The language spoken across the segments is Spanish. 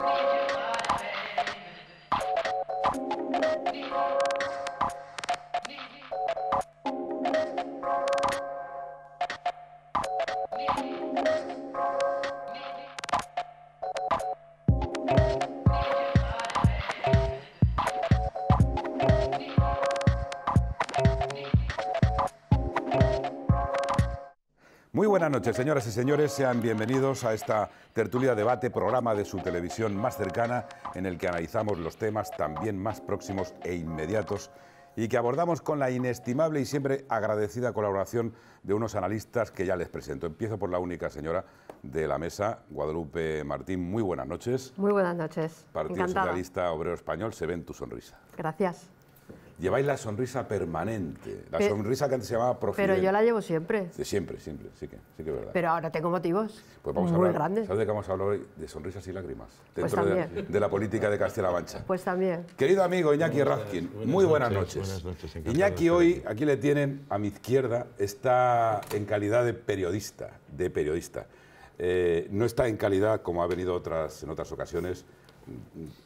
Thank you. buenas noches, señoras y señores. Sean bienvenidos a esta tertulia debate, programa de su televisión más cercana, en el que analizamos los temas también más próximos e inmediatos y que abordamos con la inestimable y siempre agradecida colaboración de unos analistas que ya les presento. Empiezo por la única señora de la mesa, Guadalupe Martín. Muy buenas noches. Muy buenas noches. Partido Socialista Obrero Español, se ve en tu sonrisa. Gracias lleváis la sonrisa permanente, la sonrisa que antes se llamaba Pero yo la llevo siempre. De siempre, siempre, sí que, es verdad. Pero ahora tengo motivos pues vamos a hablar, grandes. ¿Sabes de qué vamos a hablar hoy? De sonrisas y lágrimas, pues dentro de, la política de Castilla-La Mancha. Pues también. Querido amigo Iñaki Razkin, muy buenas noches. Buenas noches. Buenas Iñaki hoy, aquí le tienen a mi izquierda, está en calidad de periodista, de periodista. Eh, no está en calidad, como ha venido otras, en otras ocasiones,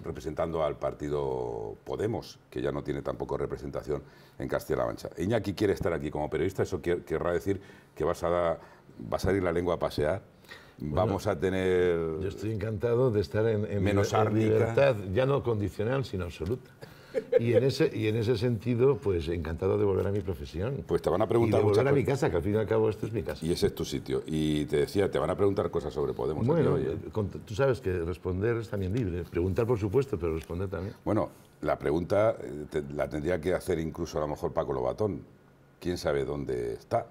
representando al partido Podemos, que ya no tiene tampoco representación en Castilla-La Mancha. Iñaki quiere estar aquí como periodista, eso querrá decir que vas a, a ir la lengua a pasear. Vamos a tener... Yo estoy encantado de estar en, menos en libertad, ya no condicional, sino absoluta. Y en ese, y en ese sentido, pues encantado de volver a mi profesión. Pues te van a preguntar y de volver a mi casa, que al fin y al cabo esto es mi casa. Y ese es tu sitio. Y te decía, te van a preguntar cosas sobre Podemos. ¿eh? tú sabes que responder es también libre. Preguntar, por supuesto, pero responder también. Bueno, la pregunta eh, la tendría que hacer incluso a lo mejor Paco Lobatón. ¿Quién sabe dónde está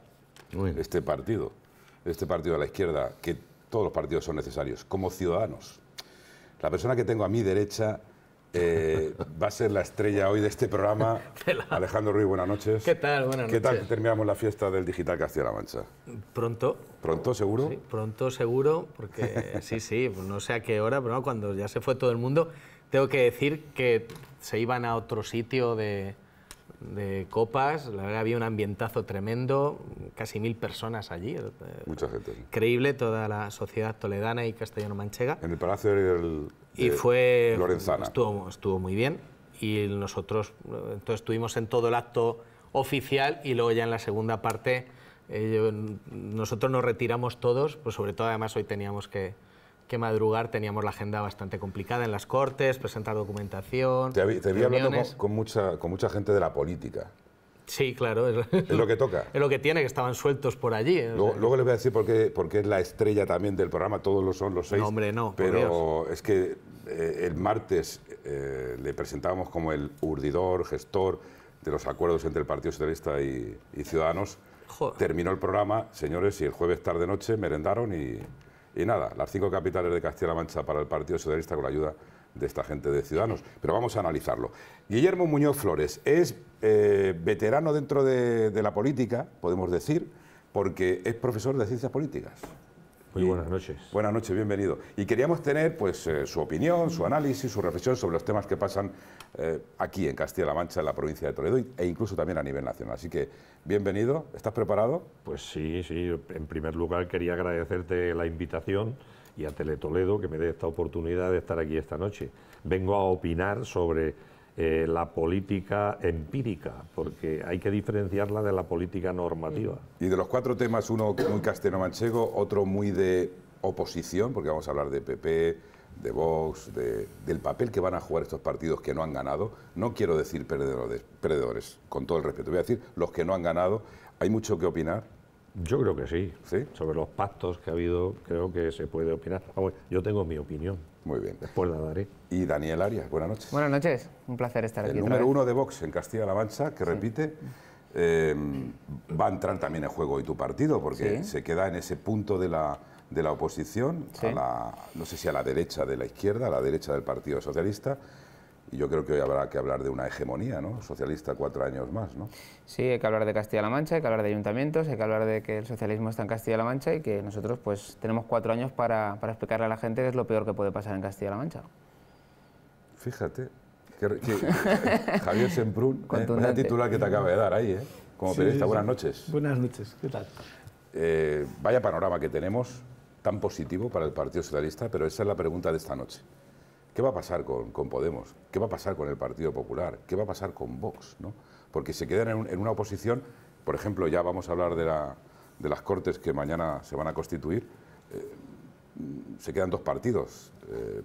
este partido? Este partido de la izquierda, que todos los partidos son necesarios, como ciudadanos. La persona que tengo a mi derecha eh, va a ser la estrella hoy de este programa. Alejandro Ruiz, buenas noches. ¿Qué tal? ¿Qué tal terminamos la fiesta del Digital Castilla-La Mancha? Pronto. ¿Pronto, seguro? Sí, pronto, seguro, porque sí, sí, pues no sé a qué hora, pero cuando ya se fue todo el mundo, tengo que decir que se iban a otro sitio de, de copas, la verdad había un ambientazo tremendo, casi mil personas allí. Eh, Mucha gente. Increíble toda la sociedad toledana y castellano-manchega. En el Palacio del, de y fue, Lorenzana. Estuvo, muy bien y nosotros entonces estuvimos en todo el acto oficial y luego ya en la segunda parte eh, nosotros nos retiramos todos, pues sobre todo además hoy teníamos que, que madrugar teníamos la agenda bastante complicada en las cortes, presentar documentación. Te, te vi hablando con, mucha, con mucha gente de la política. Sí, claro. Es, lo que toca. Es lo que tiene, que estaban sueltos por allí. ¿eh? Luego, les voy a decir por qué, porque es la estrella también del programa, todos lo son los seis. No, hombre, no. Pero es que eh, el martes eh, le presentábamos como el urdidor, gestor de los acuerdos entre el Partido Socialista y, Ciudadanos. Terminó el programa, señores, y el jueves tarde-noche merendaron y y nada, las cinco capitales de Castilla-La Mancha para el Partido Socialista con la ayuda de esta gente de Ciudadanos. Pero vamos a analizarlo. Guillermo Muñoz Flores es eh, veterano dentro de la política, podemos decir, porque es profesor de ciencias políticas. Muy buenas noches. Buenas noches, bienvenido. Y queríamos tener pues, eh, su opinión, su análisis, su reflexión sobre los temas que pasan eh, aquí en Castilla-La Mancha, en la provincia de Toledo e incluso también a nivel nacional. Así que, bienvenido. ¿Estás preparado? Pues sí, sí. En primer lugar, quería agradecerte la invitación y a Teletoledo que me dé esta oportunidad de estar aquí esta noche. Vengo a opinar sobre eh, la política empírica, porque hay que diferenciarla de la política normativa. Y de los cuatro temas, uno muy casteno-manchego, otro muy de oposición, porque vamos a hablar de PP, de Vox, de, del papel que van a jugar estos partidos que no han ganado. No quiero decir perdedores, con todo el respeto, voy a decir los que no han ganado. Hay mucho que opinar, yo creo que sí. Sobre los pactos que ha habido, creo que se puede opinar. yo tengo mi opinión. Muy bien. Después la daré. Y Daniel Arias, buenas noches. Buenas noches, un placer estar aquí. El número uno de Vox en Castilla-La Mancha, que repite, eh, va a entrar también en juego hoy tu partido, porque se queda en ese punto de la, de la oposición, no sé si a la derecha de la izquierda, a la derecha del Partido Socialista y yo creo que hoy habrá que hablar de una hegemonía ¿no? socialista cuatro años más. ¿no? Sí, hay que hablar de Castilla-La Mancha, hay que hablar de ayuntamientos, hay que hablar de que el socialismo está en Castilla-La Mancha y que nosotros pues, tenemos cuatro años para, explicarle a la gente qué es lo peor que puede pasar en Castilla-La Mancha. Fíjate, que, Javier Semprún, ¿eh? titular que te acaba de dar ahí, ¿eh? como periodista. Buenas noches. Buenas noches, ¿qué tal? Eh, vaya panorama que tenemos, tan positivo para el Partido Socialista, pero esa es la pregunta de esta noche. ¿Qué va a pasar con, Podemos? ¿Qué va a pasar con el Partido Popular? ¿Qué va a pasar con Vox? ¿no? Porque se quedan en, una oposición, por ejemplo, ya vamos a hablar de, las Cortes que mañana se van a constituir, eh, se quedan dos partidos,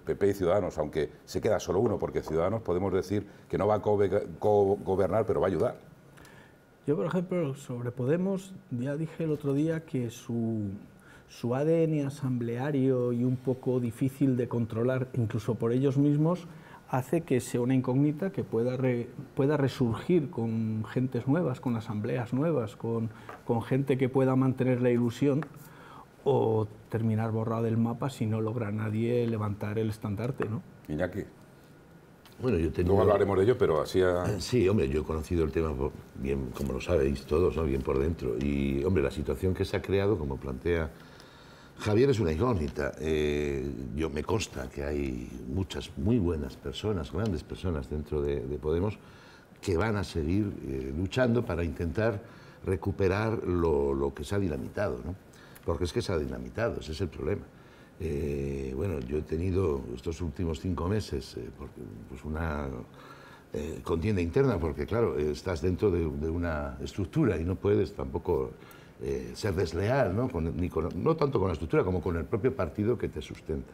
PP eh, y Ciudadanos, aunque se queda solo uno, porque Ciudadanos podemos decir que no va a gobernar, pero va a ayudar. Yo, por ejemplo, sobre Podemos, ya dije el otro día que su su ADN asambleario y un poco difícil de controlar incluso por ellos mismos, hace que sea una incógnita que pueda, pueda resurgir con gentes nuevas, con asambleas nuevas, con, con gente que pueda mantener la ilusión o terminar borrado del mapa si no logra nadie levantar el estandarte. ¿no? Mira bueno, yo hablaremos de ello, pero así eh, Sí, hombre, yo he conocido el tema bien, como lo sabéis todos, bien por dentro. Y, hombre, la situación que se ha creado, como plantea Javier es una incógnita. Eh, yo me consta que hay muchas muy buenas personas, grandes personas dentro de, Podemos que van a seguir eh, luchando para intentar recuperar lo, que se ha dinamitado, ¿no? Porque es que se ha dinamitado, ese es el problema. Eh, bueno, yo he tenido estos últimos cinco meses pues una contienda interna, porque claro, estás dentro de, de una estructura y no puedes tampoco eh, ser desleal, ¿no? no tanto con la estructura como con el propio partido que te sustenta.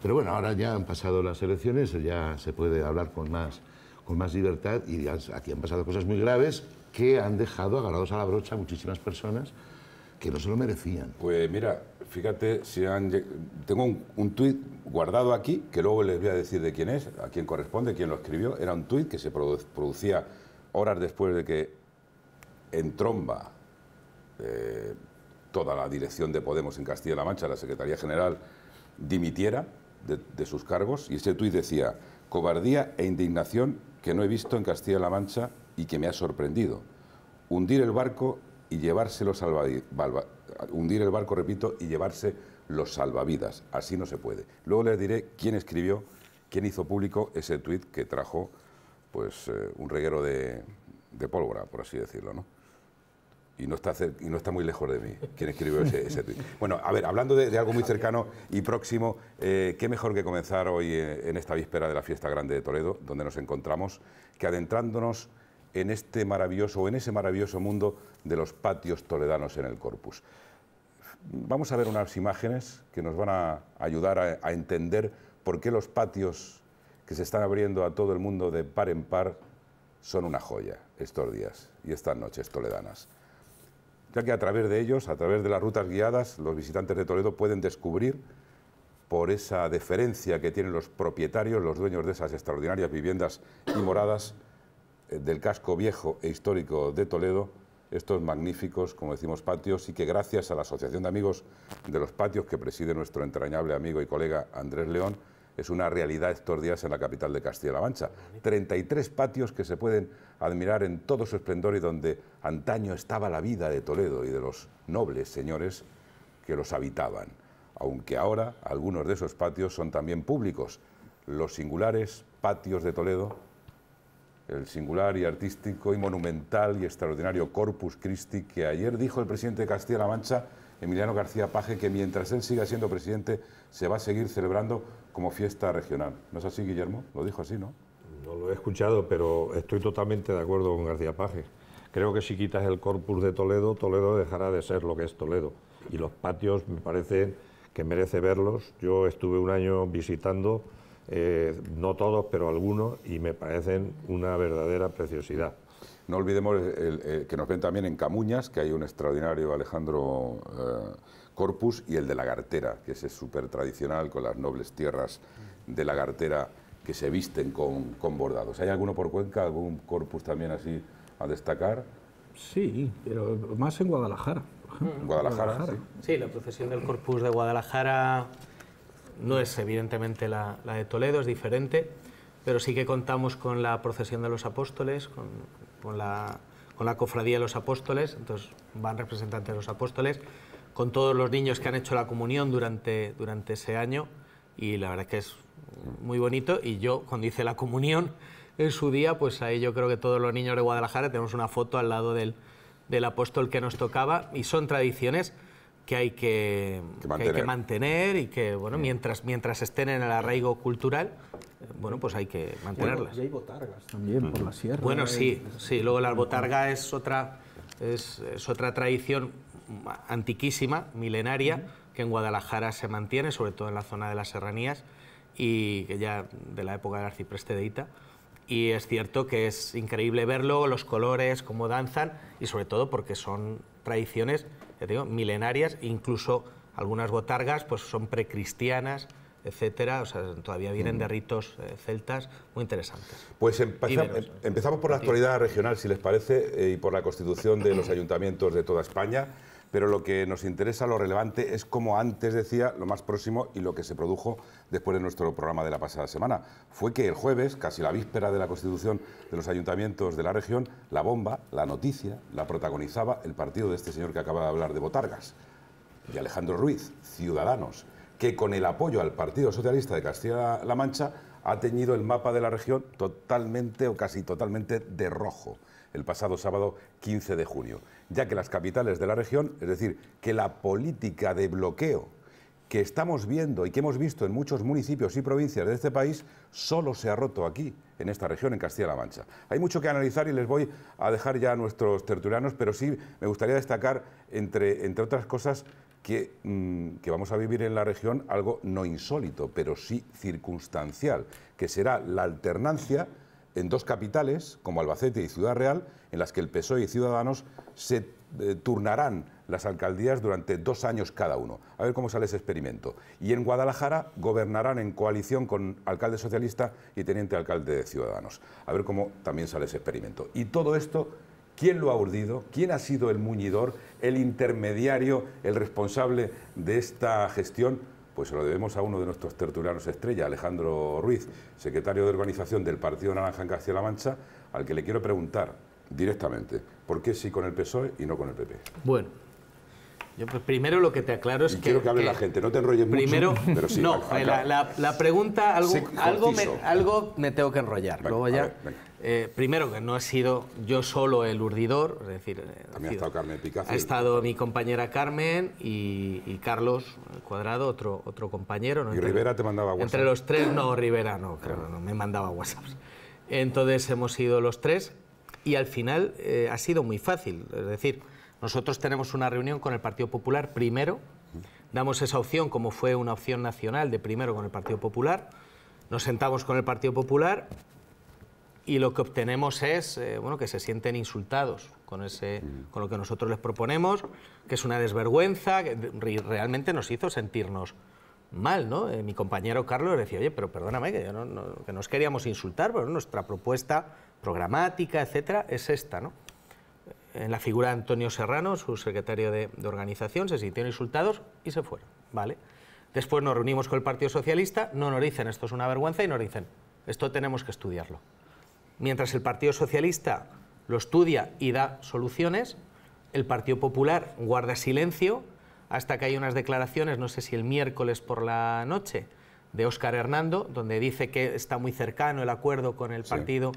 Pero bueno, ahora ya han pasado las elecciones, ya se puede hablar con más, con más libertad y aquí han pasado cosas muy graves que han dejado agarrados a la brocha a muchísimas personas que no se lo merecían. Pues mira, fíjate, si tengo un, tuit guardado aquí, que luego les voy a decir de quién es, a quién corresponde, quién lo escribió. Era un tuit que se producía horas después de que en tromba eh, toda la dirección de Podemos en Castilla-La Mancha, la Secretaría General, dimitiera de, sus cargos. Y ese tuit decía, cobardía e indignación que no he visto en Castilla-La Mancha y que me ha sorprendido. Hundir el barco y llevarse los salvavidas. Hundir el barco, repito, y llevarse los salvavidas. Así no se puede. Luego les diré quién escribió, quién hizo público ese tuit que trajo pues, eh, un reguero de, de pólvora, por así decirlo. ¿no? y no está, y no está muy lejos de mí quien escribió ese, tweet. Bueno, a ver, hablando de, algo muy cercano y próximo, eh, qué mejor que comenzar hoy eh, en esta víspera de la Fiesta Grande de Toledo, donde nos encontramos, que adentrándonos en este maravilloso o en ese maravilloso mundo de los patios toledanos en el corpus. Vamos a ver unas imágenes que nos van a ayudar a entender por qué los patios que se están abriendo a todo el mundo de par en par son una joya estos días y estas noches toledanas ya que a través de ellos, a través de las rutas guiadas, los visitantes de Toledo pueden descubrir, por esa deferencia que tienen los propietarios, los dueños de esas extraordinarias viviendas y moradas eh, del casco viejo e histórico de Toledo, estos magníficos, como decimos, patios y que gracias a la Asociación de Amigos de los Patios que preside nuestro entrañable amigo y colega Andrés León, es una realidad estos días en la capital de Castilla-La Mancha. 33 patios que se pueden admirar en todo su esplendor y donde antaño estaba la vida de Toledo y de los nobles señores que los habitaban, aunque ahora algunos de esos patios son también públicos. Los singulares patios de Toledo, el singular y artístico y monumental y extraordinario Corpus Christi que ayer dijo el presidente de Castilla-La Mancha, Emiliano García Paje, que mientras él siga siendo presidente se va a seguir celebrando como fiesta regional. ¿No es así, Guillermo? Lo dijo así, ¿no? No lo he escuchado, pero estoy totalmente de acuerdo con García Paje. Creo que si quitas el corpus de Toledo, Toledo dejará de ser lo que es Toledo. Y los patios me parece que merece verlos. Yo estuve un año visitando, eh, no todos, pero algunos, y me parecen una verdadera preciosidad. No olvidemos que nos ven también en Camuñas, que hay un extraordinario Alejandro... Eh, corpus y el de la Gartera, que es súper tradicional con las nobles tierras de la Gartera que se visten con, bordados. ¿Hay alguno por Cuenca, algún corpus también así a destacar? Sí, pero más en Guadalajara. Guadalajara. Guadalajara. Sí. la procesión del Corpus de Guadalajara no es evidentemente la, de Toledo, es diferente, pero sí que contamos con la procesión de los apóstoles, con, con, la, con la cofradía de los apóstoles, entonces van representantes de los apóstoles con todos los niños que han hecho la comunión durante, durante ese año y la verdad que es muy bonito y yo cuando hice la comunión en su día, pues ahí yo creo que todos los niños de Guadalajara tenemos una foto al lado del, del apóstol que nos tocaba y son tradiciones que hay que, mantener y que, bueno, mientras, mientras estén en el arraigo cultural, bueno, pues hay que mantenerlas. y hay botargas también por la sierra. Bueno, eh, sí, sí, luego la botarga es otra, es, es otra tradición antiquísima, milenaria, que en Guadalajara se mantiene, sobre todo en la zona de las serranías y que ya de la época del arcipreste de Ita. Y es cierto que es increíble verlo, los colores, cómo danzan y sobre todo porque son tradiciones, ya digo, milenarias, incluso algunas botargas pues son precristianas, etcétera, o sea, todavía vienen de ritos eh, celtas muy interesantes. Pues empezamos por la actualidad regional, si les parece, eh, y por la constitución de los ayuntamientos de toda España pero lo que nos interesa, lo relevante, es como antes decía, lo más próximo y lo que se produjo después de nuestro programa de la pasada semana. Fue que el jueves, casi la víspera de la constitución de los ayuntamientos de la región, la bomba, la noticia, la protagonizaba el partido de este señor que acaba de hablar de Botargas, Y Alejandro Ruiz, Ciudadanos, que con el apoyo al Partido Socialista de Castilla-La Mancha ha teñido el mapa de la región totalmente o casi totalmente de rojo el pasado sábado 15 de junio, ya que las capitales de la región, es decir, que la política de bloqueo que estamos viendo y que hemos visto en muchos municipios y provincias de este país, solo se ha roto aquí, en esta región, en Castilla-La Mancha. Hay mucho que analizar y les voy a dejar ya a nuestros tertulianos, pero sí me gustaría destacar, entre, otras cosas, que, mm, que, vamos a vivir en la región algo no insólito, pero sí circunstancial, que será la alternancia en dos capitales, como Albacete y Ciudad Real, en las que el PSOE y Ciudadanos se eh, turnarán las alcaldías durante dos años cada uno. A ver cómo sale ese experimento. Y en Guadalajara gobernarán en coalición con alcalde socialista y teniente alcalde de Ciudadanos. A ver cómo también sale ese experimento. Y todo esto, ¿quién lo ha urdido? ¿Quién ha sido el muñidor, el intermediario, el responsable de esta gestión? pues se lo debemos a uno de nuestros tertulianos estrella, Alejandro Ruiz, secretario de organización del Partido Naranja en Castilla-La Mancha, al que le quiero preguntar directamente, ¿por qué sí con el PSOE y no con el PP? Bueno, yo pues primero lo que te aclaro es que... Quiero que hable la gente, no te enrolles primero, mucho. Primero, no, eh, la, pregunta, algo, algo, me, algo me tengo que enrollar. luego ya, eh, primero, que no ha sido yo solo el urdidor, es decir, eh, ha, estado mi compañera Carmen y, Carlos Cuadrado, otro, otro compañero. ¿Y Rivera te mandaba WhatsApp? Entre los tres, no, Rivera no, ah. no, me mandaba WhatsApp. Entonces hemos ido los tres y al final eh, ha sido muy fácil. Es decir, nosotros tenemos una reunión con el Partido Popular primero, damos esa opción como fue una opción nacional de primero con el Partido Popular, nos sentamos con el Partido Popular y lo que obtenemos es eh, bueno, que se sienten insultados con, ese, mm. con lo que nosotros les proponemos, que es una desvergüenza, que realmente nos hizo sentirnos mal, ¿no? Eh, mi compañero Carlos decía, oye, pero perdóname, que, nos queríamos insultar, pero nuestra propuesta programática, etcétera, es esta, ¿no? Eh, en la figura de Antonio Serrano, su secretario de, de organización, se sintieron insultados y se fueron, ¿vale? Después nos reunimos con el Partido Socialista, no nos dicen esto es una vergüenza y nos dicen esto tenemos que estudiarlo. Mientras el Partido Socialista lo estudia y da soluciones, el Partido Popular guarda silencio hasta que hay unas declaraciones, no sé si el miércoles por la noche, de Óscar Hernando, donde dice que está muy cercano el acuerdo con el partido,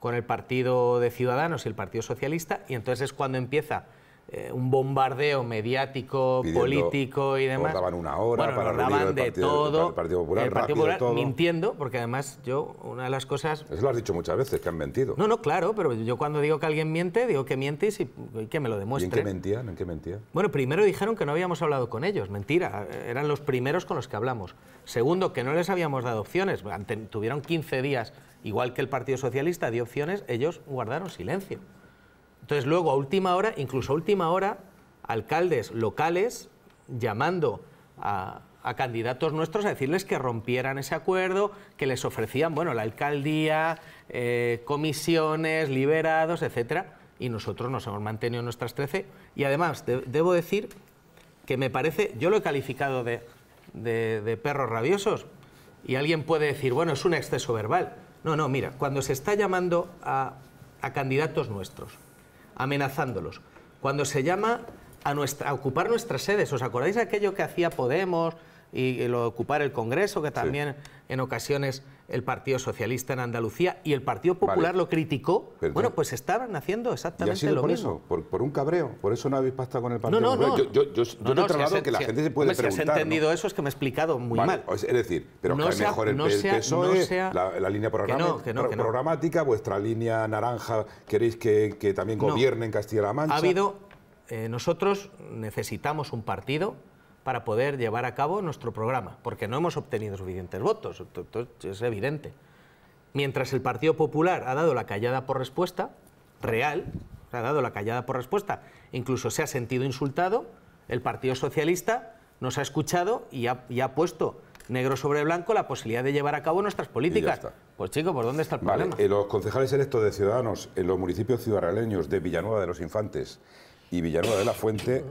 con el partido de Ciudadanos y el Partido Socialista, y entonces es cuando empieza eh, un bombardeo mediático, político y demás. Nos daban una hora de todo. El Partido mintiendo, porque además yo, una de las cosas... Eso lo has dicho muchas veces, que han mentido. No, no, claro, pero yo cuando digo que alguien miente, digo que miente y, que me lo demuestre. ¿Y en qué mentían? Bueno, primero dijeron que no habíamos hablado con ellos, mentira, eran los primeros con los que hablamos. Segundo, que no les habíamos dado opciones, tuvieron 15 días, igual que el Partido Socialista dio opciones, ellos guardaron silencio. Entonces luego a última hora, incluso a última hora, alcaldes locales llamando a, candidatos nuestros a decirles que rompieran ese acuerdo, que les ofrecían, bueno, la alcaldía, eh, comisiones, liberados, etcétera, y nosotros nos hemos mantenido en nuestras 13. Y además, debo decir que me parece, yo lo he calificado de, perros rabiosos, y alguien puede decir, bueno, es un exceso verbal. No, no, mira, cuando se está llamando a candidatos nuestros amenazándolos. Cuando se llama a, ocupar nuestras sedes, ¿os acordáis de aquello que hacía Podemos? y lo de ocupar el Congreso, que también en ocasiones el Partido Socialista en Andalucía y el Partido Popular lo criticó. bueno, pues estaban haciendo exactamente lo mismo. sido lo por Eso, por, por, un cabreo, por eso no habéis pactado con el Partido no, No, yo, no, yo no, he que la gente se puede hombre, has entendido eso es que me he explicado muy vale, mal. Es decir, pero que sea, mejor el, el sea, PSOE, la, la, línea programática, que que programática, vuestra línea naranja, queréis que, que también gobierne en Castilla-La Mancha. Ha habido, eh, nosotros necesitamos un partido para poder llevar a cabo nuestro programa, porque no hemos obtenido suficientes votos, es evidente. Mientras el Partido Popular ha dado la callada por respuesta, real, ha dado la callada por respuesta, incluso se ha sentido insultado, el Partido Socialista nos ha escuchado y ha, puesto negro sobre blanco la posibilidad de llevar a cabo nuestras políticas. Pues chico, ¿por dónde está el problema? los concejales electos de Ciudadanos en los municipios ciudadaleños de Villanueva de los Infantes y Villanueva de la Fuente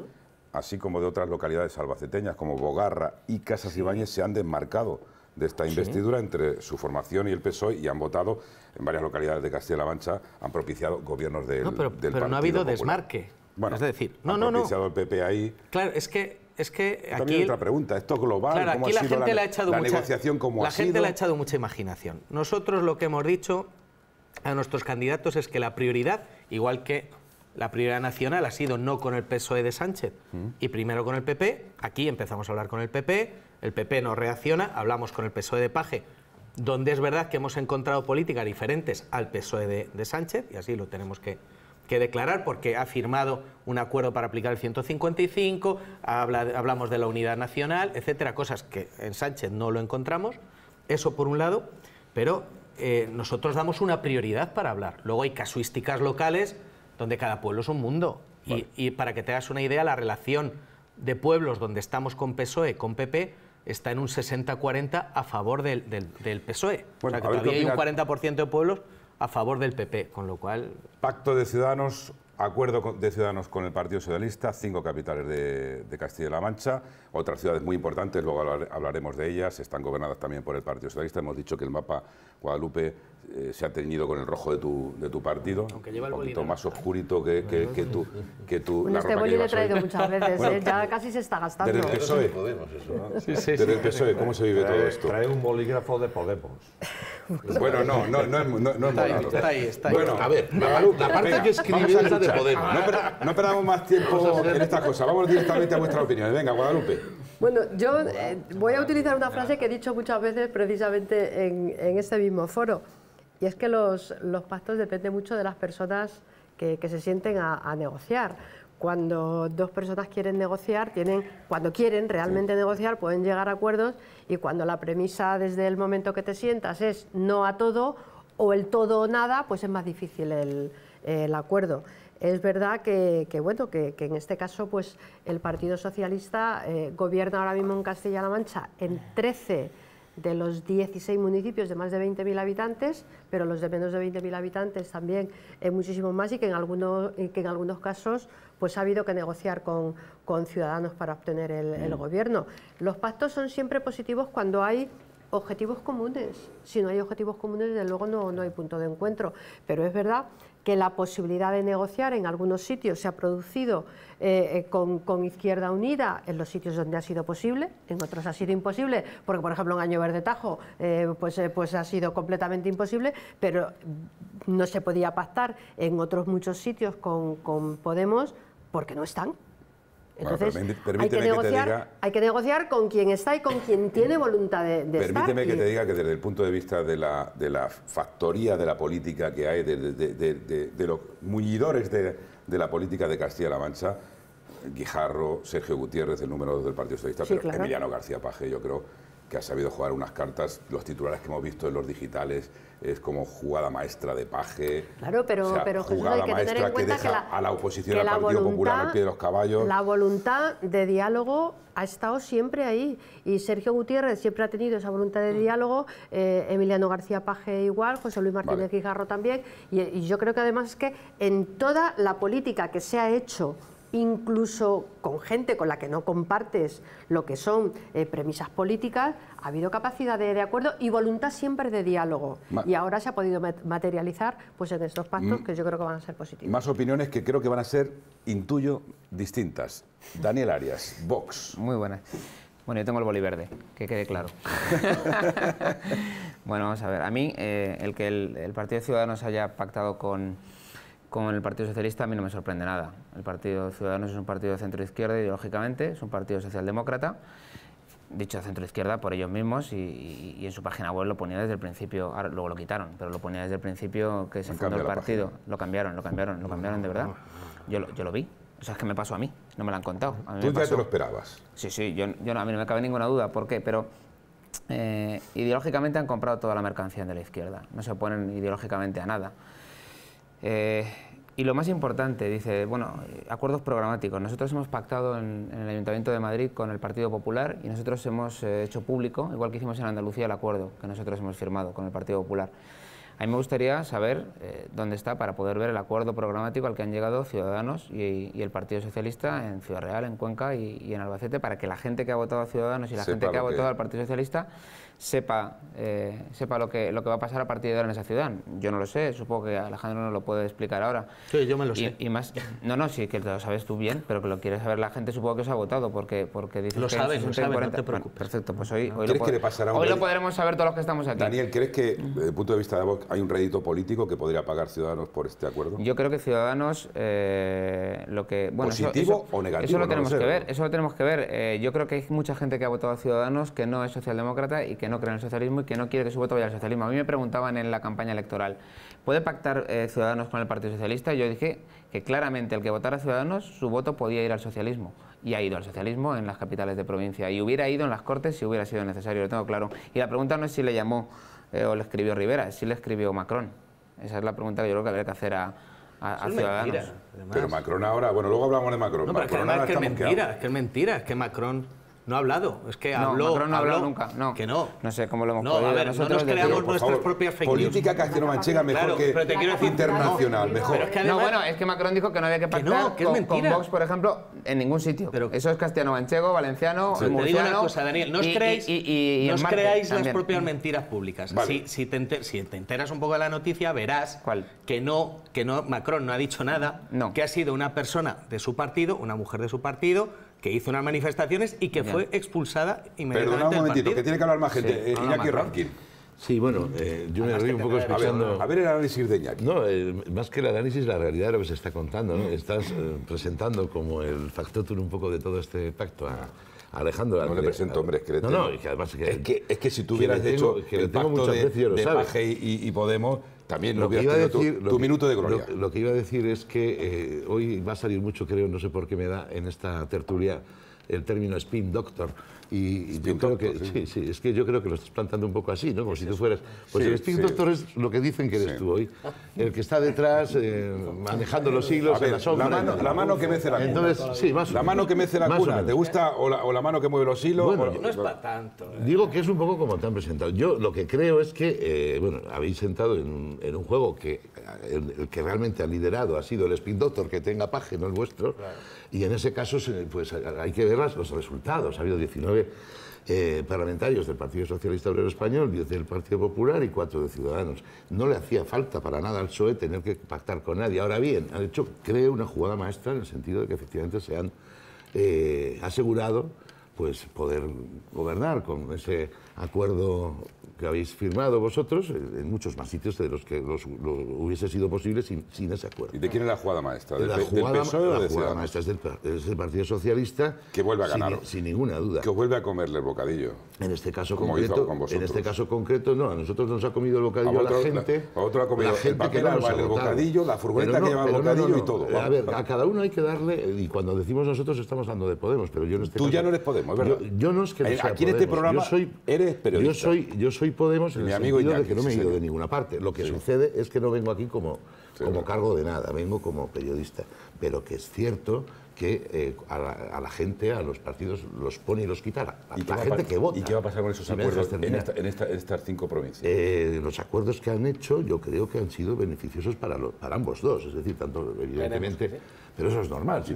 así como de otras localidades albaceteñas como Bogarra y Casas Ibáñez, se han desmarcado de esta investidura entre su formación y el PSOE y han votado en varias localidades de Castilla-La Mancha, han propiciado gobiernos del, no, pero, pero no ha habido desmarque. es decir, no, no, no, propiciado el PP ahí. Claro, es que es que aquí también otra pregunta, esto global, ¿cómo ha la sido gente la, la negociación la gente le ha echado mucha imaginación. Nosotros lo que hemos dicho a nuestros candidatos es que la prioridad, igual que la prioridad nacional ha sido no con el PSOE de Sánchez mm. y primero con el PP. Aquí empezamos a hablar con el PP, el PP no reacciona, hablamos con el PSOE de Paje, donde es verdad que hemos encontrado políticas diferentes al PSOE de, Sánchez, y así lo tenemos que, declarar, porque ha firmado un acuerdo para aplicar el 155, hablamos de la unidad nacional, etcétera, cosas que en Sánchez no lo encontramos. Eso por un lado, pero eh, nosotros damos una prioridad para hablar. Luego hay casuísticas locales donde cada pueblo es un mundo. Y, para que te hagas una idea, la relación de pueblos donde estamos con PSOE, con PP, está en un 60-40 a favor del, del, PSOE. o e. sea que todavía hay un 40% de pueblos a favor del PP, con lo cual... Pacto de Ciudadanos, acuerdo de Ciudadanos con el Partido Socialista, cinco capitales de, de Castilla-La Mancha, otras ciudades muy importantes, luego hablaremos de ellas, están gobernadas también por el Partido Socialista, hemos dicho que el mapa Guadalupe eh, se ha teñido con el rojo de tu, partido. Aunque lleva Un poquito más oscurito que, que, que que este bolígrafo boli he traído muchas veces, ¿eh? ya casi se está gastando. Desde el PSOE, Podemos ¿cómo se vive todo esto? trae un bolígrafo de Podemos. Bueno, no, no, es- no, Está ahí, está ahí, Bueno, a ver, la, la parte que escribe es de Podemos. No, esperamos más tiempo en esta cosa, Vamos directamente a vuestras opiniones. Venga, Guadalupe. Bueno, yo eh, voy a utilizar una frase que he dicho muchas veces precisamente en, en este mismo foro. Y es que los, pactos dependen mucho de las personas que, se sienten a, negociar. Cuando dos personas quieren negociar, tienen, cuando quieren realmente negociar, pueden llegar a acuerdos y cuando la premisa desde el momento que te sientas es no a todo o el todo o nada, pues es más difícil el, acuerdo. Es verdad que, bueno, que, en este caso pues, el Partido Socialista eh, gobierna ahora mismo en Castilla-La Mancha en 13 de los 16 municipios de más de 20.000 habitantes, pero los de menos de 20.000 habitantes también muchísimos más y que en algunos, que en algunos casos pues ha habido que negociar con, ciudadanos para obtener el, mm. gobierno. Los pactos son siempre positivos cuando hay objetivos comunes. Si no hay objetivos comunes, desde luego no, no hay punto de encuentro. Pero es verdad que la posibilidad de negociar en algunos sitios se ha producido eh, eh, con, Izquierda Unida en los sitios donde ha sido posible, en otros ha sido imposible, porque por ejemplo en Año Verde Tajo eh, pues, pues ha sido completamente imposible, pero no se podía pactar en otros muchos sitios con, con Podemos porque no están. Entonces, hay, que negociar, hay que negociar con quien está y con quien tiene voluntad de, de Permíteme que te diga que desde el punto de vista de la, de la factoría de la política que hay, de, de los muñidores de, de la política de Castilla-La Mancha, Guijarro, Sergio Gutiérrez, el número 2 del Partido Socialista, pero Emiliano García Paje, yo creo que ha sabido jugar unas cartas, los titulares que hemos visto en los digitales, es como jugada maestra de paje. Claro, pero, hay que tener en cuenta la, la oposición al voluntad, pie de los caballos. La voluntad de diálogo ha estado siempre ahí y Sergio Gutiérrez siempre ha tenido esa voluntad de mm. diálogo, eh, Emiliano García Paje igual, José Luis Martínez vale. también y yo creo que además es que en toda la política que se ha hecho incluso con gente con la que no compartes lo que son eh, premisas políticas, ha habido capacidad de, acuerdo y voluntad siempre de diálogo. y ahora se ha podido materializar pues, en estos pactos mm. que yo creo que van a ser positivos. Más opiniones que creo que van a ser, intuyo, distintas. Daniel Arias, Vox. Muy buenas. Bueno, yo tengo el boli verde, que quede claro. bueno, vamos a ver. A mí, eh, el que el, Partido Ciudadanos haya pactado con con el Partido Socialista a mí no me sorprende nada. El Partido Ciudadanos es un partido de centro-izquierda ideológicamente, es un partido socialdemócrata, dicho centro-izquierda por ellos mismos y, en su página web lo ponía desde el principio, luego lo quitaron, pero lo ponía desde el principio que se el fundó el partido. Lo cambiaron, lo cambiaron, lo cambiaron de verdad. Ah, ah, ah. Yo lo, yo lo vi. O sea, es que me pasó a mí, no me lo han contado. ¿Tú ya te lo esperabas? Sí, sí, yo, a mí no me cabe ninguna duda. ¿Por qué? Pero eh, ideológicamente han comprado toda la mercancía de la izquierda. No se oponen ideológicamente a nada. Eh, y lo más importante, dice, bueno, eh, acuerdos programáticos. Nosotros hemos pactado en, el Ayuntamiento de Madrid con el Partido Popular y nosotros hemos eh, hecho público, igual que hicimos en Andalucía, el acuerdo que nosotros hemos firmado con el Partido Popular. A mí me gustaría saber eh, dónde está para poder ver el acuerdo programático al que han llegado Ciudadanos y, el Partido Socialista en Ciudad Real, en Cuenca y, en Albacete, para que la gente que ha votado a Ciudadanos y la gente que ha votado al Partido Socialista sepa, eh, sepa lo, que, lo que va a pasar a partir de ahora en esa ciudad. Yo no lo sé, supongo que Alejandro no lo puede explicar ahora. Sí, yo me lo sé. Y más, no, no, sí, que lo sabes tú bien, pero que lo quieres saber la gente, supongo que os ha votado, porque, porque lo que... lo no te preocupes. perfecto, pues hoy, lo, podremos saber todos los que estamos aquí. Daniel, ¿crees que, desde el punto de vista de Vox, hay un rédito político que podría pagar Ciudadanos por este acuerdo? Yo creo que Ciudadanos, eh, lo que... ¿Positivo eso, o negativo? Eso lo tenemos que ver, eso lo tenemos que ver. Eh, yo creo que hay mucha gente que ha votado a Ciudadanos que no es socialdemócrata y que que no cree en el socialismo y que no quiere que su voto vaya al socialismo. A mí me preguntaban en la campaña electoral, ¿puede pactar eh, Ciudadanos con el Partido Socialista? Y yo dije que claramente el que votara Ciudadanos, su voto podía ir al socialismo. Y ha ido al socialismo en las capitales de provincia. Y hubiera ido en las Cortes si hubiera sido necesario, lo tengo claro. Y la pregunta no es si le llamó eh, o le escribió Rivera, es si le escribió Macron. Esa es la pregunta que yo creo que habría que hacer a, Ciudadanos. pero Macron ahora, bueno, luego hablamos de Macron. No, pero Macron es que mentira, es que es mentira, es que Macron no ha hablado, es que habló. Macron no ha hablado nunca, no. Que no. No sé cómo lo hemos no, podido. A ver, nosotros no nos creamos nuestras propias fake Política castellano-manchega mejor que internacional, mejor. es que no, bueno, es que Macron dijo que no había que pactar que que con, con, Vox, por ejemplo, en ningún sitio. Pero, Eso es castellano-manchego, valenciano, sí, murciano... Te digo una cosa, Daniel, no os creáis, y, y, y, creáis las propias mentiras públicas. Si, si, te si, te enteras un poco de la noticia, verás ¿Cuál? que no, que no, Macron no ha dicho nada, que ha sido una persona de su partido, una mujer de su partido que hizo unas manifestaciones y que fue expulsada inmediatamente. Perdona un momentito, que tiene que hablar más gente. Eh, Iñaki Rankin. Sí, bueno, eh, yo me río un poco escuchando... A ver, el análisis de Iñaki. No, eh, más que el análisis, la realidad de lo que se está contando. Mm. Estás presentando como el factotum un poco de todo este pacto a... Alejandro. No le presento, hombre, que le No, no, y que además... es, que, es que si tú hubieras hecho que el pacto de, Paje y, y, Podemos, también lo, que iba a decir, tu, minuto de gloria. Lo, que iba a decir es que eh, hoy va a salir mucho, creo, no sé por qué me da en esta tertulia el término spin doctor, y, yo creo que, es que yo creo que lo estás plantando un poco así, ¿no? Como si tú fueras. Pues el spin doctor es lo que dicen que eres tú hoy. El que está detrás, eh, manejando los hilos en la sombra. La mano, que mece la cuna. La mano que mece la cuna. ¿Te gusta o la, mano que mueve los hilos? Bueno, no es para tanto. ¿eh? Digo que es un poco como te han presentado. Yo lo que creo es que, eh, bueno, habéis sentado en un, juego que el, que realmente ha liderado ha sido el Spin Doctor, que tenga paje, no el vuestro. Y en ese caso pues, hay que ver los resultados. Ha habido 19 eh, parlamentarios del Partido Socialista Obrero Español, 10 del Partido Popular y 4 de Ciudadanos. No le hacía falta para nada al PSOE tener que pactar con nadie. Ahora bien, ha hecho, creo, una jugada maestra en el sentido de que efectivamente se han eh, asegurado pues poder gobernar con ese acuerdo que habéis firmado vosotros eh, en muchos más sitios de los que los, hubiese sido posible sin, ese acuerdo. ¿Y de quién es la jugada maestra? ¿Del, la de jugada maestra es del, Partido Socialista. Que vuelve a ganar. Sin, ninguna duda. Que vuelve a comerle el bocadillo. En este caso concreto. En este caso concreto, no. A nosotros nos ha comido el bocadillo a la gente. a ha la gente el que el bocadillo, la furgoneta que lleva el bocadillo y todo. Eh, a ver, a cada uno hay que darle. Y cuando decimos nosotros estamos hablando de Podemos, pero yo en este Tú ya no eres Podemos, ¿verdad? Yo, no es que eh, Aquí en este programa soy, eres periodista. Yo soy, yo soy Podemos Mi amigo sentido de que no me he ido de ninguna parte. Lo que sucede es que no vengo aquí como, como cargo de nada, vengo como periodista. Pero que es cierto que eh, a, la, gente, a los partidos, los pone y los quita ¿Y la, gente que vota. ¿Y qué va a pasar con esos acuerdos en, estas cinco provincias? Eh, los acuerdos que han hecho yo creo que han sido beneficiosos para, los para ambos dos, es decir, tanto evidentemente... Pero eso es normal. Si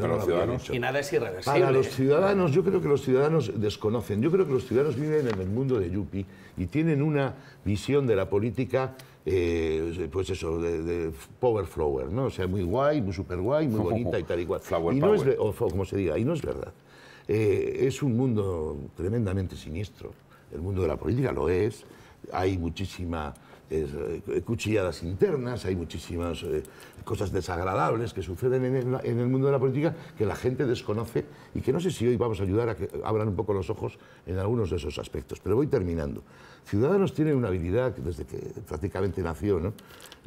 Y nada es irreversible. Para los ciudadanos, yo creo que los ciudadanos desconocen. Yo creo que los ciudadanos viven en el mundo de Yupi y tienen una visión de la política eh, pues eso, de, powerflower power flower, ¿no? O sea, muy guay, muy super guay, muy bonita y tal y cual. y no Es, como se diga, y no es verdad. Eh, es un mundo tremendamente siniestro. El mundo de la política lo es. Hay muchísimas eh, cuchilladas internas, hay muchísimas cosas desagradables que suceden en el, en el, mundo de la política que la gente desconoce y que no sé si hoy vamos a ayudar a que abran un poco los ojos en algunos de esos aspectos. Pero voy terminando. Ciudadanos tiene una habilidad desde que prácticamente nació, ¿no?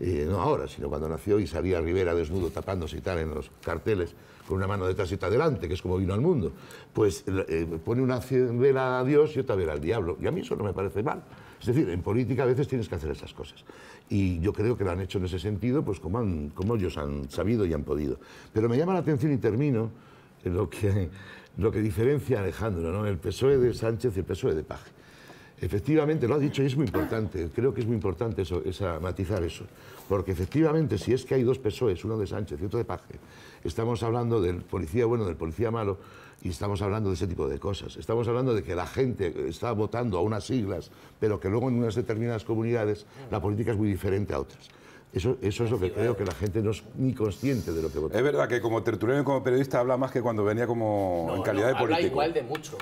Eh, ahora, sino cuando nació y salía Rivera desnudo tapándose y tal en los carteles con una mano detrás y otra adelante que es como vino al mundo, pues eh, pone una vela a Dios y otra vela al diablo. Y a mí eso no me parece mal. Es decir, en política a veces tienes que hacer esas cosas. Y yo creo que lo han hecho en ese sentido, pues como, como ellos han sabido y han podido. Pero me llama la atención y termino eh, lo que, lo que diferencia a Alejandro, ¿no? el PSOE de Sánchez y el PSOE de Paje. Efectivamente, lo ha dicho y es muy importante, creo que es muy importante eso, esa, matizar eso, porque efectivamente si es que hay dos PSOEs, uno de Sánchez y otro de Paje, estamos hablando del policía bueno, del policía malo, y estamos hablando de ese tipo de cosas. Estamos hablando de que la gente está votando a unas siglas, pero que luego en unas determinadas comunidades la política es muy diferente a otras. Eso, eso es lo que creo que la gente no es ni consciente de lo que vota. Es verdad que como tertuliano y como periodista habla más que cuando venía como en calidad de político. Habla igual de mucho.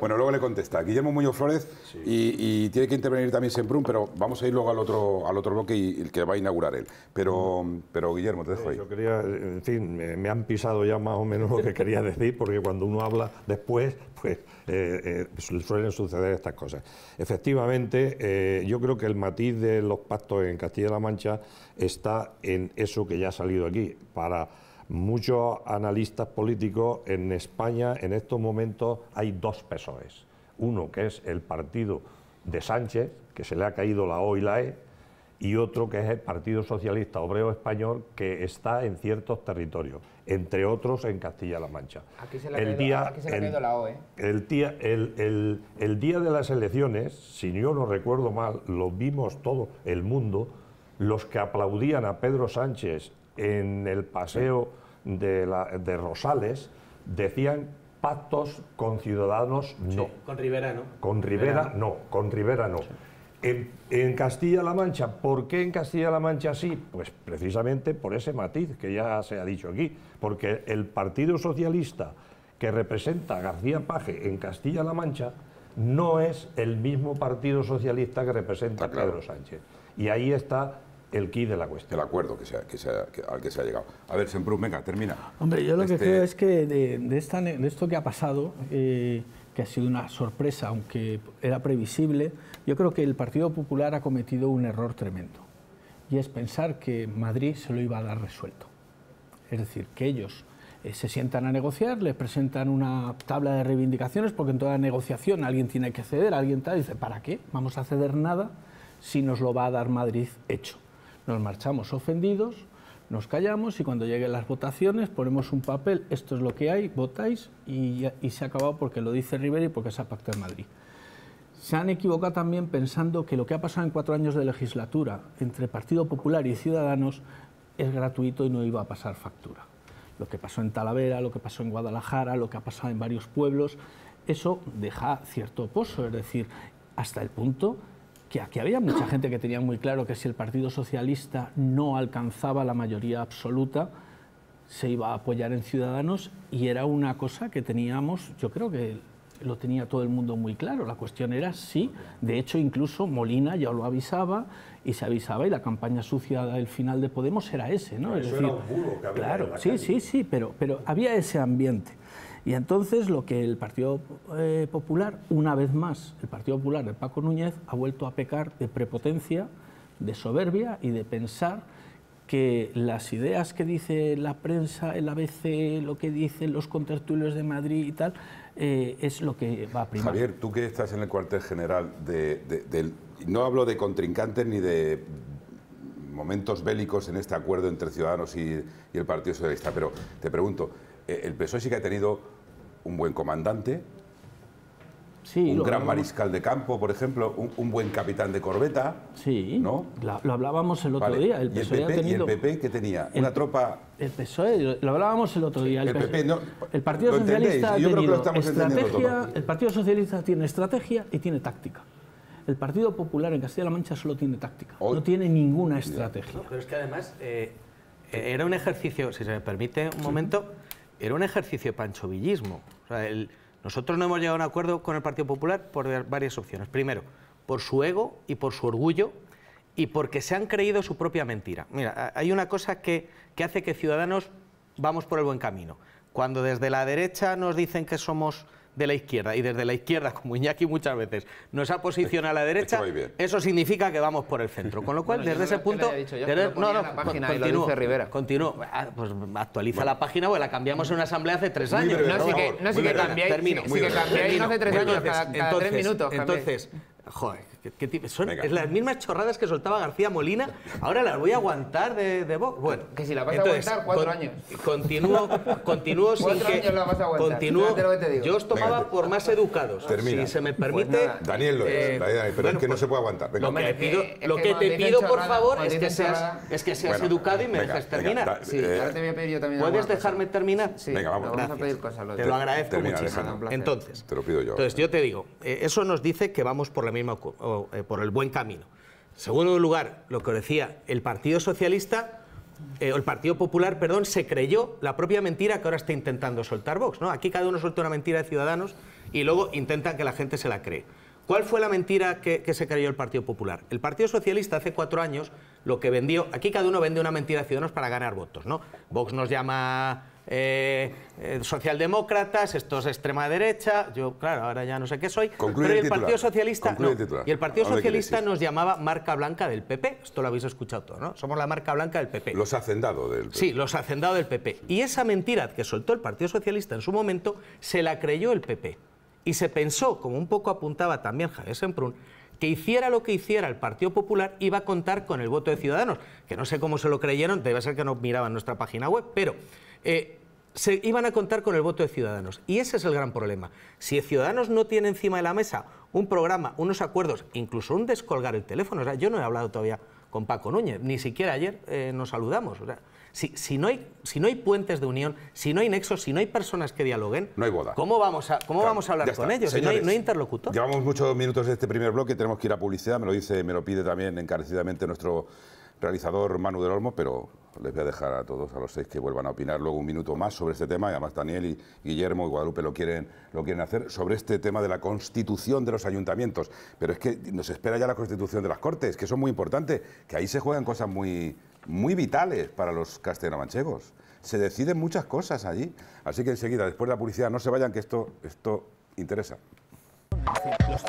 bueno, luego le contesta. Guillermo Muñoz Flores y, tiene que intervenir también Semprún, pero vamos a ir luego al otro, al otro bloque y, el que va a inaugurar él. Pero, pero Guillermo, te dejo ahí. Yo quería, en fin, me han pisado ya más o menos lo que quería decir, porque cuando uno habla después, pues eh, eh, suelen suceder estas cosas. Efectivamente, eh, yo creo que el matiz de los pactos en Castilla-La Mancha está en eso que ya ha salido aquí. Para muchos analistas políticos en España, en estos momentos hay dos pesos: Uno que es el partido de Sánchez, que se le ha caído la O y la E, y otro que es el Partido Socialista Obrero Español, que está en ciertos territorios entre otros en Castilla-La Mancha. Aquí se el la El día, el, día de las elecciones, si yo no recuerdo mal, lo vimos todo el mundo, los que aplaudían a Pedro Sánchez en el paseo de, Rosales decían pactos con Ciudadanos no. con Rivera no. Con Rivera, no. con Rivera no. En, Castilla-La Mancha, ¿por qué en Castilla-La Mancha sí? Pues precisamente por ese matiz que ya se ha dicho aquí, porque el Partido Socialista que representa García Paje en Castilla-La Mancha no es el mismo Partido Socialista que representa Pedro Sánchez. Y ahí está el quid de la cuestión. El acuerdo que al que se ha llegado. A ver, Semprún, venga, termina. Hombre, yo lo que este creo es que de, esto que ha pasado... Eh, que ha sido una sorpresa, aunque era previsible, yo creo que el Partido Popular ha cometido un error tremendo. Y es pensar que Madrid se lo iba a dar resuelto. Es decir, que ellos eh, se sientan a negociar, les presentan una tabla de reivindicaciones, porque en toda negociación alguien tiene que ceder, alguien tal, dice, ¿para qué? Vamos a ceder nada si nos lo va a dar Madrid hecho. Nos marchamos ofendidos, nos callamos y cuando lleguen las votaciones ponemos un papel, esto es lo que hay, votáis y, se ha acabado porque lo dice Rivera y porque se ha Pacto en Madrid. Se han equivocado también pensando que lo que ha pasado en cuatro años de legislatura entre Partido Popular y Ciudadanos es gratuito y no iba a pasar factura. Lo que pasó en Talavera, lo que pasó en Guadalajara, lo que ha pasado en varios pueblos, eso deja cierto oposo, es decir, hasta el punto que aquí había mucha gente que tenía muy claro que si el Partido Socialista no alcanzaba la mayoría absoluta, se iba a apoyar en Ciudadanos y era una cosa que teníamos, yo creo que lo tenía todo el mundo muy claro. La cuestión era sí, de hecho incluso Molina ya lo avisaba y se avisaba y la campaña sucia del final de Podemos era ese, ¿no? Claro, sí, sí, sí, pero, pero había ese ambiente. Y entonces lo que el Partido eh, Popular, una vez más, el Partido Popular el Paco Núñez, ha vuelto a pecar de prepotencia, de soberbia y de pensar que las ideas que dice la prensa, el ABC, lo que dicen los contertulios de Madrid y tal, eh, es lo que va a primar. Javier, tú que estás en el cuartel general, de, no hablo de contrincantes ni de momentos bélicos en este acuerdo entre Ciudadanos y el Partido Socialista, pero te pregunto, eh, el PSOE sí que ha tenido un buen comandante, un gran mariscal de campo, por ejemplo, un, buen capitán de corbeta. Sí, ¿no? lo hablábamos el otro día. El PP, ¿Y el PP e qué tenía? ¿Una tropa...? El PSOE, lo hablábamos el otro día. El, el e. Partido Socialista estrategia, el Partido Socialista tiene estrategia y tiene táctica. El Partido Popular en Castilla-La Mancha solo tiene táctica, no tiene ninguna estrategia. pero es que además eh, eh, era un ejercicio, si se me permite un momento era un ejercicio de panchovillismo. nosotros no hemos llegado a un acuerdo con el Partido Popular por varias opciones. Primero, por su ego y por su orgullo y porque se han creído su propia mentira. Mira, hay una cosa que hace que Ciudadanos vamos por el buen camino. Cuando desde la derecha nos dicen que somos de la izquierda y desde la izquierda, como Iñaki muchas veces, nos ha posicionado a la derecha, eso significa que vamos por el centro. Con lo cual, desde ese punto... no, no, continúo, Rivera. Continúo, ah, pues actualiza la página, o la cambiamos en una asamblea hace tres años. no, sí que, no, sí que cambiáis, sí, sí que cambiáis hace tres años, cada, tres minutos. Entonces, joder, ¿Qué, son las mismas chorradas que soltaba García Molina, ahora las voy a aguantar de, de Bueno, que si la vas a aguantar, cuatro años. Continúo, continúo sin cuatro Años vas a aguantar, yo os tomaba por más educados. Si se me pues permite... Daniel lo es, eh, pero es que no pues se puede aguantar. Lo que, te pido, por favor, es que seas, es que seas educado y me dejes terminar. sí, eh, yo también ¿Puedes dejarme terminar? Sí, Venga, vamos. a pedir cosas. Te lo agradezco muchísimo. Entonces, te lo pido yo. Entonces, yo te digo, eh, eso nos dice que vamos por la misma eh, por el buen camino. En segundo lugar, lo que decía, el Partido Socialista, eh, o el Partido Popular, perdón, se creyó la propia mentira que ahora está intentando soltar Vox. ¿no? Aquí cada uno suelta una mentira de Ciudadanos y luego intentan que la gente se la cree. ¿Cuál fue la mentira que, se creyó el Partido Popular? El Partido Socialista hace cuatro años lo que vendió, aquí cada uno vende una mentira a Ciudadanos para ganar votos, ¿no? Vox nos llama eh, eh, socialdemócratas, estos es extrema derecha, yo claro, ahora ya no sé qué soy, pero el, Partido Socialista y el Partido Socialista nos llamaba marca blanca del PP, esto lo habéis escuchado todo, ¿no? Somos la marca blanca del PP. Los hacendados del PP. Sí, los hacendados del PP. Y esa mentira que soltó el Partido Socialista en su momento se la creyó el PP. Y se pensó, como un poco apuntaba también Javier Semprún, que hiciera lo que hiciera el Partido Popular iba a contar con el voto de Ciudadanos, que no sé cómo se lo creyeron, debe ser que no miraban nuestra página web, pero... Eh, se iban a contar con el voto de Ciudadanos. Y ese es el gran problema. Si Ciudadanos no tiene encima de la mesa un programa, unos acuerdos, incluso un descolgar el teléfono, o sea, yo no he hablado todavía con Paco Núñez. Ni siquiera ayer eh, nos saludamos. si, no hay, si no hay puentes de unión, si no hay nexos, si no hay personas que dialoguen, no hay boda. ¿Cómo vamos a, cómo vamos a hablar con ellos? no, hay, no Llevamos muchos minutos de este primer bloque, tenemos que ir a publicidad, me lo dice, me lo pide también encarecidamente nuestro realizador Manu del Olmo, pero les voy a dejar a todos, a los seis, que vuelvan a opinar luego un minuto más sobre este tema, y además Daniel y Guillermo y Guadalupe lo quieren, lo quieren hacer, sobre este tema de la constitución de los ayuntamientos. Pero es que nos espera ya la constitución de las Cortes, que eso es muy importante, que ahí se juegan cosas muy, muy vitales para los castellanomanchegos. Se deciden muchas cosas allí. Así que enseguida, después de la publicidad, no se vayan, que esto, esto interesa. Los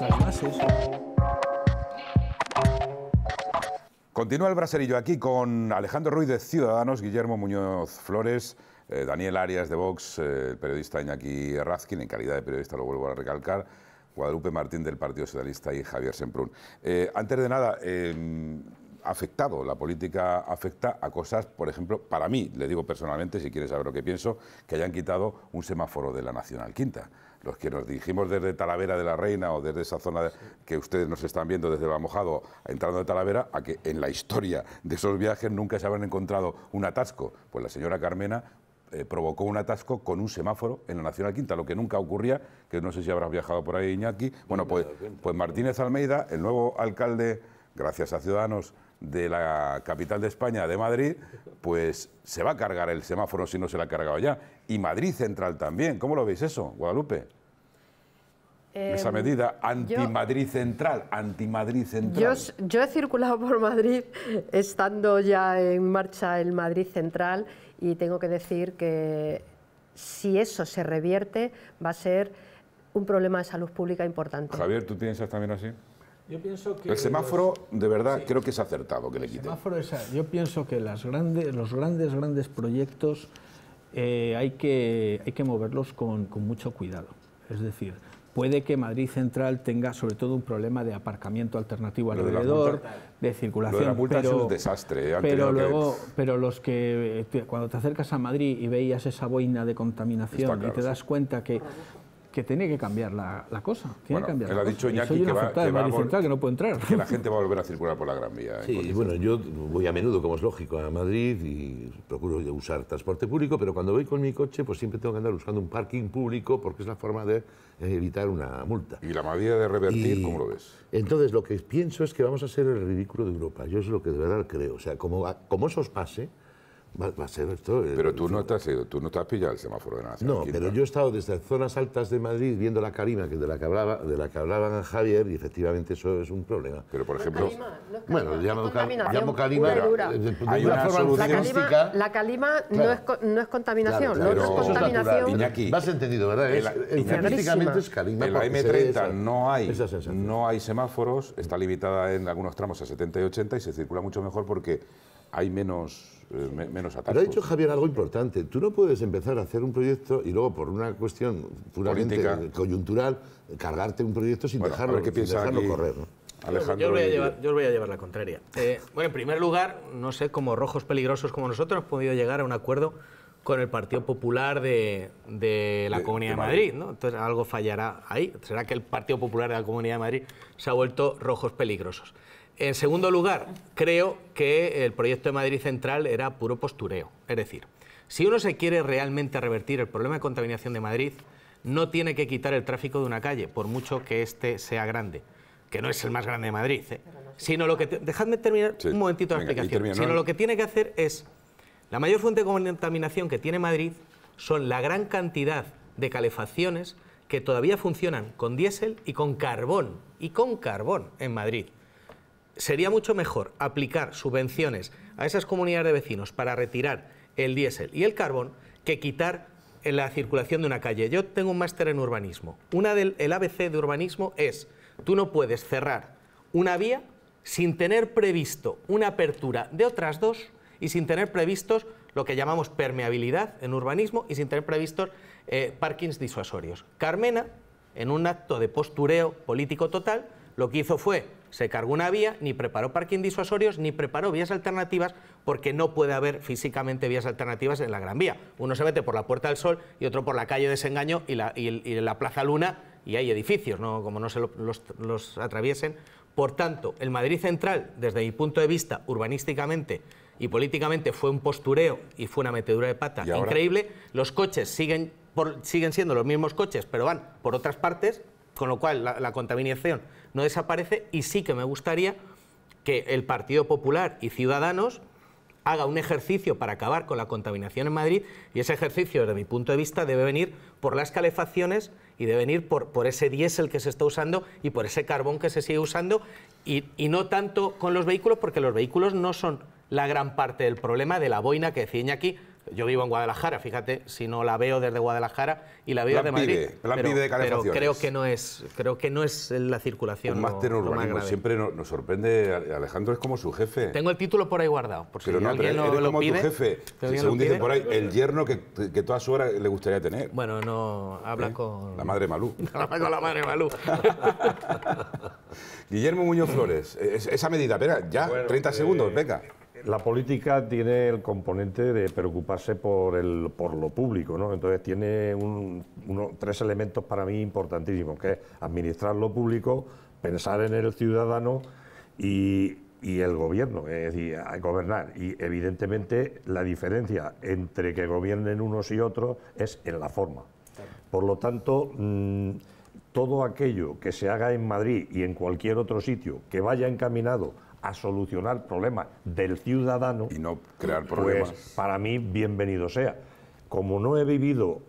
Continúa el braserillo aquí con Alejandro Ruiz de Ciudadanos, Guillermo Muñoz Flores, eh, Daniel Arias de Vox, eh, el periodista Iñaki Razkin, en calidad de periodista lo vuelvo a recalcar, Guadalupe Martín del Partido Socialista y Javier Semprún. Eh, antes de nada, afectado, la política afecta a cosas, por ejemplo, para mí, le digo personalmente, si quieres saber lo que pienso, que hayan quitado un semáforo de la Nacional Quinta los que nos dirigimos desde Talavera de la Reina o desde esa zona que ustedes nos están viendo desde Mojado, entrando de Talavera, a que en la historia de esos viajes nunca se habrán encontrado un atasco. Pues la señora Carmena eh, provocó un atasco con un semáforo en la Nacional Quinta, lo que nunca ocurría, que no sé si habrás viajado por ahí, Iñaki. Bueno, pues, pues Martínez Almeida, el nuevo alcalde, gracias a Ciudadanos, de la capital de España, de Madrid, pues se va a cargar el semáforo si no se lo ha cargado ya. Y Madrid Central también. ¿Cómo lo veis eso, Guadalupe? Em, Esa medida anti-Madrid Central, anti-Madrid Central. Yo, yo he circulado por Madrid estando ya en marcha el Madrid Central y tengo que decir que si eso se revierte va a ser un problema de salud pública importante. Javier, ¿tú piensas también así? el semáforo, de verdad, creo que es acertado que le quiten. El semáforo es, yo pienso que las grandes, los grandes, grandes proyectos eh, hay, que, hay que moverlos con, mucho cuidado. Es decir, puede que Madrid Central tenga sobre todo un problema de aparcamiento alternativo alrededor, de, circulación. la multa es un desastre. Eh, pero luego, pero los que eh, cuando te acercas a Madrid y veías esa boina de contaminación y te das cuenta que que tiene que cambiar la, cosa. Tiene que cambiar la ha dicho Iñaki que, va, no puede entrar. que la gente va a volver a circular por la Gran Vía. ¿eh? Sí, y bueno, yo voy a menudo, como es lógico, a Madrid y procuro usar transporte público, pero cuando voy con mi coche, pues siempre tengo que andar buscando un parking público porque es la forma de eh, evitar una multa. ¿Y la medida de revertir, cómo lo ves? Entonces, lo que pienso es que vamos a ser el ridículo de Europa. Yo es lo que de verdad creo. O sea, como, como eso os pase Va, a ser esto. Eh, pero tú no, te has tú no pillado el semáforo de nación. No, pero yo he estado desde zonas altas de Madrid viendo la Calima, que de la que hablaba, de la hablaban Javier y efectivamente eso es un problema. Pero por ejemplo, bueno, llamo, de, la, calima, no, es, no es contaminación, no es contaminación. Iñaki, entendido, ¿verdad? Es, es calima. En la M30 no hay no hay semáforos, está limitada en algunos tramos a 70 y 80 y se circula mucho mejor porque hay menos, eh, menos Pero ha dicho Javier algo importante. Tú no puedes empezar a hacer un proyecto y luego, por una cuestión puramente coyuntural, cargarte un proyecto sin dejarlo, correr. yo, os voy a llevar, la contraria. Eh, bueno, en primer lugar, no sé, cómo rojos peligrosos como nosotros, hemos podido llegar a un acuerdo con el Partido Popular de, la Comunidad de Madrid. Entonces algo fallará ahí. ¿Será que el Partido Popular de la Comunidad de Madrid se ha vuelto rojos peligrosos? En segundo lugar, creo que el proyecto de Madrid Central era puro postureo. Es decir, si uno se quiere realmente revertir el problema de contaminación de Madrid, no tiene que quitar el tráfico de una calle, por mucho que este sea grande, que no es el más grande de Madrid. ¿eh? Sino lo que dejadme terminar un momentito la explicación. Sino lo que tiene que hacer es la mayor fuente de contaminación que tiene Madrid son la gran cantidad de calefacciones que todavía funcionan con diésel y con carbón y con carbón en Madrid sería mucho mejor aplicar subvenciones a esas comunidades de vecinos para retirar el diésel y el carbón que quitar en la circulación de una calle. Yo tengo un máster en urbanismo. Una del el ABC de urbanismo es tú no puedes cerrar una vía sin tener previsto una apertura de otras dos y sin tener previstos lo que llamamos permeabilidad en urbanismo y sin tener previstos eh, parkings disuasorios. Carmena, en un acto de postureo político total, lo que hizo fue se cargó una vía, ni preparó parking disuasorios, ni preparó vías alternativas, porque no puede haber físicamente vías alternativas en la Gran Vía. Uno se mete por la Puerta del Sol y otro por la calle Desengaño y la, y, la Plaza Luna, y hay edificios, como no se los, atraviesen. Por tanto, el Madrid Central, desde mi punto de vista, urbanísticamente, y políticamente fue un postureo y fue una metedura de pata increíble. Los coches siguen, siguen siendo los mismos coches, pero van por otras partes, con lo cual la contaminación no desaparece y sí que me gustaría que el Partido Popular y Ciudadanos haga un ejercicio para acabar con la contaminación en Madrid y ese ejercicio, desde mi punto de vista, debe venir por las calefacciones y debe venir por, ese diésel que se está usando y por ese carbón que se sigue usando y, y, no tanto con los vehículos porque los vehículos no son la gran parte del problema de la boina que decía aquí yo vivo en Guadalajara, fíjate, si no la veo desde Guadalajara y la veo desde Madrid. pero, creo que no es, creo que no es la circulación. Un máster en siempre nos, sorprende. Alejandro es como su jefe. Tengo el título por ahí guardado, por pero no, pero lo como tu jefe. según dicen por ahí, el yerno que, que, toda su hora le gustaría tener. Bueno, no habla ¿Eh? con la madre Malú. habla con la madre Malú. Guillermo Muñoz Flores, esa medida, espera, ya, 30 segundos, eh, venga la política tiene el componente de preocuparse por, el, por lo público, ¿no? Entonces tiene un, uno, tres elementos para mí importantísimos, que es administrar lo público, pensar en el ciudadano y, el gobierno, es decir, gobernar. Y evidentemente la diferencia entre que gobiernen unos y otros es en la forma. Por lo tanto, mm, todo aquello que se haga en Madrid y en cualquier otro sitio que vaya encaminado a solucionar problemas del ciudadano y no crear pues, problemas. Pues para mí bienvenido sea. Como no he vivido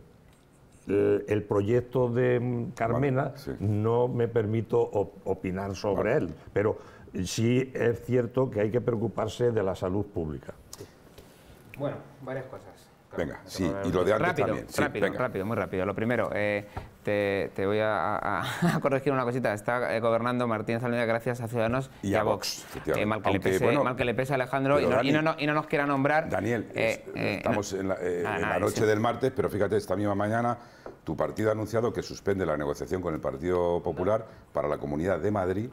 eh, el, proyecto de mm, Carmena, no me permito opinar sobre él, pero sí es cierto que hay que preocuparse de la salud pública. Bueno, varias cosas. venga, sí, y lo de antes rápido, también. rápido, rápido, muy rápido. Lo primero, eh, te, voy a, corregir una cosita. Está eh, gobernando Martínez Almeida gracias a Ciudadanos y, a, Vox. Eh, mal, que le pese, Alejandro y no, nos quiera nombrar. Daniel, eh, estamos en la, noche del martes, pero fíjate, esta misma mañana tu partido ha anunciado que suspende la negociación con el Partido Popular para la Comunidad de Madrid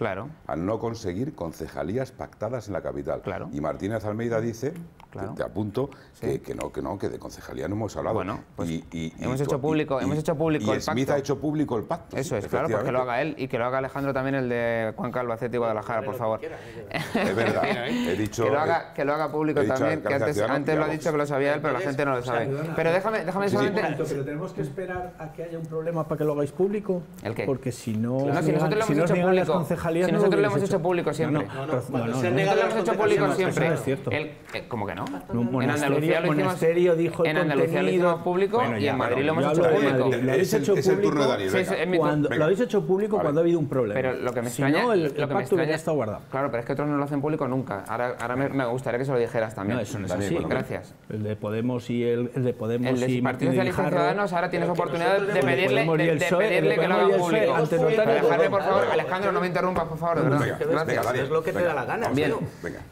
al no conseguir concejalías pactadas en la capital. Claro. Y Martínez Almeida dice, te, apunto, que, no, que no, que de concejalía no hemos hablado. Bueno, pues hemos, hecho público, hemos hecho público el pacto hecho público el pacto. Eso es, claro, porque lo haga él y que lo haga Alejandro también el de Juan Calvacete y Guadalajara, por favor. es verdad, ¿eh? he dicho... Que lo haga, público también, que antes, lo ha dicho que lo sabía él, pero la gente no lo sabe. Pero déjame, déjame solamente... pero tenemos que esperar a que haya un problema para que lo hagáis público. ¿El qué? Porque si no... si nosotros lo hemos hecho público. Si nosotros lo hemos hecho público siempre. Nosotros lo hemos hecho público siempre. ¿Cómo que no? En Andalucía lo hicimos... En público y en Madrid lo hemos hecho público. hecho público cuando, lo habéis hecho público cuando ha habido un problema. Pero lo que me si no, el, pacto extraña, ya está guardado. Claro, pero es que otros no lo hacen público nunca. Ahora, me, gustaría que se lo dijeras también. No, eso no es así. Gracias. El de Podemos y el, el de Podemos el de y Socialista Ciudadanos ahora tienes oportunidad de pedirle, de, pedirle que lo haga público. por favor, Alejandro, no me interrumpas, por favor, verdad. Gracias. Es lo que te da la gana. Bien.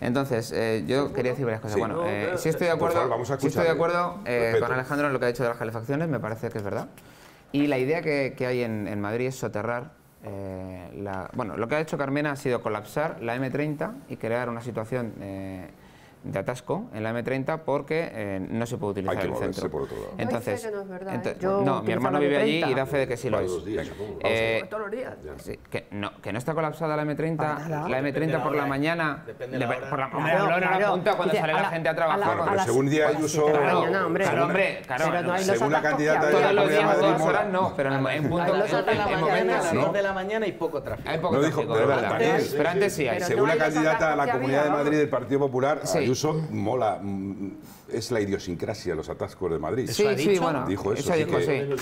Entonces, eh, yo quería decir varias cosas. Bueno, si estoy de acuerdo. Sí estoy de acuerdo eh, con Alejandro en lo que ha dicho de las calefacciones, me parece que es verdad. Y la idea que, hay en, en, Madrid es soterrar, eh, la, bueno, lo que ha hecho Carmena ha sido colapsar la M30 y crear una situación eh, de atasco en la M30 porque eh, no se puede utilizar Hay el centro. Entonces, no, ¿eh? mi hermano vive allí y da fe de que sí lo es. Todos los días. Eh, todos los días. que, no, que no está colapsada la M30, la, M30 por la, mañana, depende de, por la mañana, punta cuando sale la, gente a trabajar. pero según día uso. claro, hombre, claro, según la candidata de todos los días, Madrid, no, pero en ah, punto en momentos de la mañana y poco tráfico. Hay poco tráfico, pero antes sí hay. Según la candidata de la Comunidad de Madrid del Partido Popular, sí eso mola, mm, es la idiosincrasia, los atascos de Madrid. Sí, sí, bueno. Dijo eso, que,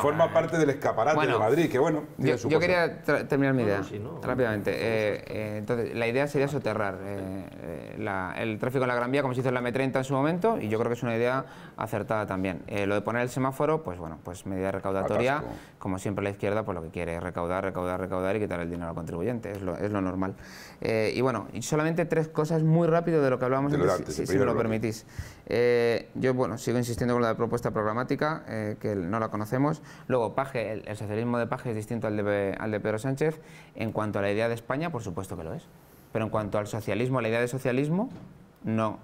forma parte del escaparate de Madrid, que bueno. Yo, quería terminar mi idea, rápidamente. Eh, eh, entonces, la idea sería soterrar eh, el tráfico en la Gran Vía, como se hizo en la M30 en su momento, y yo creo que es una idea acertada también. Eh, lo de poner el semáforo, pues bueno, pues medida recaudatoria, como siempre la izquierda, pues lo que quiere es recaudar, recaudar, recaudar y quitar el dinero al contribuyente, es lo, es lo normal. Eh, y bueno, y solamente tres cosas muy rápido de lo que hablábamos antes, si, me lo permitís. Eh, yo, bueno, sigo insistiendo con la propuesta programática, que no la conocemos. Luego, Paje, el, socialismo de Paje es distinto al de, al de Pedro Sánchez. En cuanto a la idea de España, por supuesto que lo es. Pero en cuanto al socialismo, la idea de socialismo, no,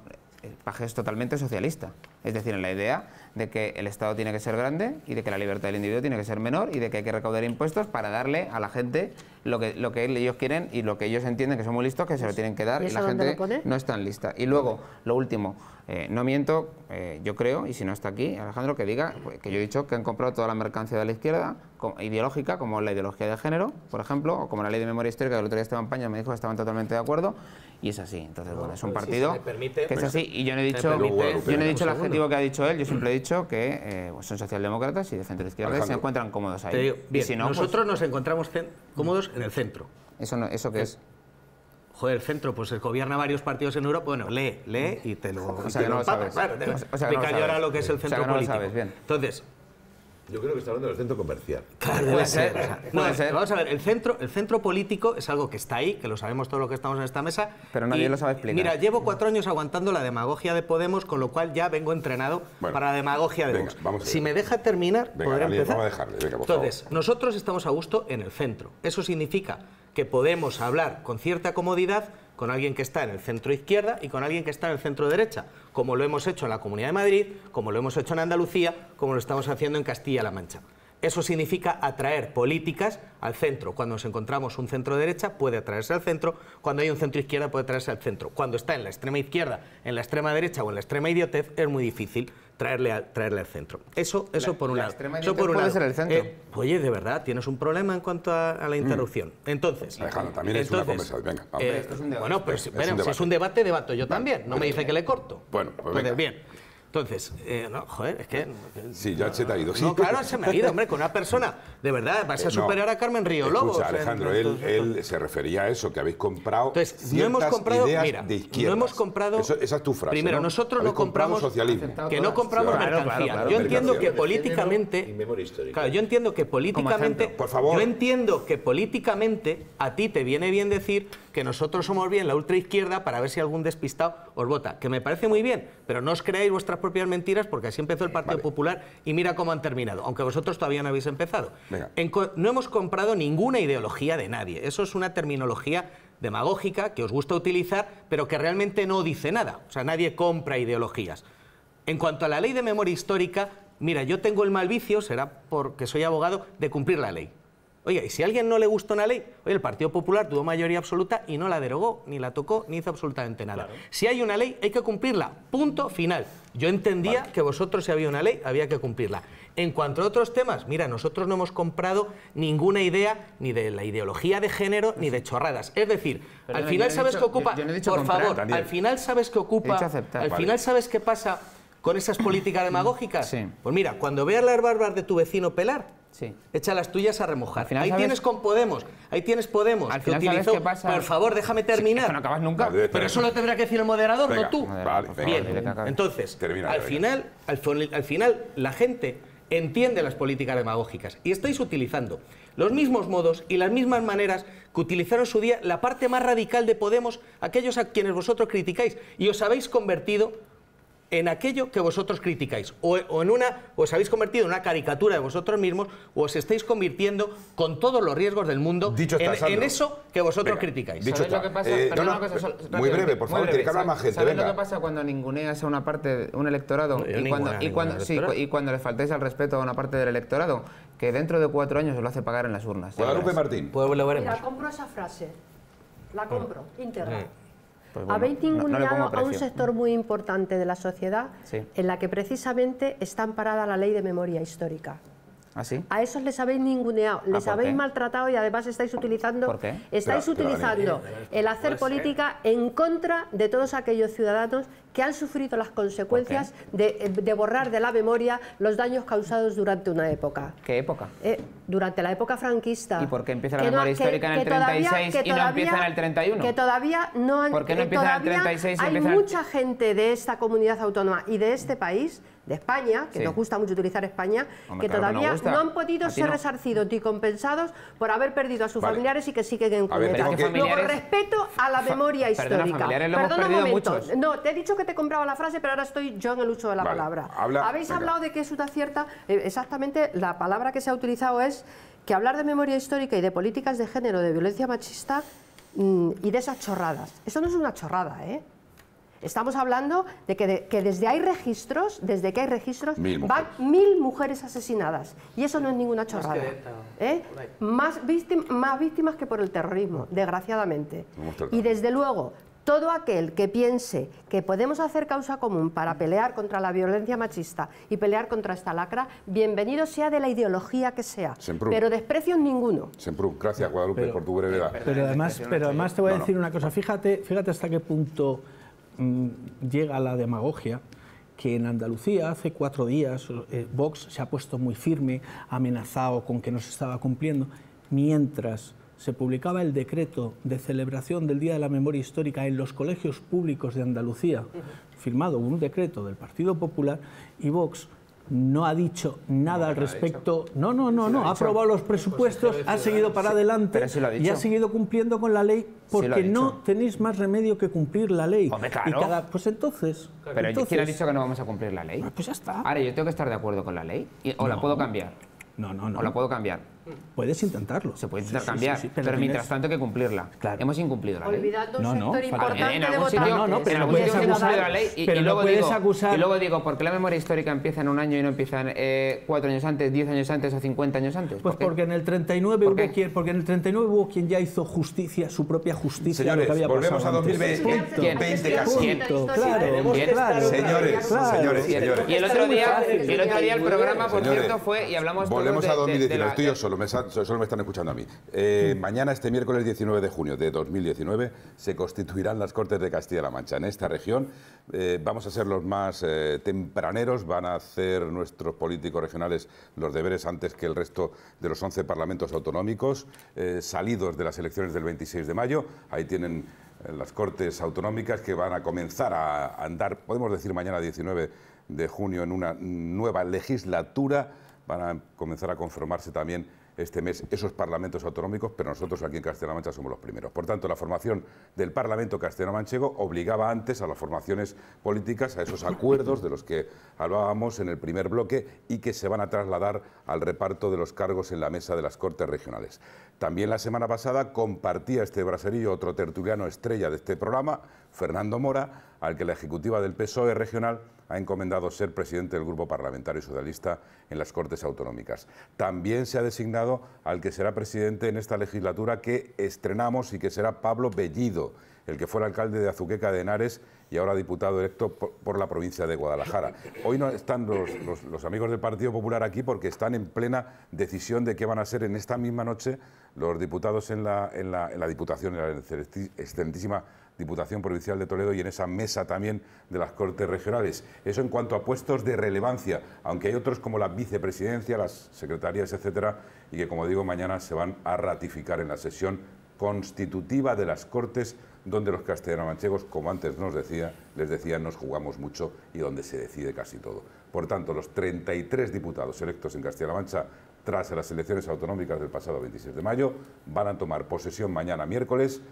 Paje es totalmente socialista. Es decir, en la idea de que el Estado tiene que ser grande y de que la libertad del individuo tiene que ser menor y de que hay que recaudar impuestos para darle a la gente lo que, lo que ellos quieren y lo que ellos entienden que son muy listos, que se lo pues, tienen que dar y, la gente no está tan lista. Y luego, lo último, eh, no miento, eh, yo creo, y si no está aquí, Alejandro, que diga pues, que yo he dicho que han comprado toda la mercancía de la izquierda ideológica, como la ideología de género, por ejemplo, o como la ley de memoria histórica que el otro día Esteban Paña me dijo que estaban totalmente de acuerdo, y es así. Entonces, bueno, es un pues, partido que es así, y yo no he dicho, yo he dicho el adjetivo que ha dicho él, yo siempre he dicho que eh, son socialdemócratas y de centro izquierda se encuentran cómodos ahí. nosotros nos encontramos cómodos en el centro. ¿Eso, no, eso qué eh, es? Joder, el centro, pues eh, gobierna varios partidos en Europa. Bueno, lee, lee y te lo. O sea, no lo sabes. ahora lo que es el centro político. Entonces, yo creo que está hablando del centro comercial. Claro, puede ser. Vamos a ver, el centro, el centro político es algo que está ahí, que lo sabemos todos los que estamos en esta mesa. Pero nadie lo sabe explicar. Mira, llevo cuatro años aguantando la demagogia de Podemos, con lo cual ya vengo entrenado para la demagogia de Podemos. Si me deja terminar, venga, podré empezar. Vamos a dejarle, Entonces, nosotros estamos a gusto en el centro. Eso significa que podemos hablar con cierta comodidad con alguien que está en el centro izquierda y con alguien que está en el centro derecha, como lo hemos hecho en la Comunidad de Madrid, como lo hemos hecho en Andalucía, como lo estamos haciendo en Castilla-La Mancha. Eso significa atraer políticas al centro. Cuando nos encontramos un centro derecha puede atraerse al centro, cuando hay un centro izquierda puede atraerse al centro. Cuando está en la extrema izquierda, en la extrema derecha o en la extrema idiotez es muy difícil traerle, traerle al centro. Eso, eso por un la lado. Extrema eso puede Ser centro. Eh, oye, de verdad, tienes un problema en cuanto a, la mm. interrupción. Entonces... Alejandro, también es una conversación. Venga, eh, es un debate. Bueno, pues, si es un debate, debato yo también. No me dice que le corto. Bueno, pues, bien. Entonces, eh, no, joder, es que... Sí, ya se te ha ido. No, claro, se me ha ido, hombre, con una persona, de verdad, vas a eh, superar a Carmen Río Lobo. Escucha, Alejandro, él, él, se refería a eso, que habéis comprado Entonces, no hemos comprado, mira, de izquierdas. No hemos comprado... esa es tu frase, Primero, nosotros no compramos... Que no compramos mercancía. yo entiendo que políticamente... Claro, yo entiendo que políticamente... Por favor. Yo entiendo que políticamente a ti te viene bien decir que nosotros somos bien la ultraizquierda para ver si algún despistado os vota. Que me parece muy bien, pero no os creáis vuestra propias mentiras porque así empezó el Partido Popular y mira cómo han terminado, aunque vosotros todavía no habéis empezado. no hemos comprado ninguna ideología de nadie, eso es una terminología demagógica que os gusta utilizar, pero que realmente no dice nada, o sea, nadie compra ideologías. En cuanto a la ley de memoria histórica, mira, yo tengo el mal vicio, será porque soy abogado, de cumplir la ley. Oye, y si a alguien no le gustó una ley, oye, el Partido Popular tuvo mayoría absoluta y no la derogó, ni la tocó, ni hizo absolutamente nada. Si hay una ley, hay que cumplirla. Punto final. Yo entendía que vosotros, si había una ley, había que cumplirla. En cuanto a otros temas, mira, nosotros no hemos comprado ninguna idea ni de la ideología de género ni de chorradas. Es decir, al final sabes que ocupa. por favor, al final sabes que ocupa. Al final sabes qué pasa con esas políticas demagógicas? Pues mira, cuando veas las barbas de tu vecino pelar, echa las tuyas a remojar. ahí tienes con Podemos, ahí tienes Podemos, Al que Por favor, déjame terminar. nunca. Pero eso lo tendrá que decir el moderador, no tú. Vale, entonces, al, final, al final la gente entiende las políticas demagógicas y estáis utilizando los mismos modos y las mismas maneras que utilizaron su día la parte más radical de Podemos, aquellos a quienes vosotros criticáis, y os habéis convertido en aquello que vosotros criticáis. O, en una, os habéis convertido en una caricatura de vosotros mismos, o os estáis convirtiendo con todos los riesgos del mundo en, eso que vosotros criticáis. Dicho Lo que pasa? Eh, muy breve, por favor, más gente. ¿Sabéis lo que pasa cuando ninguneas a una parte, un electorado, y, cuando, le faltáis al respeto a una parte del electorado? Que dentro de cuatro años se lo hace pagar en las urnas. Guadalupe Martín. La compro esa frase. La compro, íntegra. Habéis pues ninguneado a un sector muy importante de la sociedad en la que precisamente está amparada la ley de memoria histórica. ¿Ah, A esos les habéis ninguneado, ah, les habéis maltratado y además estáis utilizando, estáis utilizando eh, eh, el hacer política en contra de todos aquellos ciudadanos que han sufrido las consecuencias de, borrar de la memoria los daños causados durante una época. ¿Qué época? Eh, durante la época franquista. ¿Y por qué empieza la memoria histórica en el 36 y no empieza en el 31? Que todavía no han... Eh, empieza en 36 Hay mucha gente de esta comunidad autónoma y de este país de España, que nos gusta mucho utilizar España, que todavía no han podido ser resarcidos ni compensados por haber perdido a sus familiares y que siguen en cuenta ...lo respeto a la memoria histórica. Perdona un momento. No, te he dicho que te compraba la frase, pero ahora estoy yo en el uso de la palabra. Habéis hablado de que es una cierta... Eh, exactamente, la palabra que se ha utilizado es que hablar de memoria histórica y de políticas de género, de violencia machista mm, y de esas chorradas. Eso no es una chorrada, ¿eh? Estamos hablando de que, desde hay registros, desde que hay registros, van mil mujeres asesinadas. Y eso no es ninguna chorrada. ¿eh? Más, más, víctimas que por el terrorismo, desgraciadamente. Y desde luego, todo aquel que piense que podemos hacer causa común para pelear contra la violencia machista y pelear contra esta lacra, bienvenido sea de la ideología que sea, pero desprecio ninguno. gracias Guadalupe por tu brevedad. Pero además, pero además te voy a decir una cosa, fíjate, fíjate hasta qué punto Mm, llega la demagogia que en Andalucía hace cuatro días eh, Vox se ha puesto muy firme, amenazado con que no se estaba cumpliendo, mientras se publicaba el decreto de celebración del Día de la Memoria Histórica en los colegios públicos de Andalucía, firmado un decreto del Partido Popular, y Vox no ha dicho nada al respecto. No, no, no, no. Ha aprobado los presupuestos, ha seguido para adelante y ha seguido cumpliendo con la ley porque no tenéis más remedio que cumplir la ley. y pues entonces. Pero ¿quién ha dicho que no vamos a cumplir la ley? Ah, pues ya está. Ahora, yo tengo que estar de acuerdo con la ley o la puedo cambiar. No, no, no. O la puedo cambiar. Puedes intentarlo. Se puede intentar cambiar, pero, mientras tanto hay que cumplirla. Hemos incumplido la ley. Olvidando no, sector en, No, no, pero La ley y, luego digo, acusar... Y luego digo, ¿por qué la memoria histórica empieza en un año y no empieza eh, cuatro años antes, diez años antes o cincuenta años antes? pues porque en, el 39 hubo quien, porque en el 39 hubo quien ya hizo justicia, su propia justicia. Señores, volvemos a 2020 casi. Claro, Señores, señores, señores. Y el otro día el programa, por cierto, fue, y hablamos Volvemos a 2019, yo solo solo me están escuchando a mí. Eh, mm. mañana, este miércoles 19 de junio de 2019, se constituirán las Cortes de Castilla-La Mancha. En esta región eh, vamos a ser los más eh, tempraneros, van a hacer nuestros políticos regionales los deberes antes que el resto de los 11 parlamentos autonómicos, salidos de las elecciones del 26 de mayo. Ahí tienen las Cortes Autonómicas que van a comenzar a andar, podemos decir mañana 19 de junio, en una nueva legislatura van a comenzar a conformarse también este mes esos parlamentos autonómicos, pero nosotros aquí en Castilla-La Mancha somos los primeros. Por tanto, la formación del Parlamento Castellano Manchego obligaba antes a las formaciones políticas a esos acuerdos de los que hablábamos en el primer bloque y que se van a trasladar al reparto de los cargos en la mesa de las Cortes Regionales. También la semana pasada compartía este braserillo otro tertuliano estrella de este programa, Fernando Mora, al que la ejecutiva del PSOE regional ha encomendado ser presidente del Grupo Parlamentario Socialista en las Cortes Autonómicas. También se ha designado al que será presidente en esta legislatura que estrenamos y que será Pablo Bellido, el que fuera alcalde de Azuqueca de Henares y ahora diputado electo por, la provincia de Guadalajara. Hoy no están los, amigos del Partido Popular aquí porque están en plena decisión de qué van a ser en esta misma noche los diputados en la, en la, en la Diputación, en la excelentísima Diputación Provincial de Toledo y en esa mesa también de las Cortes Regionales. Eso en cuanto a puestos de relevancia, aunque hay otros como la vicepresidencia, las secretarías, etcétera, y que como digo mañana se van a ratificar en la sesión constitutiva de las Cortes donde los Castellanamanchegos, como antes nos decía, les decía, nos jugamos mucho y donde se decide casi todo. Por tanto, los 33 diputados electos en Castilla-La Mancha tras las elecciones autonómicas del pasado 26 de mayo van a tomar posesión mañana miércoles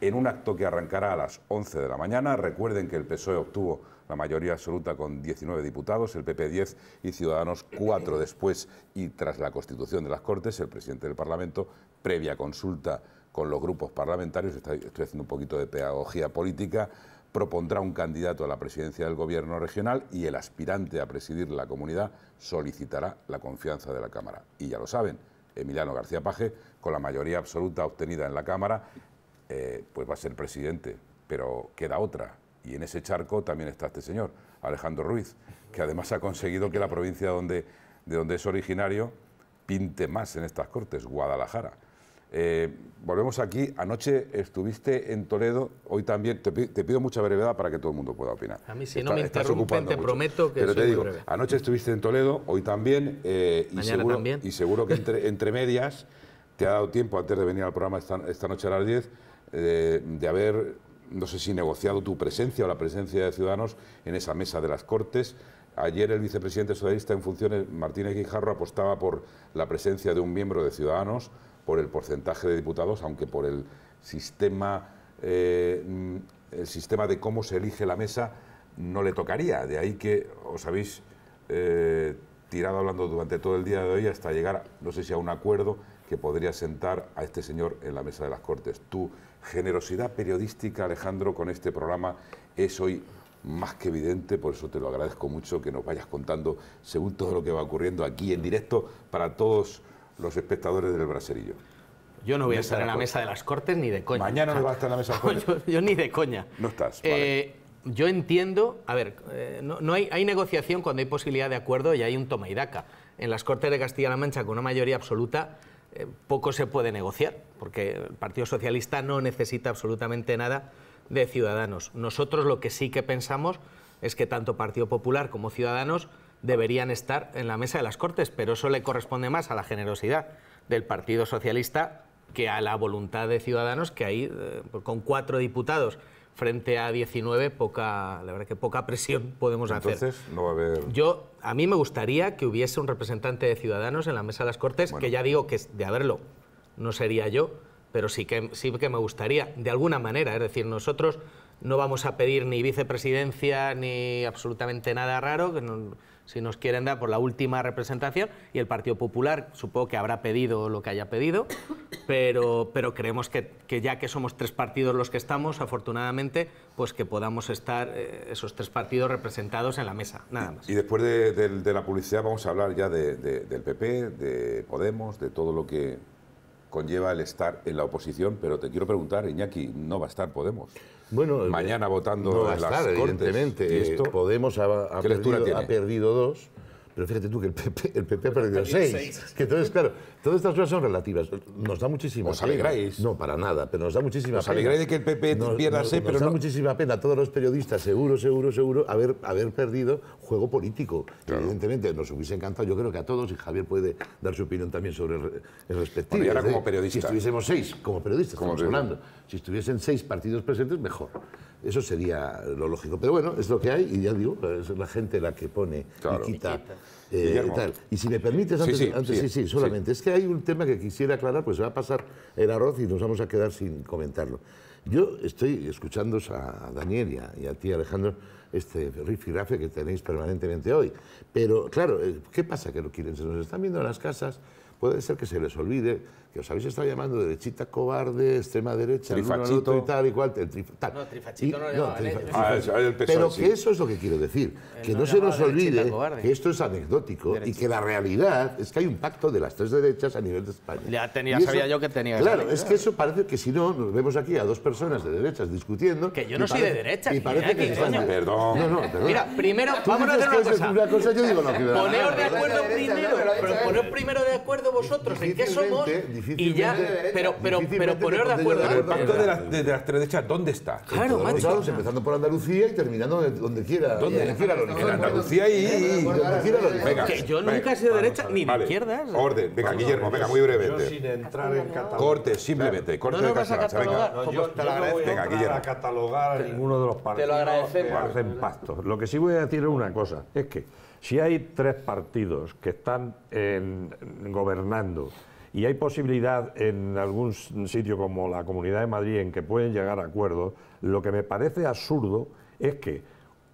en un acto que arrancará a las 11 de la mañana. Recuerden que el PSOE obtuvo la mayoría absoluta con 19 diputados, el PP 10 y Ciudadanos 4 después y tras la constitución de las Cortes, el presidente del Parlamento, previa consulta con los grupos parlamentarios, estoy, haciendo un poquito de pedagogía política, propondrá un candidato a la presidencia del gobierno regional y el aspirante a presidir la comunidad solicitará la confianza de la Cámara. Y ya lo saben, Emiliano García Paje, con la mayoría absoluta obtenida en la Cámara, eh, pues va a ser presidente, pero queda otra. Y en ese charco también está este señor, Alejandro Ruiz, que además ha conseguido que la provincia donde, de donde es originario pinte más en estas cortes, Guadalajara. Eh, volvemos aquí. Anoche estuviste en Toledo, hoy también. Te, pido mucha brevedad para que todo el mundo pueda opinar. A mí, si no me interrumpen, te prometo que soy breve. anoche estuviste en Toledo, hoy también. Eh, y Mañana seguro, también. Y seguro que entre, medias te ha dado tiempo, antes de venir al programa esta, noche a las 10, eh, de haber, no sé si negociado tu presencia o la presencia de Ciudadanos en esa mesa de las Cortes. Ayer el vicepresidente socialista en funciones, Martínez Guijarro, apostaba por la presencia de un miembro de Ciudadanos por el porcentaje de diputados, aunque por el sistema, eh, el sistema de cómo se elige la mesa no le tocaría. De ahí que os habéis eh, tirado hablando durante todo el día de hoy hasta llegar, no sé si a un acuerdo que podría sentar a este señor en la mesa de las Cortes. Tu generosidad periodística, Alejandro, con este programa es hoy más que evidente, por eso te lo agradezco mucho que nos vayas contando según todo lo que va ocurriendo aquí en directo para todos los espectadores del braserillo. Yo no voy a estar en la mesa de las Cortes ni de coña. Mañana no vas a estar en la mesa de las Cortes. yo, ni de coña. No estás. Eh, yo entiendo, a ver, eh, no, hay, negociación cuando hay posibilidad de acuerdo y hay un toma y daca. En las Cortes de Castilla-La Mancha, con una mayoría absoluta, eh, poco se puede negociar, porque el Partido Socialista no necesita absolutamente nada de Ciudadanos. Nosotros lo que sí que pensamos es que tanto Partido Popular como Ciudadanos deberían estar en la mesa de las Cortes, pero eso le corresponde más a la generosidad del Partido Socialista que a la voluntad de Ciudadanos, que ahí, eh, con cuatro diputados frente a 19, poca, la verdad que poca presión podemos hacer. Entonces, no va a haber... Yo, a mí me gustaría que hubiese un representante de Ciudadanos en la mesa de las Cortes, que ya digo que de haberlo no sería yo, pero sí que, sí que me gustaría, de alguna manera, es decir, nosotros no vamos a pedir ni vicepresidencia ni absolutamente nada raro, que no, si nos quieren dar por la última representación, y el Partido Popular supongo que habrá pedido lo que haya pedido, pero, pero creemos que, ya que somos tres partidos los que estamos, afortunadamente, pues que podamos estar eh, esos tres partidos representados en la mesa, nada más. Y, después de, la publicidad vamos a hablar ya del PP, de Podemos, de todo lo que conlleva el estar en la oposición, pero te quiero preguntar, Iñaki, no va a estar Podemos. Bueno, mañana votando las evidentemente. Podemos ha, ha, ha perdido dos. Pero fíjate tú que el PP, el PP ha pues perdido 6. Que entonces, claro, todas estas cosas son relativas. Nos da muchísima ¿Os alegráis? No, para nada, pero nos da muchísima pena. ¿Os alegráis de que el PP nos, pierda pero nos da muchísima pena a todos los periodistas, seguro, seguro, seguro, haber, haber perdido juego político. Evidentemente, nos hubiese encantado, yo creo que a todos, y Javier puede dar su opinión también sobre el, respectivo. y ahora como periodista. Si estuviésemos 6, como periodistas, como estamos Si estuviesen 6 partidos presentes, mejor. Eso sería lo lógico. Pero bueno, es lo que hay y ya digo, es la gente la que pone y quita. Eh, y, tal. y si me permites, antes, sí, sí, sí, sí solamente, es que hay un tema que quisiera aclarar, pues se va a pasar el arroz y nos vamos a quedar sin comentarlo. Yo estoy escuchando a Daniel y a, ti, Alejandro, este rifirrafe que tenéis permanentemente hoy. Pero claro, eh, ¿qué pasa? Que lo quieren, se nos están viendo en las casas, puede ser que se les olvide que os habéis estado llamando derechita cobarde, extrema derecha, trifachito. y tal y cual. No, trifachito no, no ah, Pero que eso es lo que quiero decir. Eh, que no, se nos olvide que esto es anecdótico y que la realidad es que hay un pacto de las tres derechas a nivel de España. Ya, tenía, sabía yo que tenía Claro, es que eso parece que si no, nos vemos aquí a dos personas de derechas discutiendo. Que yo no soy de derecha. Y parece que, Perdón. Mira, primero, vamos a hacer una cosa. cosa yo digo, no, Poneos de acuerdo primero, pero poneos primero de acuerdo vosotros en qué somos y ya, pero, pero, pero poner de acuerdo. El pacto de, la, de, las tres derechas, ¿dónde está? Claro, macho. empezando por Andalucía y terminando donde, quiera. ¿Dónde eh, quiera lo En Andalucía y. Que yo nunca he sido derecha ni de izquierda. Orden, venga, Guillermo, venga, muy brevemente. sin entrar en Corte, simplemente, corte de casa. te lo agradezco. Venga, Guillermo. a catalogar a ninguno de los partidos. Te lo agradecemos. Hacen pacto. Lo que sí voy a decir es una cosa, es que si hay tres partidos que están gobernando y hay posibilidad en algún sitio como la Comunidad de Madrid en que pueden llegar a acuerdos. Lo que me parece absurdo es que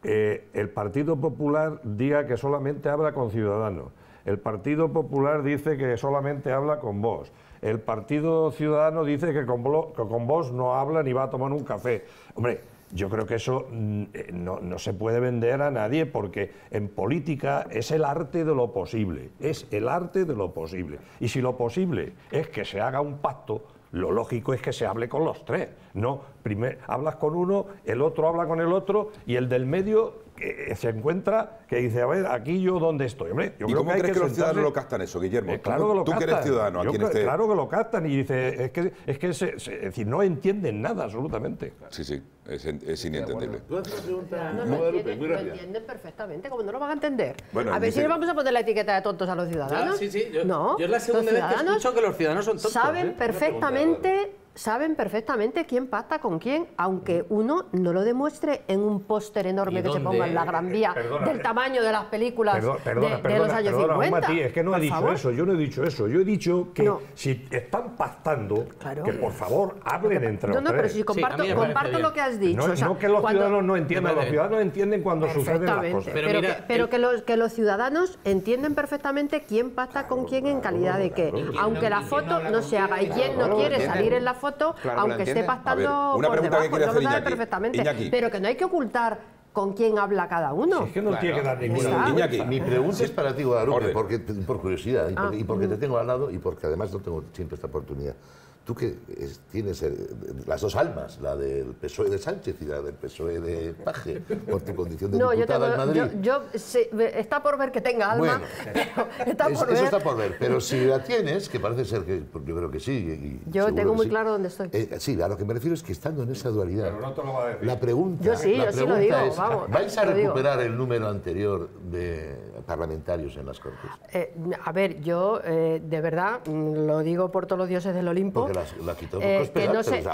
eh, el Partido Popular diga que solamente habla con Ciudadanos. El Partido Popular dice que solamente habla con vos. El Partido Ciudadano dice que con, con vos no habla ni va a tomar un café. Hombre, yo creo que eso mm, eh, no, se puede vender a nadie porque en política es el arte de lo posible, es el arte de lo posible. Y si lo posible es que se haga un pacto, lo lógico es que se hable con los tres. No, primero hablas con uno, el otro habla con el otro y el del medio se encuentra que dice, a ver, aquí yo dónde estoy. yo ¿Y creo cómo que crees que, los ciudadanos lo captan eso, Guillermo? Eh, claro que lo tú captan. eres ciudadano este Claro que lo captan y dice, es que, es que es decir, no entienden nada absolutamente. Sí, sí, es, inentendible. no, entienden perfectamente, como no lo van a entender. a ver si le vamos a poner la etiqueta de tontos a los ciudadanos. Ah, yo, no, yo es la segunda vez que escucho que los ciudadanos son tontos. Saben ¿eh? perfectamente saben perfectamente quién pacta con quién, aunque mm. uno no lo demuestre en un póster enorme que se ponga en la Gran eh, Vía, del tamaño de las películas de, de, los años 50. es que no he dicho eso, yo no he dicho eso. Yo he dicho que si están pactando, que por favor hablen entre no, No, pero si comparto, comparto lo que has dicho. No, que los ciudadanos no entiendan, los ciudadanos entienden cuando suceden las cosas. Pero, que, pero eh, que, los, que los ciudadanos entienden perfectamente quién pacta con quién en calidad de qué, aunque la foto no se haga y quién no quiere salir en la foto aunque esté pastando por debajo, perfectamente, pero que no hay que ocultar con quién habla cada uno. Mi pregunta es para ti, Guadalupe, por curiosidad, ah. y porque, te tengo al lado y porque además no tengo siempre esta oportunidad tú que tienes eh, las dos almas, la del PSOE de Sánchez y la del PSOE de Paje, por tu condición de no, diputada yo en Madrid. está por ver que tenga alma, está por eso está por ver, pero si la tienes, que parece ser que pues, yo creo que sí. yo tengo muy claro dónde estoy. Eh, sí, a lo que me refiero es que estando en esa dualidad, la pregunta, es, ¿vais a recuperar el número anterior de parlamentarios en las Cortes? Eh, a ver, yo eh, de verdad mm, lo digo por todos los dioses del Olimpo. Eh, que no sé,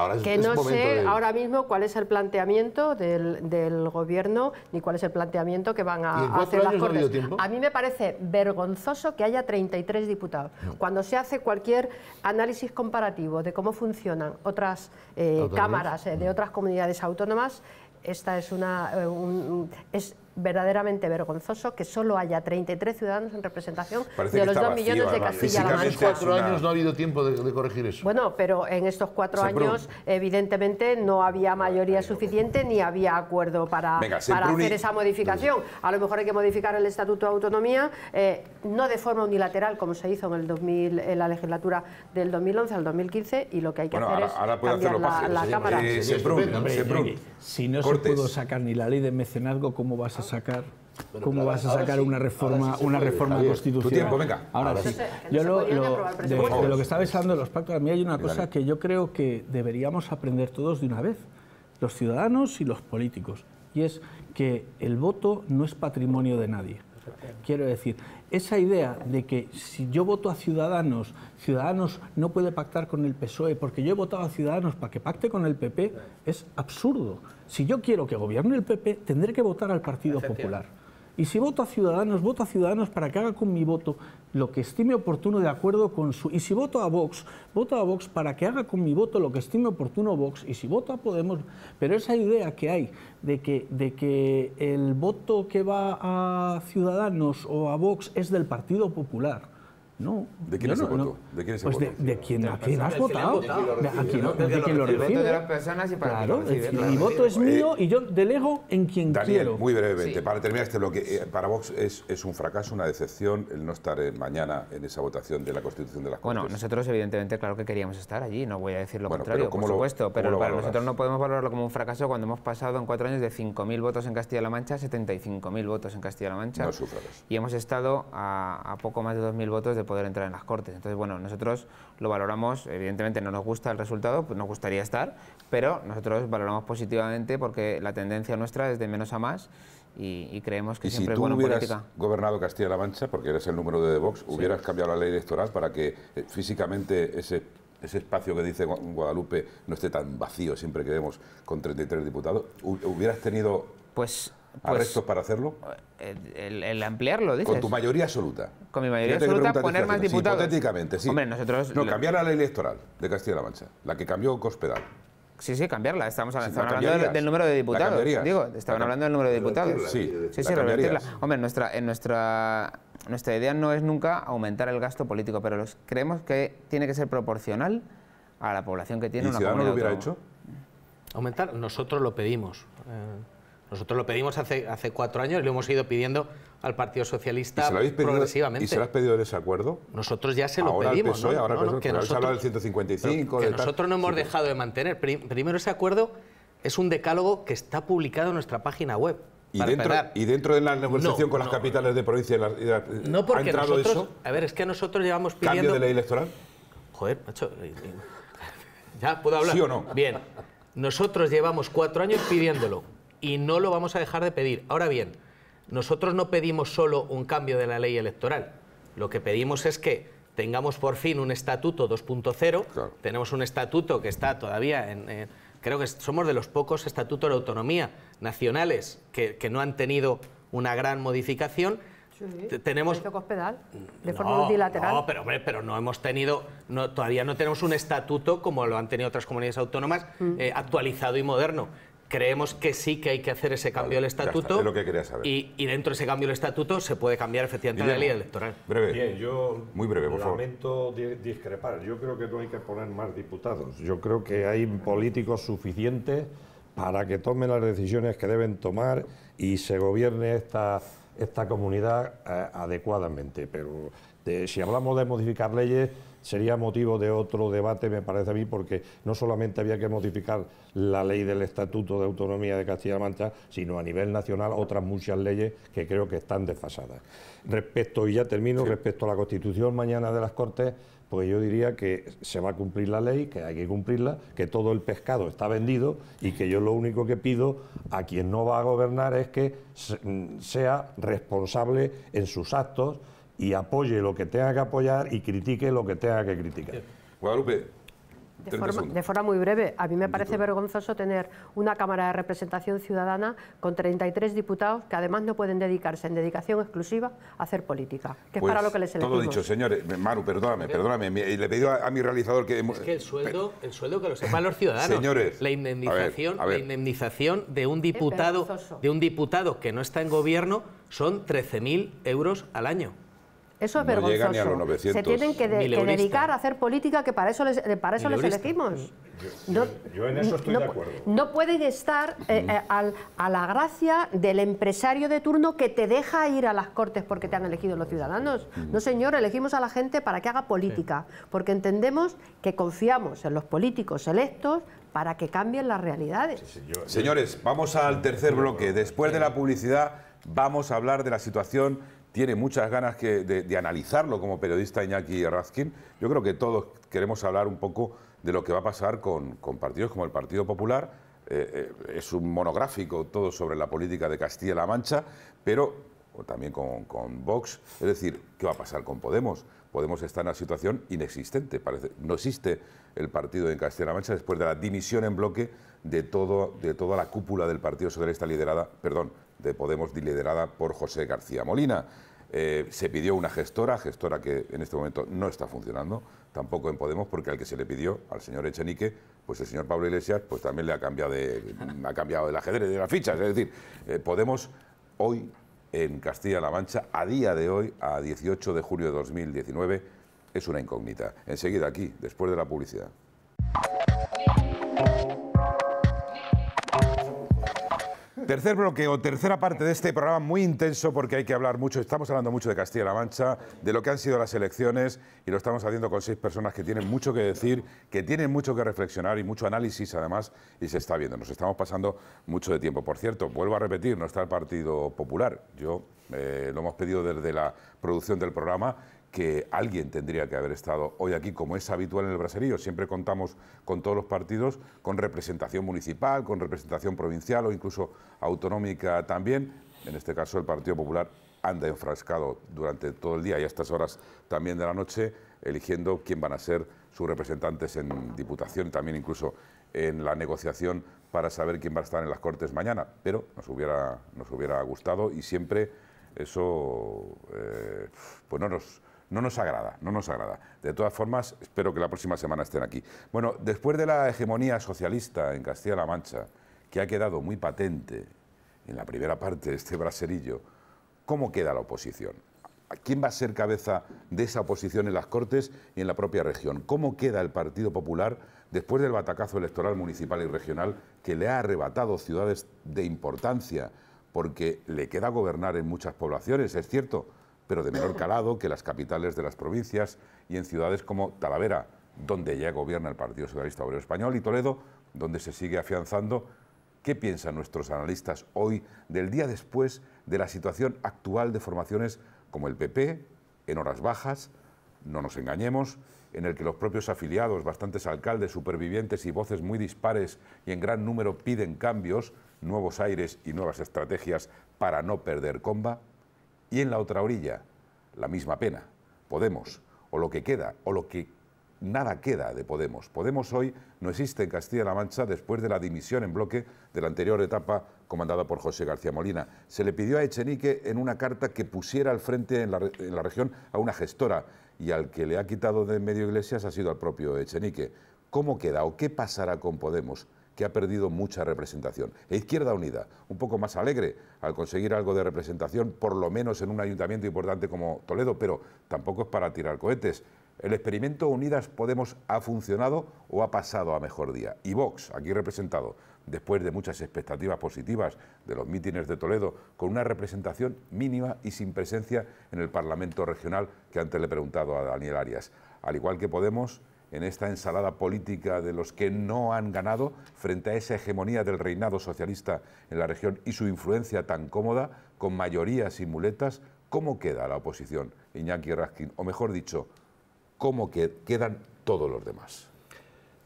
ahora, mismo cuál es el planteamiento del, gobierno ni cuál es el planteamiento que van a, hacer las Cortes. a mí me parece vergonzoso que haya 33 diputados. Cuando se hace cualquier análisis comparativo de cómo funcionan otras cámaras de mm. otras comunidades autónomas, esta es una es verdaderamente vergonzoso que solo haya 33 ciudadanos en representación de los 2 millones de Castilla-La Mancha. cuatro años no ha habido tiempo de, corregir eso. Bueno, pero en estos cuatro años, evidentemente, no había mayoría suficiente ni había acuerdo para, hacer esa modificación. A lo mejor hay que modificar el Estatuto de Autonomía, eh, no de forma unilateral, como se hizo en, el 2000, en la legislatura del 2011 al 2015, y lo que hay que hacer es cambiar la, eh, Cámara. Si no se pudo sacar ni la ley de mecenazgo, ¿cómo vas a sacar ¿Cómo vas a sacar una reforma, una reforma constitucional? lo, de, lo que estaba hablando los pactos, a mí hay una cosa que yo creo que deberíamos aprender todos de una vez, los ciudadanos y los políticos, y es que el voto no es patrimonio de nadie. Quiero decir, esa idea de que si yo voto a Ciudadanos, Ciudadanos no puede pactar con el PSOE porque yo he votado a Ciudadanos para que pacte con el PP, es absurdo. Si yo quiero que gobierne el PP, tendré que votar al Partido Popular. Y si voto a Ciudadanos, voto a Ciudadanos para que haga con mi voto lo que estime oportuno de acuerdo con su... Y si voto a Vox, voto a Vox para que haga con mi voto lo que estime oportuno Vox, y si voto a Podemos... Pero esa idea que hay de que, de que el voto que va a Ciudadanos o a Vox es del Partido Popular, no. ¿De quién no, no, voto. ¿De quién pues ¿a quién has votado? De quién lo De las personas y para claro, mi voto es eh, mío y yo delego en quien Daniel, muy brevemente, para terminar este bloque, eh, para Vox es, un fracaso, una decepción el no estar mañana en esa votación de la Constitución de las Cortes. Bueno, nosotros evidentemente claro que queríamos estar allí, no voy a decir lo contrario, por supuesto, pero nosotros no podemos valorarlo como un fracaso cuando hemos pasado en cuatro años de 5.000 votos en Castilla-La Mancha a 75.000 votos en Castilla-La Mancha. y hemos estado a, a poco más de 2.000 votos de poder entrar en las Cortes. Entonces, bueno, nosotros lo valoramos, evidentemente no nos gusta el resultado, pues nos gustaría estar, pero nosotros valoramos positivamente porque la tendencia nuestra es de menos a más y, creemos que ¿Y si tú hubieras gobernado Castilla-La Mancha, porque eres el número de Vox, hubieras cambiado la ley electoral para que eh, físicamente ese ese espacio que dice Guadalupe no esté tan vacío siempre que vemos con 33 diputados? ¿Hubieras tenido pues pues, para hacerlo? El, ampliarlo, dices. Con tu mayoría absoluta. Con mi mayoría absoluta, poner más diputados. hipotéticamente, sí. Hombre, nosotros... No, cambiar la ley electoral de Castilla-La Mancha, la que cambió Cospedal. Sí, sí, cambiarla. Estamos hablando, del, número de diputados. Digo, estaban hablando del número de diputados. Sí, sí, revertirla. Hombre, nuestra, en nuestra, nuestra idea no es nunca aumentar el gasto político, pero creemos que tiene que ser proporcional a la población que tiene ¿Y una comunidad. lo hubiera hecho? Aumentar, nosotros lo pedimos. Eh, nosotros lo pedimos hace, hace cuatro años y lo hemos ido pidiendo al Partido Socialista progresivamente. ¿Y se lo has pedido en ese acuerdo? Nosotros ya se lo pedimos. PSOE, ¿no? Ahora no, no, que nosotros, del 155. Que nosotros no hemos dejado de mantener. Primero ese acuerdo es un decálogo que está publicado en nuestra página web. ¿Y dentro, de la negociación con las capitales de provincia la, no ha entrado eso? A ver, es que nosotros llevamos pidiendo... ¿Cambio de ley electoral? Joder, macho, ya puedo hablar. ¿Sí o no? Bien, nosotros llevamos cuatro años pidiéndolo y no lo vamos a dejar de pedir. Ahora bien, nosotros no pedimos solo un cambio de la ley electoral, lo que pedimos es que tengamos por fin un estatuto 2.0, tenemos un estatuto que está todavía en... Eh, creo que somos de los pocos estatutos de autonomía nacionales que, no han tenido una gran modificación, tenemos de forma multilateral. No, pero no hemos tenido, todavía no tenemos un estatuto como lo han tenido otras comunidades autónomas mm. eh, actualizado y moderno creemos que sí que hay que hacer ese cambio del estatuto. lo que quería saber. Y, dentro de ese cambio del estatuto se puede cambiar efectivamente la ley electoral. Breve. Bien, yo Muy breve, por lamento discrepar. Yo creo que no hay que poner más diputados. Yo creo que hay políticos suficientes para que tomen las decisiones que deben tomar y se gobierne esta, esta comunidad eh, adecuadamente. Pero si hablamos de modificar leyes sería motivo de otro debate, me parece a mí, porque no solamente había que modificar la ley del Estatuto de Autonomía de Castilla-La Mancha, sino a nivel nacional otras muchas leyes que creo que están desfasadas. Respecto, y ya termino, respecto a la constitución mañana de las Cortes, pues yo diría que se va a cumplir la ley, que hay que cumplirla, que todo el pescado está vendido y que yo lo único que pido a quien no va a gobernar es que mm, sea responsable en sus actos, y apoye lo que tenga que apoyar y critique lo que tenga que criticar. Guadalupe, de forma, muy breve, a mí me parece vergonzoso tener una Cámara de Representación Ciudadana con 33 diputados que además no pueden dedicarse en dedicación exclusiva a hacer política, que es para pues, lo que les elegimos. Todo dicho, señores. Manu, perdóname, perdóname. Le pedí a, mi realizador que... Es que el sueldo, el sueldo que lo sepan los ciudadanos. Señores. La indemnización, La indemnización de, un diputado, de un diputado que no está en gobierno son 13.000 euros al año. Eso es vergonzoso. Se tienen que, dedicar a hacer política, que para eso les, para eso les elegimos. Yo, en eso estoy de acuerdo. No pueden estar eh, eh, a la gracia del empresario de turno que te deja ir a las cortes porque te han elegido los ciudadanos. No, señor, elegimos a la gente para que haga política, porque entendemos que confiamos en los políticos electos para que cambien las realidades. Señores, vamos al tercer bloque. Después de la publicidad vamos a hablar de la situación tiene muchas ganas de, analizarlo como periodista Iñaki Razkin. Yo creo que todos queremos hablar un poco de lo que va a pasar con, partidos como el Partido Popular. Eh, eh, es un monográfico todo sobre la política de Castilla-La Mancha, pero también con, Vox. Es decir, ¿qué va a pasar con Podemos? Podemos está en una situación inexistente. no existe el partido en Castilla-La Mancha después de la dimisión en bloque de, todo, de toda la cúpula del Partido Socialista liderada, perdón, de Podemos liderada por José García Molina. Eh, se pidió una gestora, gestora que en este momento no está funcionando, tampoco en Podemos, porque al que se le pidió, al señor Echenique, pues el señor Pablo Iglesias, pues también le ha cambiado, de, ha cambiado el ajedrez de las fichas. Es decir, eh, Podemos hoy en Castilla-La Mancha, a día de hoy, a 18 de julio de 2019, es una incógnita. Enseguida aquí, después de la publicidad. Tercer bloque o tercera parte de este programa muy intenso porque hay que hablar mucho, estamos hablando mucho de Castilla-La Mancha, de lo que han sido las elecciones y lo estamos haciendo con seis personas que tienen mucho que decir, que tienen mucho que reflexionar y mucho análisis además y se está viendo, nos estamos pasando mucho de tiempo. Por cierto, vuelvo a repetir, no está el Partido Popular, yo eh, lo hemos pedido desde la producción del programa que alguien tendría que haber estado hoy aquí, como es habitual en el Braserío. Siempre contamos con todos los partidos, con representación municipal, con representación provincial o incluso autonómica también. En este caso, el Partido Popular anda enfrascado durante todo el día y a estas horas también de la noche, eligiendo quién van a ser sus representantes en Diputación, y también incluso en la negociación para saber quién va a estar en las Cortes mañana. Pero nos hubiera, nos hubiera gustado y siempre eso eh, pues no nos no nos agrada, no nos agrada. De todas formas, espero que la próxima semana estén aquí. Bueno, después de la hegemonía socialista en Castilla-La Mancha, que ha quedado muy patente en la primera parte de este braserillo, ¿cómo queda la oposición? ¿Quién va a ser cabeza de esa oposición en las Cortes y en la propia región? ¿Cómo queda el Partido Popular después del batacazo electoral municipal y regional que le ha arrebatado ciudades de importancia? Porque le queda gobernar en muchas poblaciones, es cierto, pero de menor calado que las capitales de las provincias y en ciudades como Talavera, donde ya gobierna el Partido Socialista Obrero Español, y Toledo, donde se sigue afianzando. ¿Qué piensan nuestros analistas hoy del día después de la situación actual de formaciones como el PP, en horas bajas, no nos engañemos, en el que los propios afiliados, bastantes alcaldes, supervivientes y voces muy dispares y en gran número piden cambios, nuevos aires y nuevas estrategias para no perder comba? y en la otra orilla la misma pena, Podemos, o lo que queda, o lo que nada queda de Podemos. Podemos hoy no existe en Castilla-La Mancha después de la dimisión en bloque de la anterior etapa comandada por José García Molina. Se le pidió a Echenique en una carta que pusiera al frente en la, región a una gestora y al que le ha quitado de medio Iglesias ha sido al propio Echenique. ¿Cómo queda o qué pasará con Podemos? que ha perdido mucha representación. E Izquierda Unida, un poco más alegre al conseguir algo de representación, por lo menos en un ayuntamiento importante como Toledo, pero tampoco es para tirar cohetes. El experimento Unidas Podemos ha funcionado o ha pasado a mejor día. Y Vox, aquí representado, después de muchas expectativas positivas de los mítines de Toledo, con una representación mínima y sin presencia en el Parlamento Regional, que antes le he preguntado a Daniel Arias. Al igual que Podemos, en esta ensalada política de los que no han ganado frente a esa hegemonía del reinado socialista en la región y su influencia tan cómoda, con mayorías y muletas, ¿cómo queda la oposición, Iñaki Raskin? O mejor dicho, ¿cómo quedan todos los demás?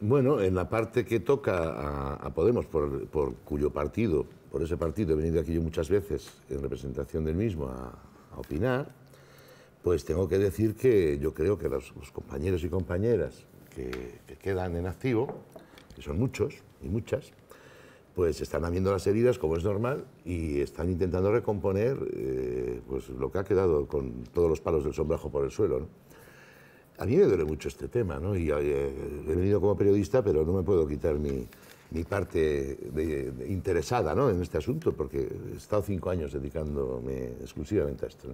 Bueno, en la parte que toca a, Podemos, por, cuyo partido, por ese partido he venido aquí yo muchas veces en representación del mismo a, opinar, pues tengo que decir que yo creo que los compañeros y compañeras que, quedan en activo, que son muchos y muchas, pues están habiendo las heridas como es normal y están intentando recomponer eh, pues lo que ha quedado con todos los palos del sombrajo por el suelo. A mí me duele mucho este tema, ¿no? Y eh, he venido como periodista, pero no me puedo quitar mi, mi parte interesada ¿no? en este asunto, porque he estado cinco años dedicándome exclusivamente a esto,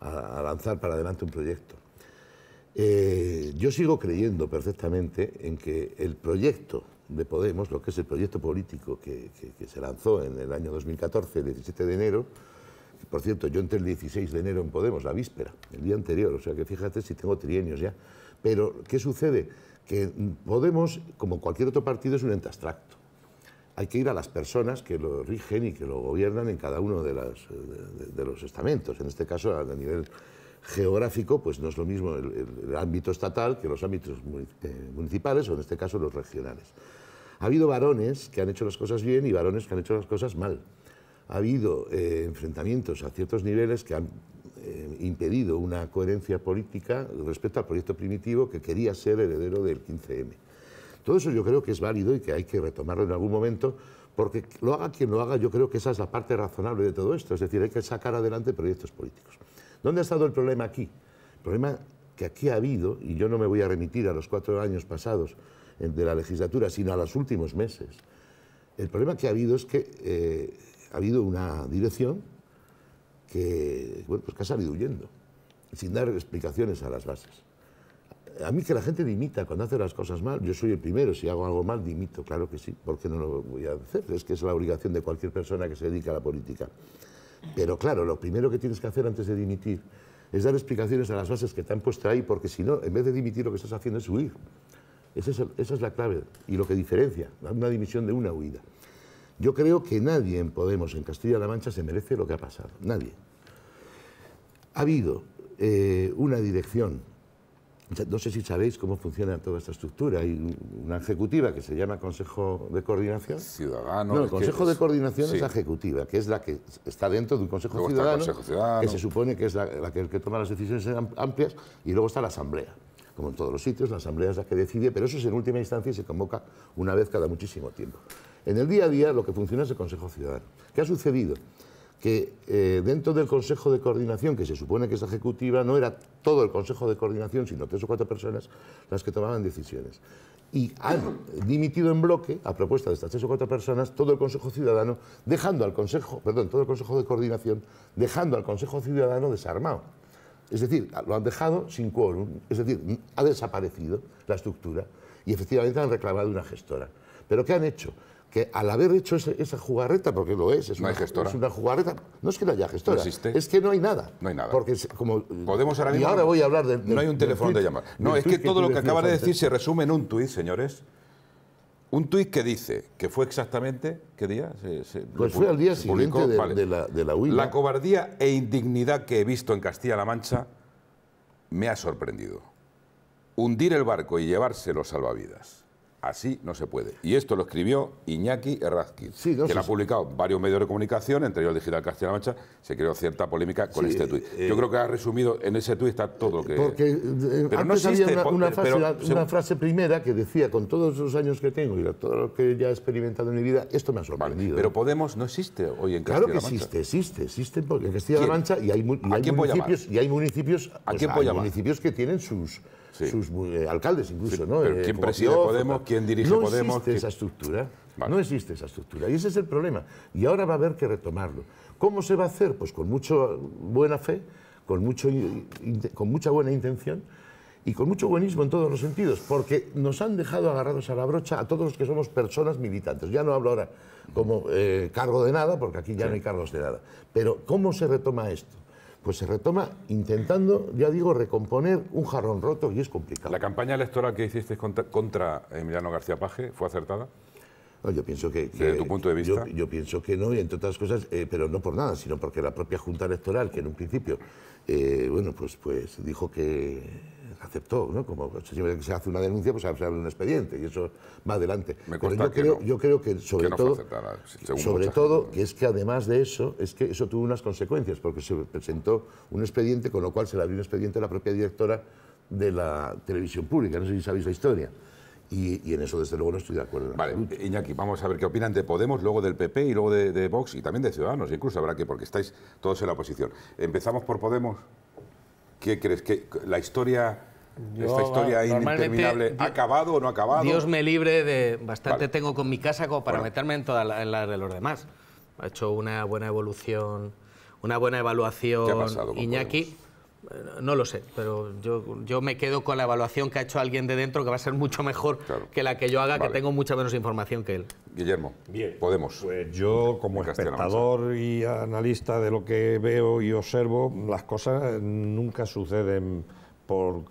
a, a lanzar para adelante un proyecto. Eh, yo sigo creyendo perfectamente en que el proyecto de Podemos, lo que es el proyecto político que, se lanzó en el año 2014, el 17 de enero, por cierto, yo entré el 16 de enero en Podemos, la víspera, el día anterior, o sea que fíjate si tengo trienios ya. Pero, ¿qué sucede? Que Podemos, como cualquier otro partido, es un ente abstracto. Hay que ir a las personas que lo rigen y que lo gobiernan en cada uno de, las, eh, de los estamentos, en este caso a nivel geográfico, pues no es lo mismo el, ámbito estatal que los ámbitos eh, municipales o en este caso los regionales. Ha habido varones que han hecho las cosas bien y varones que han hecho las cosas mal. Ha habido eh, enfrentamientos a ciertos niveles que han eh, impedido una coherencia política respecto al proyecto primitivo que quería ser heredero del 15M. Todo eso yo creo que es válido y que hay que retomarlo en algún momento, porque lo haga quien lo haga, yo creo que esa es la parte razonable de todo esto, es decir, hay que sacar adelante proyectos políticos. ¿Dónde ha estado el problema aquí? El problema que aquí ha habido, y yo no me voy a remitir a los cuatro años pasados de la legislatura, sino a los últimos meses, el problema que ha habido es que eh, ha habido una dirección que, bueno, pues que ha salido huyendo, sin dar explicaciones a las bases. A mí que la gente dimita cuando hace las cosas mal, yo soy el primero, si hago algo mal dimito, claro que sí, porque no lo voy a hacer? Es que es la obligación de cualquier persona que se dedica a la política. Pero claro, lo primero que tienes que hacer antes de dimitir es dar explicaciones a las bases que te han puesto ahí, porque si no, en vez de dimitir, lo que estás haciendo es huir. Esa es, la clave y lo que diferencia una dimisión de una huida. Yo creo que nadie en Podemos, en Castilla-La Mancha, se merece lo que ha pasado. Nadie. Ha habido eh, una dirección no sé si sabéis cómo funciona toda esta estructura. Hay una ejecutiva que se llama Consejo de Coordinación. Ciudadano. No, el Consejo de Coordinación es la ejecutiva, que es la que está dentro de un Consejo, ciudadano, consejo ciudadano, que se supone que es la, que, que toma las decisiones amplias, y luego está la Asamblea. Como en todos los sitios, la Asamblea es la que decide, pero eso es en última instancia y se convoca una vez cada muchísimo tiempo. En el día a día lo que funciona es el Consejo Ciudadano. ¿Qué ha sucedido? que eh, dentro del Consejo de Coordinación, que se supone que es ejecutiva, no era todo el Consejo de Coordinación, sino tres o cuatro personas las que tomaban decisiones. Y han dimitido en bloque, a propuesta de estas tres o cuatro personas, todo el Consejo Ciudadano, dejando al Consejo, perdón, todo el Consejo de Coordinación, dejando al Consejo Ciudadano desarmado. Es decir, lo han dejado sin quórum, es decir, ha desaparecido la estructura y efectivamente han reclamado una gestora. ¿Pero qué han hecho? que al haber hecho esa jugarreta, porque lo es, es, una, es una jugarreta, no es que no haya gestora, es que no hay nada. No hay nada. Porque como, Podemos ahora y ahora voy a hablar del... no hay un teléfono de llamar. No, es que, todo lo que acaba de decir se resume en un tuit, señores. Un tuit que dice que fue exactamente, ¿qué día? pues fue al día siguiente de, la, de la huida. La cobardía e indignidad que he visto en Castilla-La Mancha me ha sorprendido. Hundir el barco y llevarse los salvavidas Así no se puede. Y esto lo escribió Iñaki Errazquiz, que ha publicado varios medios de comunicación, entre ellos el Digital Castilla-La Mancha, se creó cierta polémica con este tuit. Eh, Yo creo que ha resumido, en ese tuit está todo lo que... Eh, pero no existe, una, frase, primera que decía, con todos los años que tengo y todo lo que ya he experimentado en mi vida, esto me ha sorprendido. pero Podemos no existe hoy en Castilla-La Mancha. Claro que existe, existe, existe, porque en Castilla-La Mancha y hay, municipios, y hay municipios... Pues hay municipios que tienen sus sus eh, alcaldes incluso, ¿no? Eh, ¿Quién preside Podemos? ¿Quién dirige Podemos? No existe esa estructura. No existe esa estructura. Y ese es el problema. Y ahora va a haber que retomarlo. ¿Cómo se va a hacer? Pues con mucha buena fe, con, mucho, con mucha buena intención y con mucho buenismo en todos los sentidos, porque nos han dejado agarrados a la brocha a todos los que somos personas militantes. Ya no hablo ahora como eh, cargo de nada, porque aquí ya no hay cargos de nada. Pero ¿cómo se retoma esto? pues se retoma intentando, ya digo, recomponer un jarrón roto y es complicado. ¿La campaña electoral que hiciste contra, Emiliano García Paje fue acertada? yo pienso que, Desde tu punto de vista. Yo, pienso que no, y entre otras cosas, eh, pero no por nada, sino porque la propia Junta Electoral, que en un principio, eh, bueno, pues, pues dijo que aceptó, ¿no? Como se hace una denuncia, pues se abre un expediente y eso va adelante. Pero yo, creo, yo creo que sobre todo, sobre todo que es que además de eso, es que eso tuvo unas consecuencias, porque se presentó un expediente, con lo cual se le abrió un expediente a la propia directora de la televisión pública, no sé si sabéis la historia. Y, en eso, desde luego, no estoy de acuerdo. Vale, Iñaki, vamos a ver qué opinan de Podemos, luego del PP y luego de, de Vox y también de Ciudadanos, incluso habrá que, porque estáis todos en la oposición. Empezamos por Podemos. ¿Qué crees? ¿Que la historia, esta historia interminable, ¿ha acabado o no ha acabado? Dios me libre de... Bastante tengo con mi casa como para meterme en toda la, de los demás. Ha hecho una buena evolución, una buena evaluación Iñaki. No lo sé, pero yo, yo me quedo con la evaluación que ha hecho alguien de dentro que va a ser mucho mejor que la que yo haga, que tengo mucha menos información que él. Guillermo, Bien. Podemos. Pues yo, como espectador y analista de lo que veo y observo, las cosas nunca suceden por,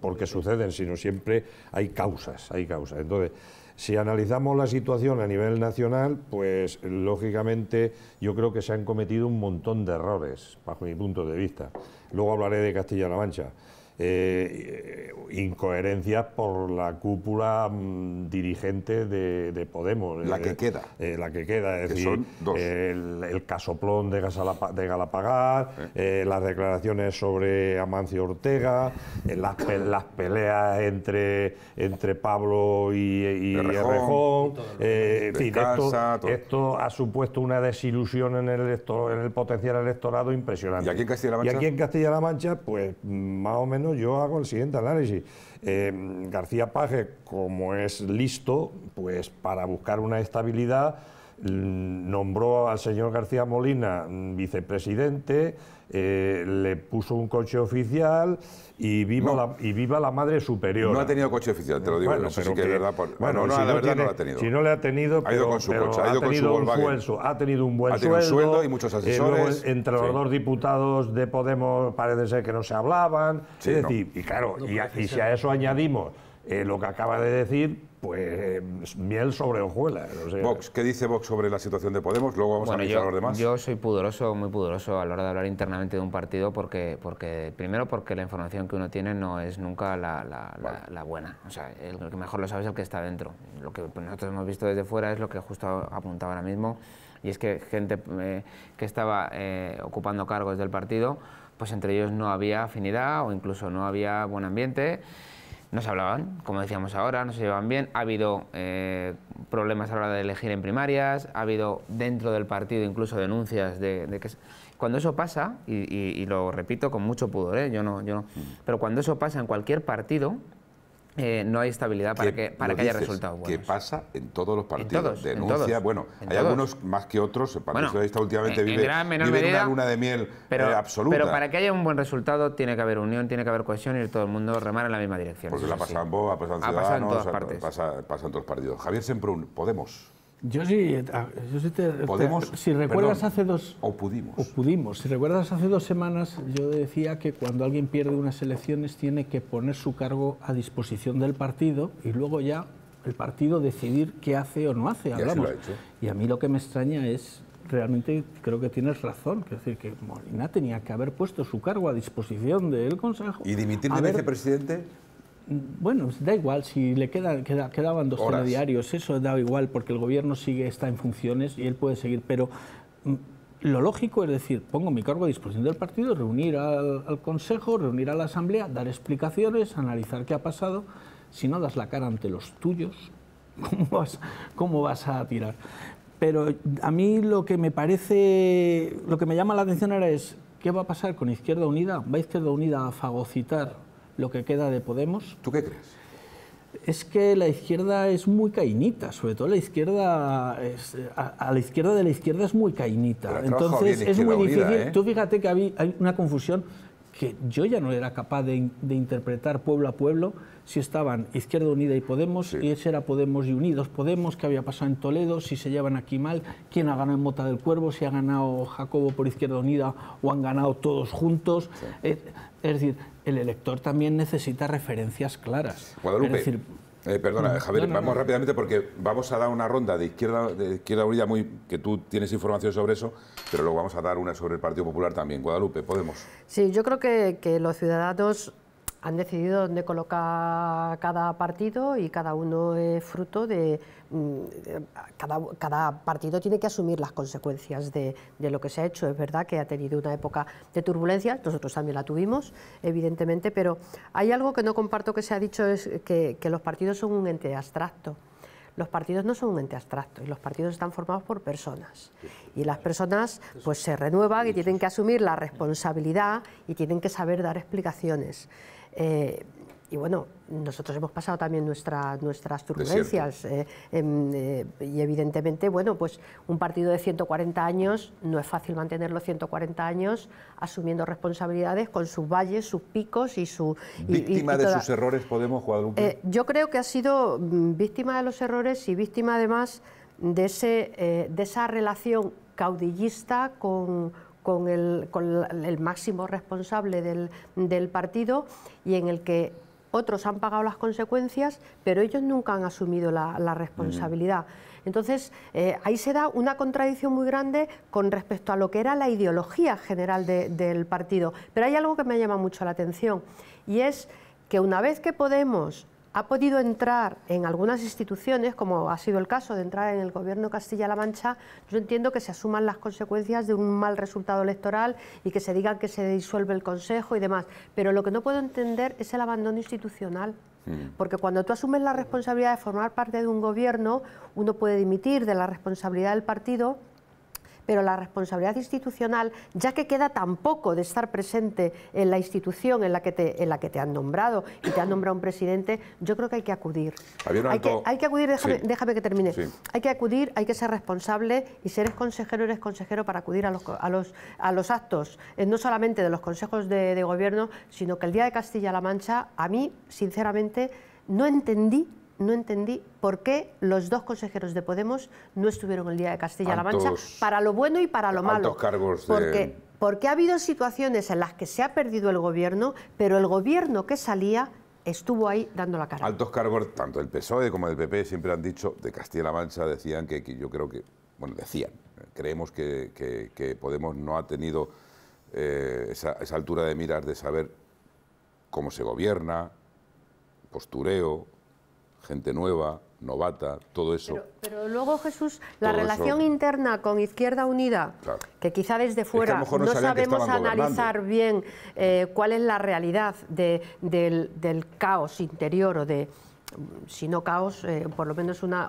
porque suceden, sino siempre hay causas, hay causas. Entonces, si analizamos la situación a nivel nacional, pues lógicamente yo creo que se han cometido un montón de errores, bajo mi punto de vista. Luego hablaré de Castilla-La Mancha. Eh, incoherencias por la cúpula mm, dirigente de, de, Podemos. La que eh, queda. Eh, la que queda, es decir, El, casoplón de, de Galapagar, las declaraciones sobre Amancio Ortega, las, las, peleas entre, entre Pablo y, y esto, ha supuesto una desilusión en el, en el potencial electorado impresionante. Y aquí en Castilla-La Mancha, pues mm, más o menos yo hago el siguiente análisis. Eh, García Paje, como es listo, pues para buscar una estabilidad, mm, nombró al señor García Molina mm, vicepresidente, eh, le puso un coche oficial y viva, la, y viva la madre superior. No ha tenido coche oficial, te lo digo, bueno, si la no verdad no lo ha tenido. Si no le ha tenido, ha ido con su coche, ha, tenido un sueldo, ha tenido un buen sueldo, y muchos eh, asesores. entre los dos diputados de Podemos parece ser que no se hablaban. y claro, y si a eso añadimos eh, lo que acaba de decir, pues miel sobre hojuelas. Vox, ¿qué dice Vox sobre la situación de Podemos? Luego vamos a analizar los demás. Yo soy pudoroso, muy pudoroso a la hora de hablar internamente de un partido, porque, porque primero porque la información que uno tiene no es nunca la, buena. O sea, el, que mejor lo sabe es el que está dentro. Lo que nosotros hemos visto desde fuera es lo que justo apuntaba ahora mismo, y es que gente eh, que estaba eh, ocupando cargos del partido, pues entre ellos no había afinidad o incluso no había buen ambiente no se hablaban, como decíamos ahora, no se llevaban bien. Ha habido eh, problemas a la hora de elegir en primarias, ha habido dentro del partido incluso denuncias de, que... Cuando eso pasa, y, lo repito con mucho pudor, ¿eh? yo no, yo no, mm. pero cuando eso pasa en cualquier partido, eh, no hay estabilidad para que, para que haya resultados buenos. ¿Qué pasa en todos los partidos? Denuncia, bueno, hay algunos más que otros, el Partido Socialista últimamente vive, una luna de miel pero, eh, absoluta. Pero para que haya un buen resultado tiene que haber unión, tiene que haber cohesión y todo el mundo remar en la misma dirección. Porque la pasan ha pasado en Boa, en en todos los partidos. Javier Semprún, Podemos. Yo sí, te, Podemos, si recuerdas hace dos... O pudimos. O pudimos. Si recuerdas hace dos semanas yo decía que cuando alguien pierde unas elecciones tiene que poner su cargo a disposición del partido y luego ya el partido decidir qué hace o no hace. Y, a mí lo que me extraña es, realmente creo que tienes razón, que decir, que Molina tenía que haber puesto su cargo a disposición del Consejo. ¿Y dimitir de vicepresidente? Bueno, da igual, si le queda, quedaban dos Horas. diarios eso da igual, porque el gobierno sigue, está en funciones y él puede seguir, pero mm, lo lógico es decir, pongo mi cargo a disposición del partido, reunir al, Consejo, reunir a la Asamblea, dar explicaciones, analizar qué ha pasado. Si no das la cara ante los tuyos, ¿cómo vas, cómo vas a tirar? Pero a mí lo que me parece, lo que me llama la atención ahora es, ¿qué va a pasar con Izquierda Unida? ¿Va Izquierda Unida a fagocitar lo que queda de Podemos. ¿Tú qué crees? Es que la izquierda es muy cainita, sobre todo la izquierda, a, la izquierda de la izquierda es muy cainita. Entonces es muy difícil. ¿eh? Tú fíjate que hay una confusión que yo ya no era capaz de, interpretar pueblo a pueblo si estaban Izquierda Unida y Podemos, y ese era Podemos y Unidos Podemos, qué había pasado en Toledo, si se llevan aquí mal, quién ha ganado en Mota del Cuervo, si ha ganado Jacobo por Izquierda Unida o han ganado todos juntos. Eh, es, decir, el elector también necesita referencias claras. Eh, perdona, mm. Javier, vamos rápidamente porque vamos a dar una ronda de izquierda, de izquierda muy que tú tienes información sobre eso, pero luego vamos a dar una sobre el Partido Popular también. Guadalupe, Podemos. Sí, yo creo que los ciudadanos han decidido dónde colocar cada partido y cada uno es fruto de... Mm, cada, partido tiene que asumir las consecuencias de, lo que se ha hecho. Es verdad que ha tenido una época de turbulencia, nosotros también la tuvimos, evidentemente, pero hay algo que no comparto que se ha dicho, es que, los partidos son un ente abstracto. Los partidos no son un ente abstracto y los partidos están formados por personas. Y las personas pues se renuevan y tienen que asumir la responsabilidad y tienen que saber dar explicaciones. Eh, y bueno, nosotros hemos pasado también nuestras turbulencias eh, em, eh, y evidentemente, bueno, pues un partido de 140 años, no es fácil mantenerlo 140 años asumiendo responsabilidades con sus valles, sus picos y su... ¿Víctima de sus errores Podemos, jugar un Eh, yo creo que ha sido mm, víctima de los errores y víctima además de, ese, de esa relación caudillista con con el, máximo responsable del, partido y en el que otros han pagado las consecuencias, pero ellos nunca han asumido la, responsabilidad. Entonces, eh, ahí se da una contradicción muy grande con respecto a lo que era la ideología general del partido. Pero hay algo que me llama mucho la atención y es que una vez que Podemos ha podido entrar en algunas instituciones, como ha sido el caso de entrar en el gobierno Castilla-La Mancha, yo entiendo que se asuman las consecuencias de un mal resultado electoral y que se diga que se disuelve el Consejo y demás. Pero lo que no puedo entender es el abandono institucional. Mm. Porque cuando tú asumes la responsabilidad de formar parte de un gobierno, uno puede dimitir de la responsabilidad del partido, pero la responsabilidad institucional, ya que queda tan poco de estar presente en la institución en la que te, en la que te han nombrado y te han nombrado un presidente, yo creo que hay que acudir. Hay, que, acudir, déjame, que termine. Hay que acudir, hay que ser responsable y si eres consejero, eres consejero para acudir a los, a los, actos, eh, no solamente de los consejos de, de gobierno, sino que el día de Castilla-La Mancha, a mí, sinceramente, no entendí no entendí por qué los dos consejeros de Podemos no estuvieron el día de Castilla-La Mancha para lo bueno y para lo malo. Cargos porque, porque ha habido situaciones en las que se ha perdido el gobierno, pero el gobierno que salía estuvo ahí dando la cara. Altos cargos, tanto del PSOE como del PP, siempre han dicho, de Castilla-La Mancha decían que, yo creo que, bueno, decían, creemos que, Podemos no ha tenido eh, esa, esa altura de miras de saber cómo se gobierna, postureo, gente nueva, novata, todo eso. Pero, luego, Jesús, la relación interna con Izquierda Unida, que quizá desde fuera no, sabemos analizar bien eh, cuál es la realidad del, caos interior o de si no caos, eh, por lo menos una,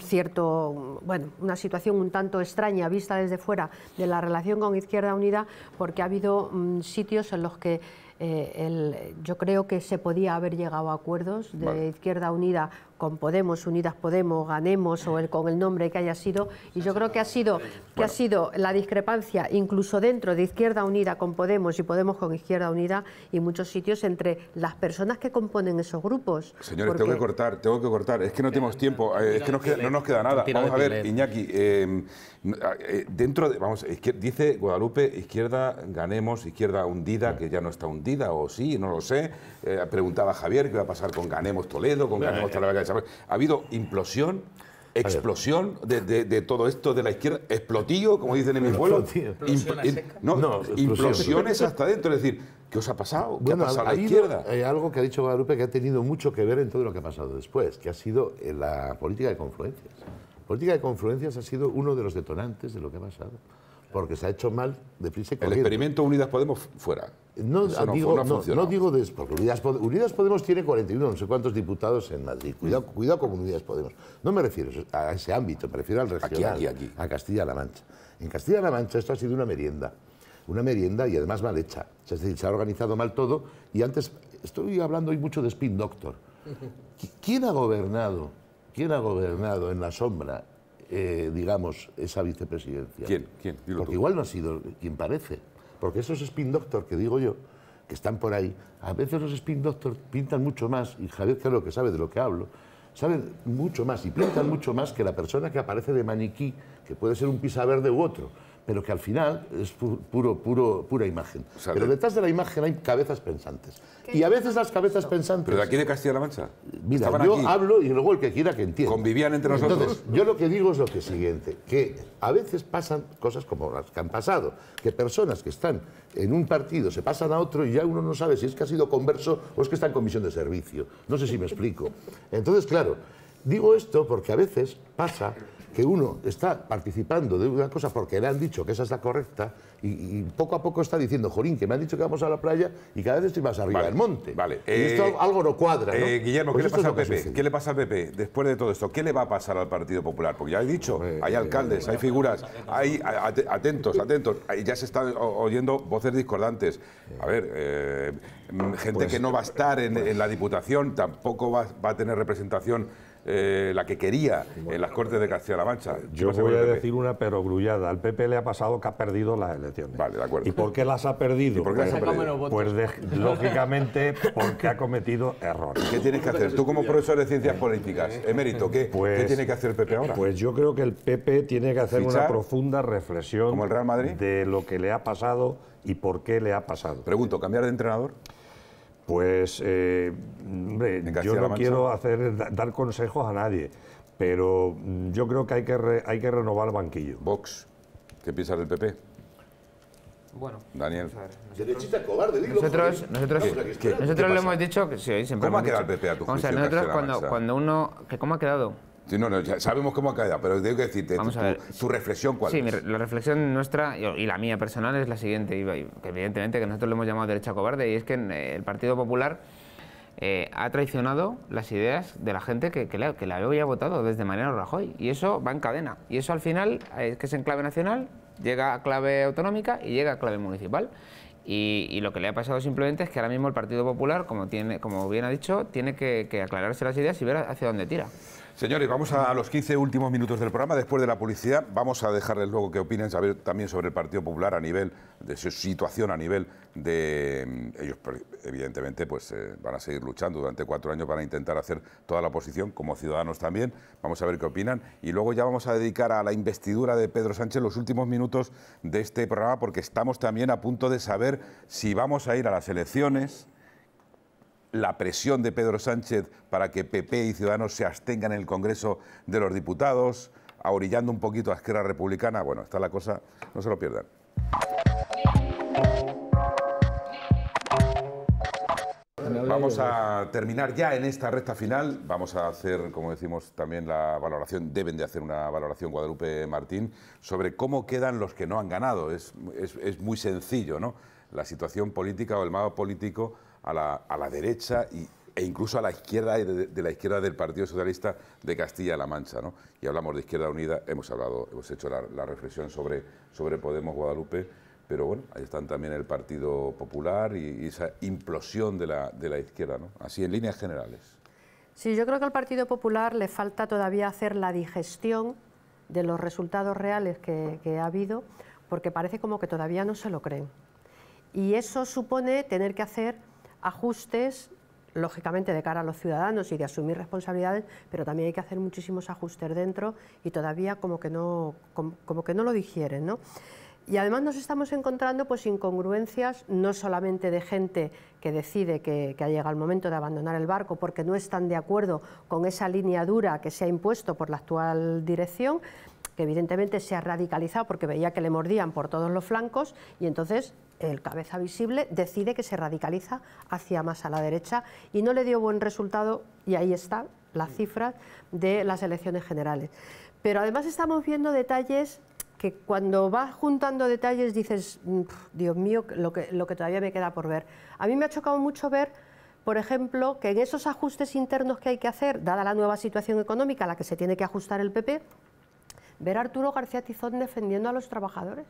cierto, bueno, una situación un tanto extraña vista desde fuera de la relación con Izquierda Unida, porque ha habido mm, sitios en los que eh, el, yo creo que se podía haber llegado a acuerdos de Izquierda Unida con Podemos, Unidas Podemos, ganemos o el, con el nombre que haya sido. Y yo creo que ha sido, que ha sido la discrepancia, incluso dentro de Izquierda Unida con Podemos y Podemos con Izquierda Unida, y muchos sitios entre las personas que componen esos grupos. Señores, tengo que cortar, tengo que cortar. Es que no tenemos tiempo, eh, es que no nos queda nada. Vamos a ver, Iñaki, em, eh, dentro de, vamos, dice Guadalupe, Izquierda ganemos, Izquierda hundida, que ya no está hundida, o sí, no lo sé. Eh, preguntaba Javier qué va a pasar con ganemos Toledo, con ganemos Toledo ha habido implosión, explosión de, todo esto de la izquierda, explotillo, como dicen en mi pueblo. No, no, implosiones hasta dentro, es decir, ¿qué os ha pasado? ¿Qué ha pasado a la izquierda? Hay eh, algo que ha dicho Guadalupe que ha tenido mucho que ver en todo lo que ha pasado después, que ha sido eh, la política de confluencias. La política de confluencias ha sido uno de los detonantes de lo que ha pasado, porque se ha hecho mal de y El experimento Unidas Podemos fuera. No, digo, no, digo de Unidas, Podemos tiene 41, no sé cuántos diputados en Madrid. Cuidado, mm. cuidado con Unidas Podemos. No me refiero a ese ámbito, me refiero al regional, aquí, aquí, a Castilla-La Mancha. En Castilla-La Mancha esto ha sido una merienda. Una merienda y además mal hecha. Es decir, se ha organizado mal todo. Y antes, estoy hablando hoy mucho de Spin Doctor. ¿Quién ha gobernado, ha gobernado en la sombra, eh, digamos, esa vicepresidencia? ¿Quién? Porque igual no ha sido quien parece. Porque esos spin doctor que digo yo, que están por ahí, a veces los spin doctors pintan mucho más, y Javier lo que sabe de lo que hablo, saben mucho más y pintan mucho más que la persona que aparece de maniquí, que puede ser un pisaverde u otro pero que al final es puro, puro, pura imagen. pero detrás de la imagen hay cabezas pensantes. Y a veces las cabezas pensantes... Pero de aquí de Castilla-La Mancha. Mira, yo hablo y luego el que quiera que entienda. Convivían entre nosotros. Entonces, yo lo que digo es lo que siguiente, que a veces pasan cosas como las que han pasado, que personas que están en un partido se pasan a otro y ya uno no sabe si es que ha sido converso o es que está en comisión de servicio. No sé si me explico. Entonces, claro, digo esto porque a veces pasa que uno está participando de una cosa porque le han dicho que esa es la correcta y, poco a poco está diciendo, Jorín, que me han dicho que vamos a la playa y cada vez estoy más arriba del monte. Vale. Y eh, esto algo no cuadra. Guillermo, ¿qué, le pasa a Pepe ¿qué le pasa después de todo esto? ¿Qué le va a pasar al Partido Popular? Porque ya he dicho, hay eh, alcaldes, hay figuras, hay atentos, atentos. Ya se están oyendo voces discordantes. A ver, eh, mm, gente pues que no va a estar pues en, la Diputación, tampoco va a tener representación eh, la que quería en las Cortes de Castilla-La Mancha. Eh, yo voy a decir una perogrullada. Al PP le ha pasado que ha perdido las elecciones. Vale, de acuerdo. ¿Y por qué las ha perdido? Por qué las pues ha perdido? Pues lógicamente porque ha cometido errores. ¿Qué tienes que hacer? Tú como profesor de ciencias eh, políticas, emérito, ¿qué, pues, tiene que hacer el PP ahora? Pues yo creo que el PP tiene que hacer una profunda reflexión de lo que le ha pasado y por qué le ha pasado. Pregunto, ¿cambiar de entrenador? Pues, eh, hombre, yo no quiero hacer, dar consejos a nadie, pero mm, yo creo que hay que, hay que renovar el banquillo. Vox, ¿qué piensas del PP? Bueno, Daniel. Derechita cobarde, digo. Nosotros, nosotros, nosotros hemos dicho que sí, siempre. ¿Cómo ha quedado el PP a tu juicio? O sea, nosotros cuando, cuando uno. ¿Cómo ha quedado? No, no, sabemos cómo ha caído, pero tengo que decirte, tu, reflexión cuál sí, es. la reflexión nuestra y la mía personal es la siguiente, que evidentemente que nosotros le hemos llamado derecha cobarde, y es que eh, el Partido Popular eh, ha traicionado las ideas de la gente que, la, había votado desde Mariano Rajoy, y eso va en cadena. Y eso al final es eh, que es en clave nacional, llega a clave autonómica y llega a clave municipal. Y, lo que le ha pasado simplemente es que ahora mismo el Partido Popular, como, tiene, como bien ha dicho, tiene que, que aclararse las ideas y ver hacia dónde tira. Señores, vamos a los 15 últimos minutos del programa. Después de la publicidad, vamos a dejarles luego que opinen, saber también sobre el Partido Popular a nivel de su situación, a nivel de. Mm, ellos, evidentemente, pues eh, van a seguir luchando durante cuatro años, para intentar hacer toda la oposición, como ciudadanos también. Vamos a ver qué opinan. Y luego ya vamos a dedicar a la investidura de Pedro Sánchez los últimos minutos de este programa, porque estamos también a punto de saber si vamos a ir a las elecciones la presión de Pedro Sánchez para que PP y Ciudadanos se abstengan en el Congreso de los Diputados, ahorillando un poquito a Esquerra Republicana. Bueno, está la cosa, no se lo pierdan. Vamos a terminar ya en esta recta final. Vamos a hacer, como decimos, también la valoración, deben de hacer una valoración Guadalupe Martín sobre cómo quedan los que no han ganado. Es, es muy sencillo, ¿no? La situación política o el mapa político a la, derecha e incluso a la izquierda de, la izquierda del Partido Socialista de Castilla-La Mancha, ¿no? Y hablamos de Izquierda Unida, hemos hablado, hemos hecho la, reflexión sobre, sobre Podemos Guadalupe, pero bueno, ahí están también el Partido Popular y, esa implosión de la, izquierda, ¿no? Así en líneas generales. Sí, yo creo que al Partido Popular le falta todavía hacer la digestión de los resultados reales que ha habido, porque parece como que todavía no se lo creen. Y eso supone tener que hacer ajustes lógicamente de cara a los ciudadanos y de asumir responsabilidades, pero también hay que hacer muchísimos ajustes dentro y todavía como que no, como, que no lo digieren. ¿no? Y además nos estamos encontrando pues incongruencias no solamente de gente que decide que, que, ha llegado el momento de abandonar el barco porque no están de acuerdo con esa línea dura que se ha impuesto por la actual dirección, que evidentemente se ha radicalizado porque veía que le mordían por todos los flancos y entonces el cabeza visible decide que se radicaliza hacia más a la derecha y no le dio buen resultado y ahí está la cifra de las elecciones generales. Pero además estamos viendo detalles que cuando vas juntando detalles dices, Dios mío, lo que, lo que todavía me queda por ver. A mí me ha chocado mucho ver por ejemplo, que en esos ajustes internos que hay que hacer, dada la nueva situación económica a la que se tiene que ajustar el PP, ver a Arturo García Tizón defendiendo a los trabajadores.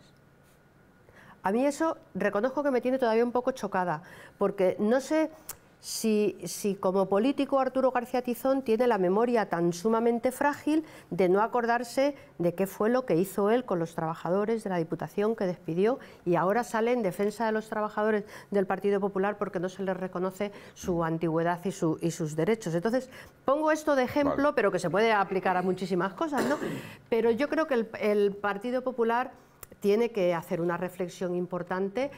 A mí eso reconozco que me tiene todavía un poco chocada, porque no sé si, como político Arturo García Tizón tiene la memoria tan sumamente frágil de no acordarse de qué fue lo que hizo él con los trabajadores de la Diputación que despidió y ahora sale en defensa de los trabajadores del Partido Popular porque no se les reconoce su antigüedad y, sus derechos. Entonces, pongo esto de ejemplo, pero que se puede aplicar a muchísimas cosas, ¿no? Pero yo creo que el Partido Popular tiene que hacer una reflexión importante.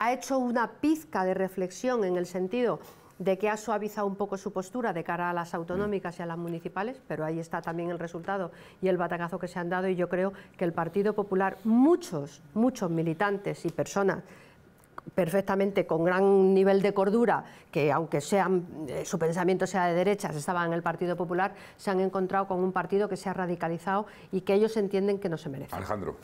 Ha hecho una pizca de reflexión en el sentido de que ha suavizado un poco su postura de cara a las mm. autonómicas y a las municipales, pero ahí está también el resultado y el batacazo que se han dado y yo creo que el Partido Popular, muchos, muchos militantes y personas perfectamente con gran nivel de cordura, que aunque sean, eh, su pensamiento sea de derechas, estaban en el Partido Popular, se han encontrado con un partido que se ha radicalizado y que ellos entienden que no se merece. Alejandro.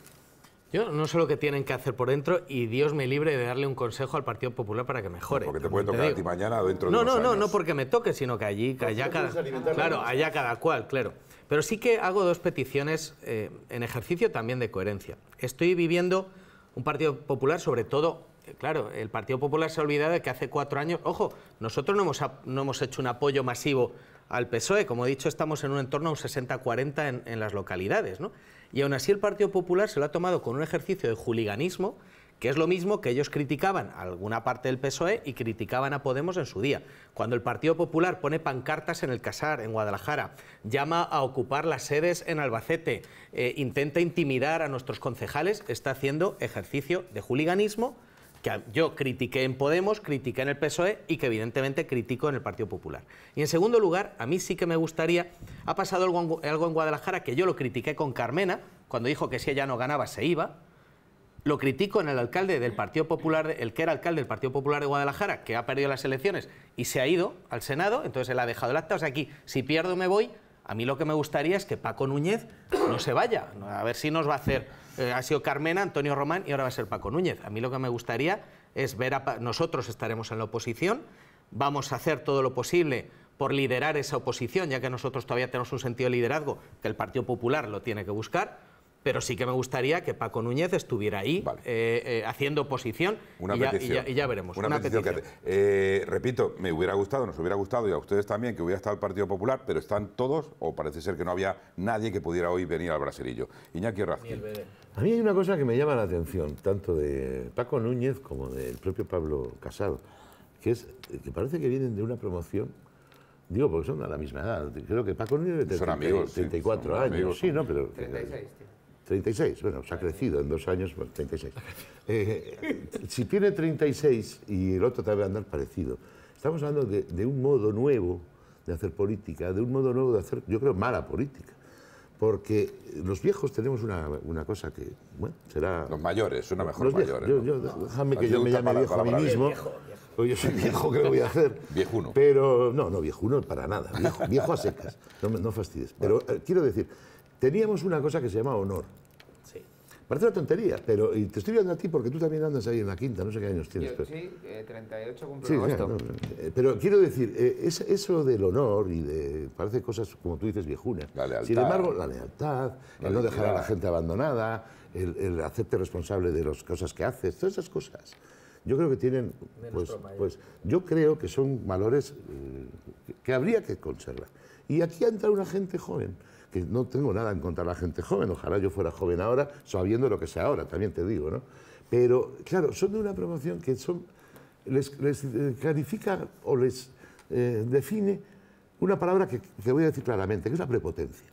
Yo no sé lo que tienen que hacer por dentro y Dios me libre de darle un consejo al Partido Popular para que mejore. porque te puede tocar ti mañana dentro no, No, no, no porque me toque, sino que allí, allá cada, claro, allá cada cual, claro. Pero sí que hago dos peticiones eh, en ejercicio también de coherencia. Estoy viviendo un Partido Popular, sobre todo, eh, claro, el Partido Popular se ha olvidado de que hace cuatro años, ojo, nosotros no hemos, no hemos hecho un apoyo masivo al PSOE, como he dicho, estamos en un entorno 60-40 en, en las localidades, ¿no? Y aún así el Partido Popular se lo ha tomado con un ejercicio de juliganismo, que es lo mismo que ellos criticaban a alguna parte del PSOE y criticaban a Podemos en su día. Cuando el Partido Popular pone pancartas en el Casar, en Guadalajara, llama a ocupar las sedes en Albacete, eh, intenta intimidar a nuestros concejales, está haciendo ejercicio de juliganismo que yo critiqué en Podemos, critiqué en el PSOE y que evidentemente critico en el Partido Popular. Y en segundo lugar, a mí sí que me gustaría, ha pasado algo, en Guadalajara que yo lo critiqué con Carmena, cuando dijo que si ella no ganaba se iba, lo critico en el alcalde del Partido Popular, el que era alcalde del Partido Popular de Guadalajara, que ha perdido las elecciones y se ha ido al Senado, entonces él ha dejado el acta, o sea, aquí si pierdo me voy, a mí lo que me gustaría es que Paco Núñez no se vaya, a ver si nos va a hacer eh, ha sido Carmena, Antonio Román y ahora va a ser Paco Núñez. A mí lo que me gustaría es ver a... Nosotros estaremos en la oposición, vamos a hacer todo lo posible por liderar esa oposición, ya que nosotros todavía tenemos un sentido de liderazgo que el Partido Popular lo tiene que buscar. Pero sí que me gustaría que Paco Núñez estuviera ahí eh, eh, haciendo oposición y, ya, veremos. repito, me hubiera gustado, nos hubiera gustado y a ustedes también que hubiera estado el Partido Popular, pero están todos, o parece ser que no había nadie que pudiera hoy venir al Brasilillo. Iñaki Rafa. A mí hay una cosa que me llama la atención, tanto de Paco Núñez como del propio Pablo Casado, que es que parece que vienen de una promoción, digo, porque son de la misma edad. Creo que Paco Núñez de 34 años, sí, ¿no? Pero, 36, 36, bueno, se ha crecido en dos años, por pues, 36. Eh, si tiene 36 y el otro también va andar parecido, estamos hablando de un modo nuevo de hacer política, de un modo nuevo de hacer, yo creo, mala política. Porque los viejos tenemos una, una cosa que, bueno, será... Los mayores, una mejor los mayores. déjame que yo me llame viejo a mí mismo. Viejo, yo soy viejo, ¿qué voy a hacer? Viejuno. Pero, no, no, viejuno para nada. Viejo, a secas. No, no fastidies. Pero eh, quiero decir, teníamos una cosa que se llama honor. Parece una tontería, pero te estoy viendo a ti porque tú también andas ahí en la quinta, no sé qué años tienes. Yo, pero... Sí, 38 eh, cumplo agosto. Eh, pero quiero decir, eh, eso del honor y de, parece cosas, como tú dices, viejunas. Sin embargo, la lealtad, el no dejar a la gente abandonada, el, acepte responsable de las cosas que haces, todas esas cosas yo creo que tienen, pues, pues, yo creo que son valores que habría que conservar. Y aquí entra una gente joven que no tengo nada en contra de la gente joven, ojalá yo fuera joven ahora, sabiendo lo que sé ahora, también te digo, ¿no? Pero, claro, son de una promoción que son, les, eh, clarifica o les eh, define una palabra que, que voy a decir claramente, que es la prepotencia.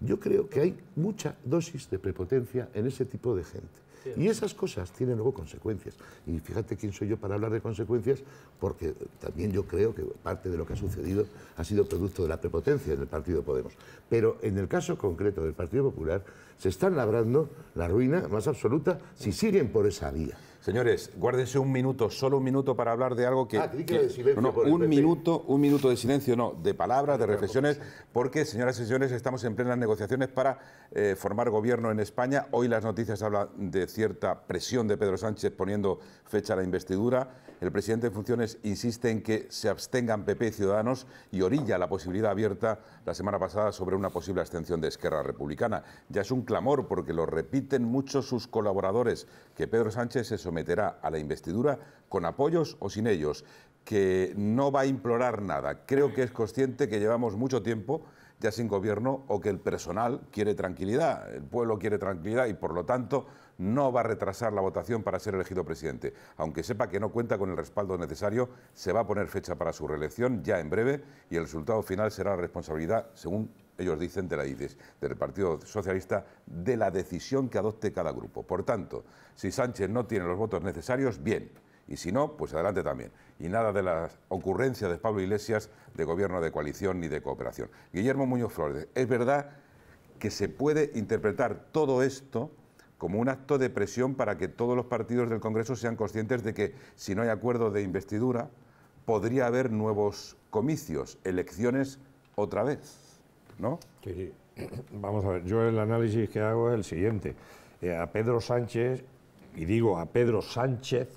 Yo creo que hay mucha dosis de prepotencia en ese tipo de gente. Y esas cosas tienen luego consecuencias. Y fíjate quién soy yo para hablar de consecuencias, porque también yo creo que parte de lo que ha sucedido ha sido producto de la prepotencia en el Partido Podemos. Pero en el caso concreto del Partido Popular, se están labrando la ruina más absoluta si siguen por esa vía. Señores, guárdense un minuto, solo un minuto para hablar de algo que. Ah, silencio no, un minuto, un minuto de silencio, no, de palabras, de reflexiones, porque, señoras y señores, estamos en plenas negociaciones para eh, formar gobierno en España. Hoy las noticias hablan de cierta presión de Pedro Sánchez poniendo fecha a la investidura. El presidente de funciones insiste en que se abstengan PP y Ciudadanos y orilla la posibilidad abierta la semana pasada sobre una posible abstención de Esquerra Republicana. Ya es un clamor porque lo repiten muchos sus colaboradores, que Pedro Sánchez se someterá a la investidura con apoyos o sin ellos, que no va a implorar nada. Creo que es consciente que llevamos mucho tiempo ya sin gobierno o que el personal quiere tranquilidad, el pueblo quiere tranquilidad y por lo tanto no va a retrasar la votación para ser elegido presidente. Aunque sepa que no cuenta con el respaldo necesario, se va a poner fecha para su reelección ya en breve y el resultado final será la responsabilidad, según ellos dicen, de la IDES, del Partido Socialista, de la decisión que adopte cada grupo. Por tanto, si Sánchez no tiene los votos necesarios, bien. Y si no, pues adelante también. Y nada de las ocurrencias de Pablo Iglesias de gobierno de coalición ni de cooperación. Guillermo Muñoz Flores, es verdad que se puede interpretar todo esto como un acto de presión para que todos los partidos del Congreso sean conscientes de que si no hay acuerdo de investidura, podría haber nuevos comicios, elecciones otra vez, ¿no? Sí, sí. Vamos a ver, yo el análisis que hago es el siguiente. Eh, a Pedro Sánchez, y digo a Pedro Sánchez,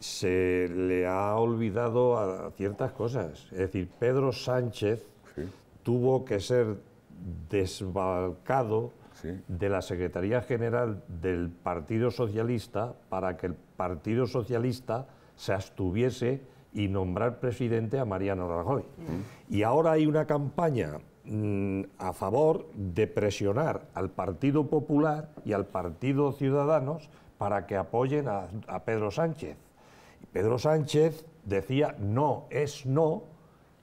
se le ha olvidado a ciertas cosas. Es decir, Pedro Sánchez tuvo que ser desbalcado de la Secretaría General del Partido Socialista para que el Partido Socialista se abstuviese y nombrar presidente a Mariano Rajoy. Mm. Y ahora hay una campaña mm, a favor de presionar al Partido Popular y al Partido Ciudadanos para que apoyen a, Pedro Sánchez. Pedro Sánchez decía no es no,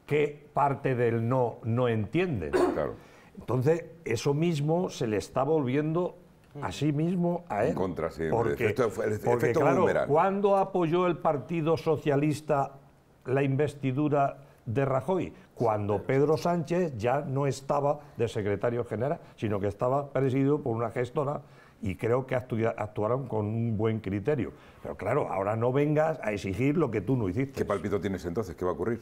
que parte del no no entienden. Claro. Entonces, eso mismo se le está volviendo a sí mismo a él. En contra, sí. Porque, claro, ¿cuándo apoyó el Partido Socialista la investidura de Rajoy? Cuando Pedro Sánchez ya no estaba de secretario general, sino que estaba presidido por una gestora y creo que actuaron con un buen criterio. Pero claro, ahora no vengas a exigir lo que tú no hiciste. ¿Qué palpito tienes entonces? ¿Qué va a ocurrir?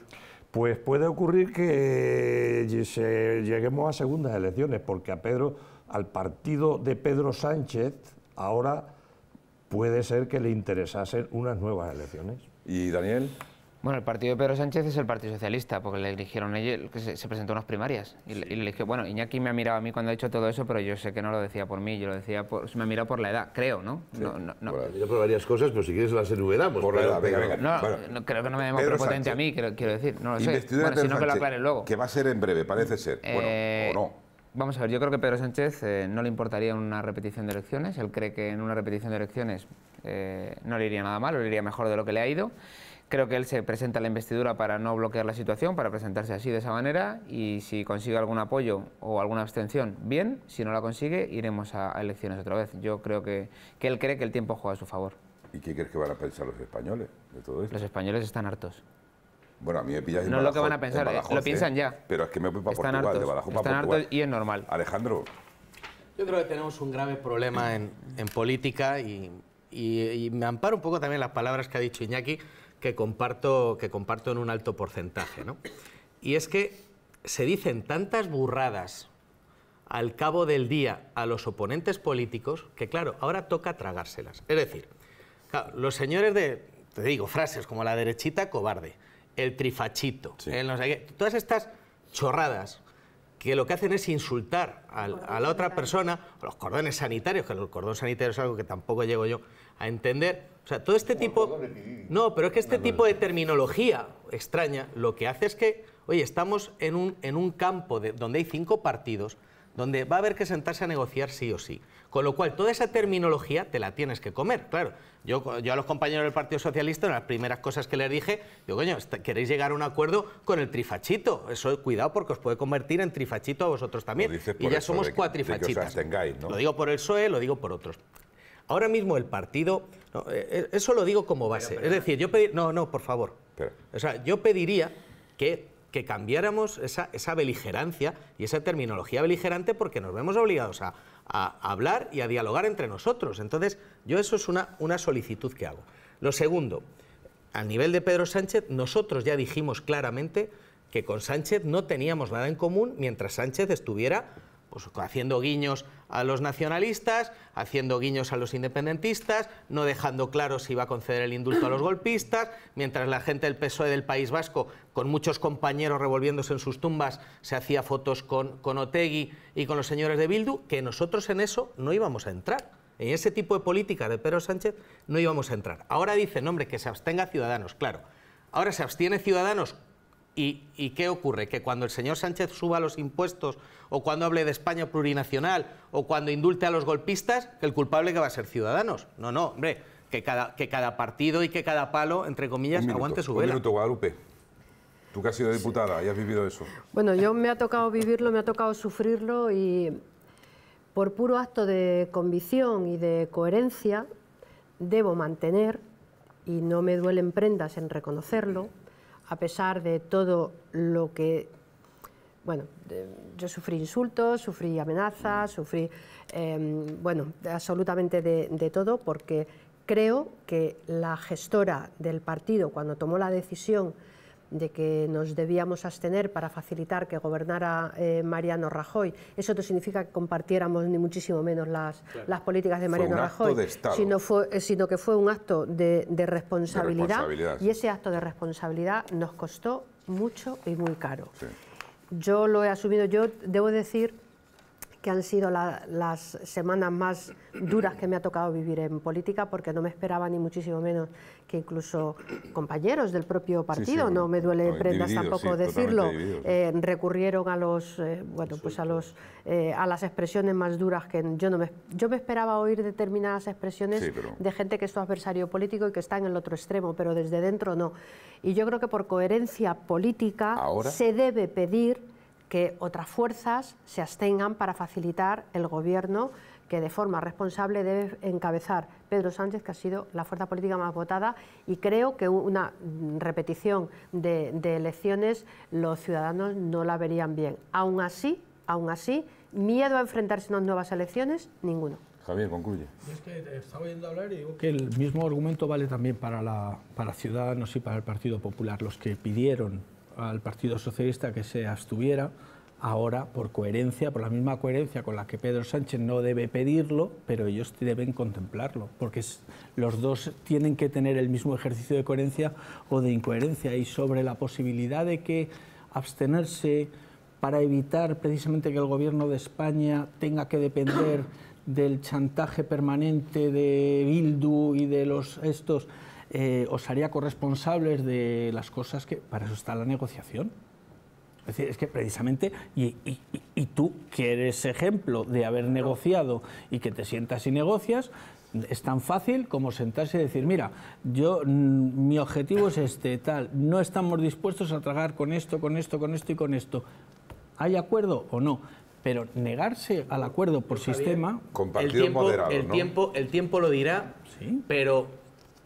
pues puede ocurrir que eh, lleguemos a segundas elecciones, porque a Pedro, al partido de Pedro Sánchez, ahora puede ser que le interesasen unas nuevas elecciones. ¿Y Daniel? Bueno, el partido de Pedro Sánchez es el Partido Socialista, porque le eligieron ellos, que se, presentó en unas primarias. Y, le dije, bueno, Iñaki me ha mirado a mí cuando ha dicho todo eso, pero yo sé que no lo decía por mí, yo lo decía por. Me ha mirado por la edad, creo, ¿no? Sí. no, no, por varias cosas, pero pues si quieres las enumeramos. Por la edad, venga, venga. No, creo que no me llamo prepotente a mí, quiero, decir, no lo sé. Bueno, si no, que va a ser en breve, parece ser. Eh, bueno, o no. Vamos a ver, yo creo que Pedro Sánchez eh, no le importaría una repetición de elecciones. Él cree que en una repetición de elecciones eh, no le iría nada mal, le iría mejor de lo que le ha ido. Creo que él se presenta a la investidura para no bloquear la situación, para presentarse así de esa manera y si consigue algún apoyo o alguna abstención, bien, si no la consigue, iremos a, elecciones otra vez. Yo creo que, él cree que el tiempo juega a su favor. ¿Y qué crees que van a pensar los españoles de todo esto? Los españoles están hartos. Bueno, a mí me pillas No es lo que van a pensar, eh, lo ¿eh? piensan ya. Pero es que me voy para están Portugal, hartos, de Están hartos y es normal. Alejandro. Yo creo que tenemos un grave problema en, política y, y me amparo un poco también las palabras que ha dicho Iñaki que comparto, que comparto en un alto porcentaje. ¿no? Y es que se dicen tantas burradas al cabo del día a los oponentes políticos que, claro, ahora toca tragárselas. Es decir, los señores de, te digo, frases como la derechita cobarde, el trifachito, no sé todas estas chorradas que lo que hacen es insultar a, la otra persona, los cordones sanitarios, que los cordón sanitario es algo que tampoco llego yo a entender. O sea, todo este tipo... No, pero es que este tipo de terminología extraña lo que hace es que, oye, estamos en un, en un campo donde hay cinco partidos, donde va a haber que sentarse a negociar sí o sí. Con lo cual, toda esa terminología te la tienes que comer, claro. Yo, a los compañeros del Partido Socialista, una las primeras cosas que les dije, digo, coño, queréis llegar a un acuerdo con el trifachito. Eso, cuidado, porque os puede convertir en trifachito a vosotros también. Y ya somos cuatro cuatrifachitas. Lo digo por el PSOE, lo digo por otros. Ahora mismo el partido, eh, eh, eso lo digo como base. es decir, yo no, no, por favor. o sea, yo pediría que que cambiáramos esa, beligerancia y esa terminología beligerante porque nos vemos obligados a, a hablar y a dialogar entre nosotros. Entonces, yo eso es una, una solicitud que hago. Lo segundo, a nivel de Pedro Sánchez, nosotros ya dijimos claramente que con Sánchez no teníamos nada en común mientras Sánchez estuviera pues haciendo guiños a los nacionalistas, haciendo guiños a los independentistas, no dejando claro si iba a conceder el indulto a los golpistas, mientras la gente del PSOE del País Vasco, con muchos compañeros revolviéndose en sus tumbas, se hacía fotos con, con Otegui y con los señores de Bildu, que nosotros en eso no íbamos a entrar. En ese tipo de política de Pedro Sánchez no íbamos a entrar. Ahora dicen, hombre, que se abstenga Ciudadanos, claro. Ahora se abstiene Ciudadanos ¿Y, qué ocurre? Que cuando el señor Sánchez suba los impuestos, o cuando hable de España plurinacional, o cuando indulte a los golpistas, que el culpable que va a ser Ciudadanos. No, no, hombre, que cada, partido y que cada palo, entre comillas, aguante su vela. Un minuto, Guadalupe. Tú que has sido diputada y has vivido eso. Bueno, yo me ha tocado vivirlo, me ha tocado sufrirlo y por puro acto de convicción y de coherencia debo mantener, y no me duelen prendas en reconocerlo, a pesar de todo lo que... Bueno, yo sufrí insultos, sufrí amenazas, mm. sufrí, em, bueno, absolutamente de todo, porque creo que la gestora del partido, cuando tomó la decisión de que nos debíamos abstener para facilitar que gobernara eh, Mariano Rajoy. Eso no significa que compartiéramos ni muchísimo menos las, las políticas de Mariano Rajoy, sino, eh, sino que fue un acto de, responsabilidad, y ese acto de responsabilidad nos costó mucho y muy caro. Yo lo he asumido, yo debo decir que han sido las semanas más duras que me ha tocado vivir en política, porque no me esperaba ni muchísimo menos que incluso compañeros del propio partido, no me duele prendas tampoco decirlo, eh, recurrieron a los, eh, bueno, pues a los, eh, a las expresiones más duras que yo no me, yo me esperaba oír determinadas expresiones de gente que es su adversario político y que está en el otro extremo, pero desde dentro no. Y yo creo que por coherencia política se debe pedir que otras fuerzas se abstengan para facilitar el gobierno que de forma responsable debe encabezar Pedro Sánchez, que ha sido la fuerza política más votada, y creo que una repetición de, elecciones los ciudadanos no la verían bien. Aún así, aún así, miedo a enfrentarse a nuevas elecciones, ninguno. Javier, concluye. que el mismo argumento vale también para, la, para Ciudadanos y para el Partido Popular. Los que pidieron al Partido Socialista que se abstuviera. Ahora, por coherencia, por la misma coherencia con la que Pedro Sánchez no debe pedirlo, pero ellos deben contemplarlo, porque los dos tienen que tener el mismo ejercicio de coherencia o de incoherencia. Y sobre la posibilidad de que abstenerse para evitar precisamente que el gobierno de España tenga que depender del chantaje permanente de Bildu y de los estos eh, os haría corresponsables de las cosas que... Para eso está la negociación. Es decir, es que precisamente, y, tú que eres ejemplo de haber negociado y que te sientas y negocias, es tan fácil como sentarse y decir, mira, yo mm, mi objetivo es este, tal, no estamos dispuestos a tragar con esto, con esto, con esto y con esto. ¿Hay acuerdo o no? Pero negarse al acuerdo por sistema... el tiempo, el, tiempo, lo dirá, pero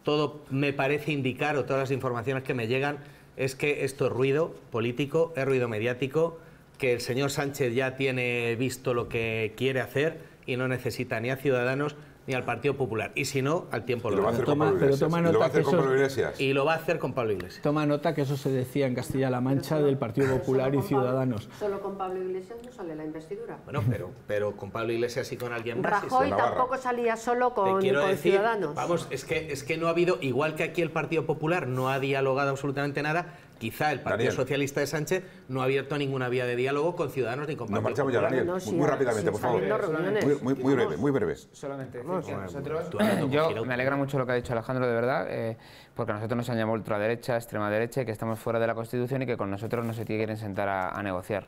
todo me parece indicar, o todas las informaciones que me llegan, es que esto es ruido político, es ruido mediático, que el señor Sánchez ya tiene visto lo que quiere hacer y no necesita ni a Ciudadanos ni al Partido Popular. Y si no, al tiempo lo, va a hacer ¿Y lo va a hacer con Pablo Iglesias. Toma nota que eso se decía en Castilla-La Mancha del Partido Popular y Ciudadanos. solo con Pablo Iglesias no sale la investidura. Bueno, pero, pero con Pablo Iglesias y con alguien más. Rajoy tampoco salía solo con, Ciudadanos. Vamos, es que, es que no ha habido, igual que aquí el Partido Popular no ha dialogado absolutamente nada, quizá el Partido Socialista de Sánchez no ha abierto ninguna vía de diálogo con ciudadanos ni con Nos marchamos ya, Daniel. muy, rápidamente, por favor. Muy, breve, muy breve, Solamente Yo me alegra mucho lo que ha dicho Alejandro, de verdad, eh, porque a nosotros nos han llamado ultraderecha, extrema derecha, y que estamos fuera de la Constitución y que con nosotros no se quieren sentar a, a negociar.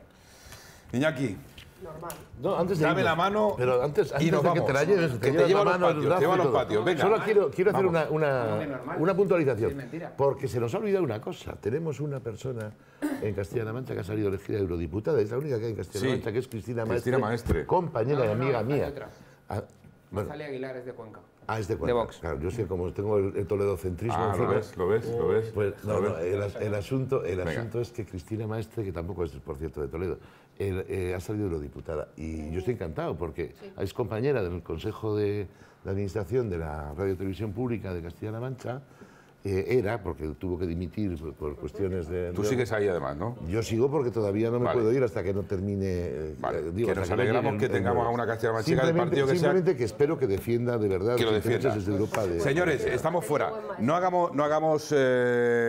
Iñaki, normal. No, antes Dame la mano pero antes, antes de que te la lleves, te, la mano los patios, Solo quiero, hacer una, una, una puntualización. Porque se nos ha olvidado una cosa. Tenemos una persona en Castilla-La Mancha que ha salido elegida eurodiputada. Es la única que hay en Castilla-La Mancha, que es Cristina Maestre, Cristina Maestre. compañera y amiga mía. Ah, bueno. Sale Aguilar es de Cuenca. Ah, es de Cuenca. De Vox. Claro, yo sé, como tengo el, toledocentrismo... Ah, lo ves, lo ves, Pues, no, el, asunto, el asunto es que Cristina Maestre, que tampoco es, por cierto, de Toledo, eh, ha salido diputada Y yo estoy encantado porque es compañera del Consejo de, Administración de la Radio Televisión Pública de Castilla-La Mancha. Eh, era, porque tuvo que dimitir por, pues cuestiones de... Tú sigues ahí además, ¿no? Yo sigo porque todavía no me puedo ir hasta que no termine... Eh, vale. que nos alegramos que, tengamos a una Castilla-La Mancha del partido que Simplemente que espero que defienda de verdad lo defienda. Europa. De... Señores, estamos fuera. No hagamos, no hagamos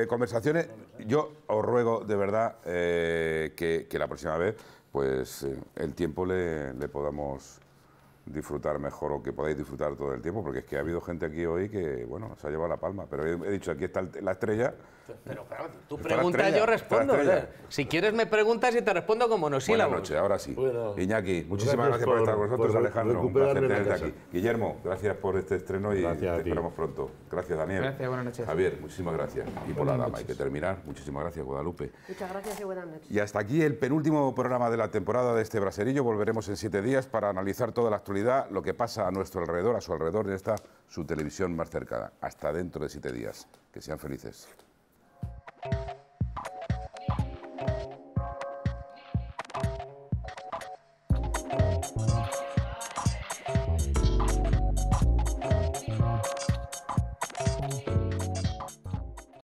conversaciones. Yo os ruego de verdad que la próxima vez pues eh, el tiempo le, podamos disfrutar mejor o que podáis disfrutar todo el tiempo, porque es que ha habido gente aquí hoy que, bueno, se ha llevado la palma, pero he dicho, aquí está la estrella pero claro, tú pregunta yo respondo. si quieres, me preguntas y te respondo con monosílabos. Buenas noches, ahora sí. Iñaki, muchísimas gracias, por, estar con nosotros, Alejandro. Un placer tenerte aquí. Guillermo, gracias por este estreno y te esperamos pronto. Gracias, Daniel. Gracias, buenas noches. Javier, muchísimas gracias. Y por la dama, hay que terminar. Muchísimas gracias, Guadalupe. Muchas gracias y buenas noches. Y hasta aquí el penúltimo programa de la temporada de este Braserillo. Volveremos en siete días para analizar toda la actualidad, lo que pasa a nuestro alrededor, a su alrededor, en esta su televisión más cercana. Hasta dentro de siete días. Que sean felices. you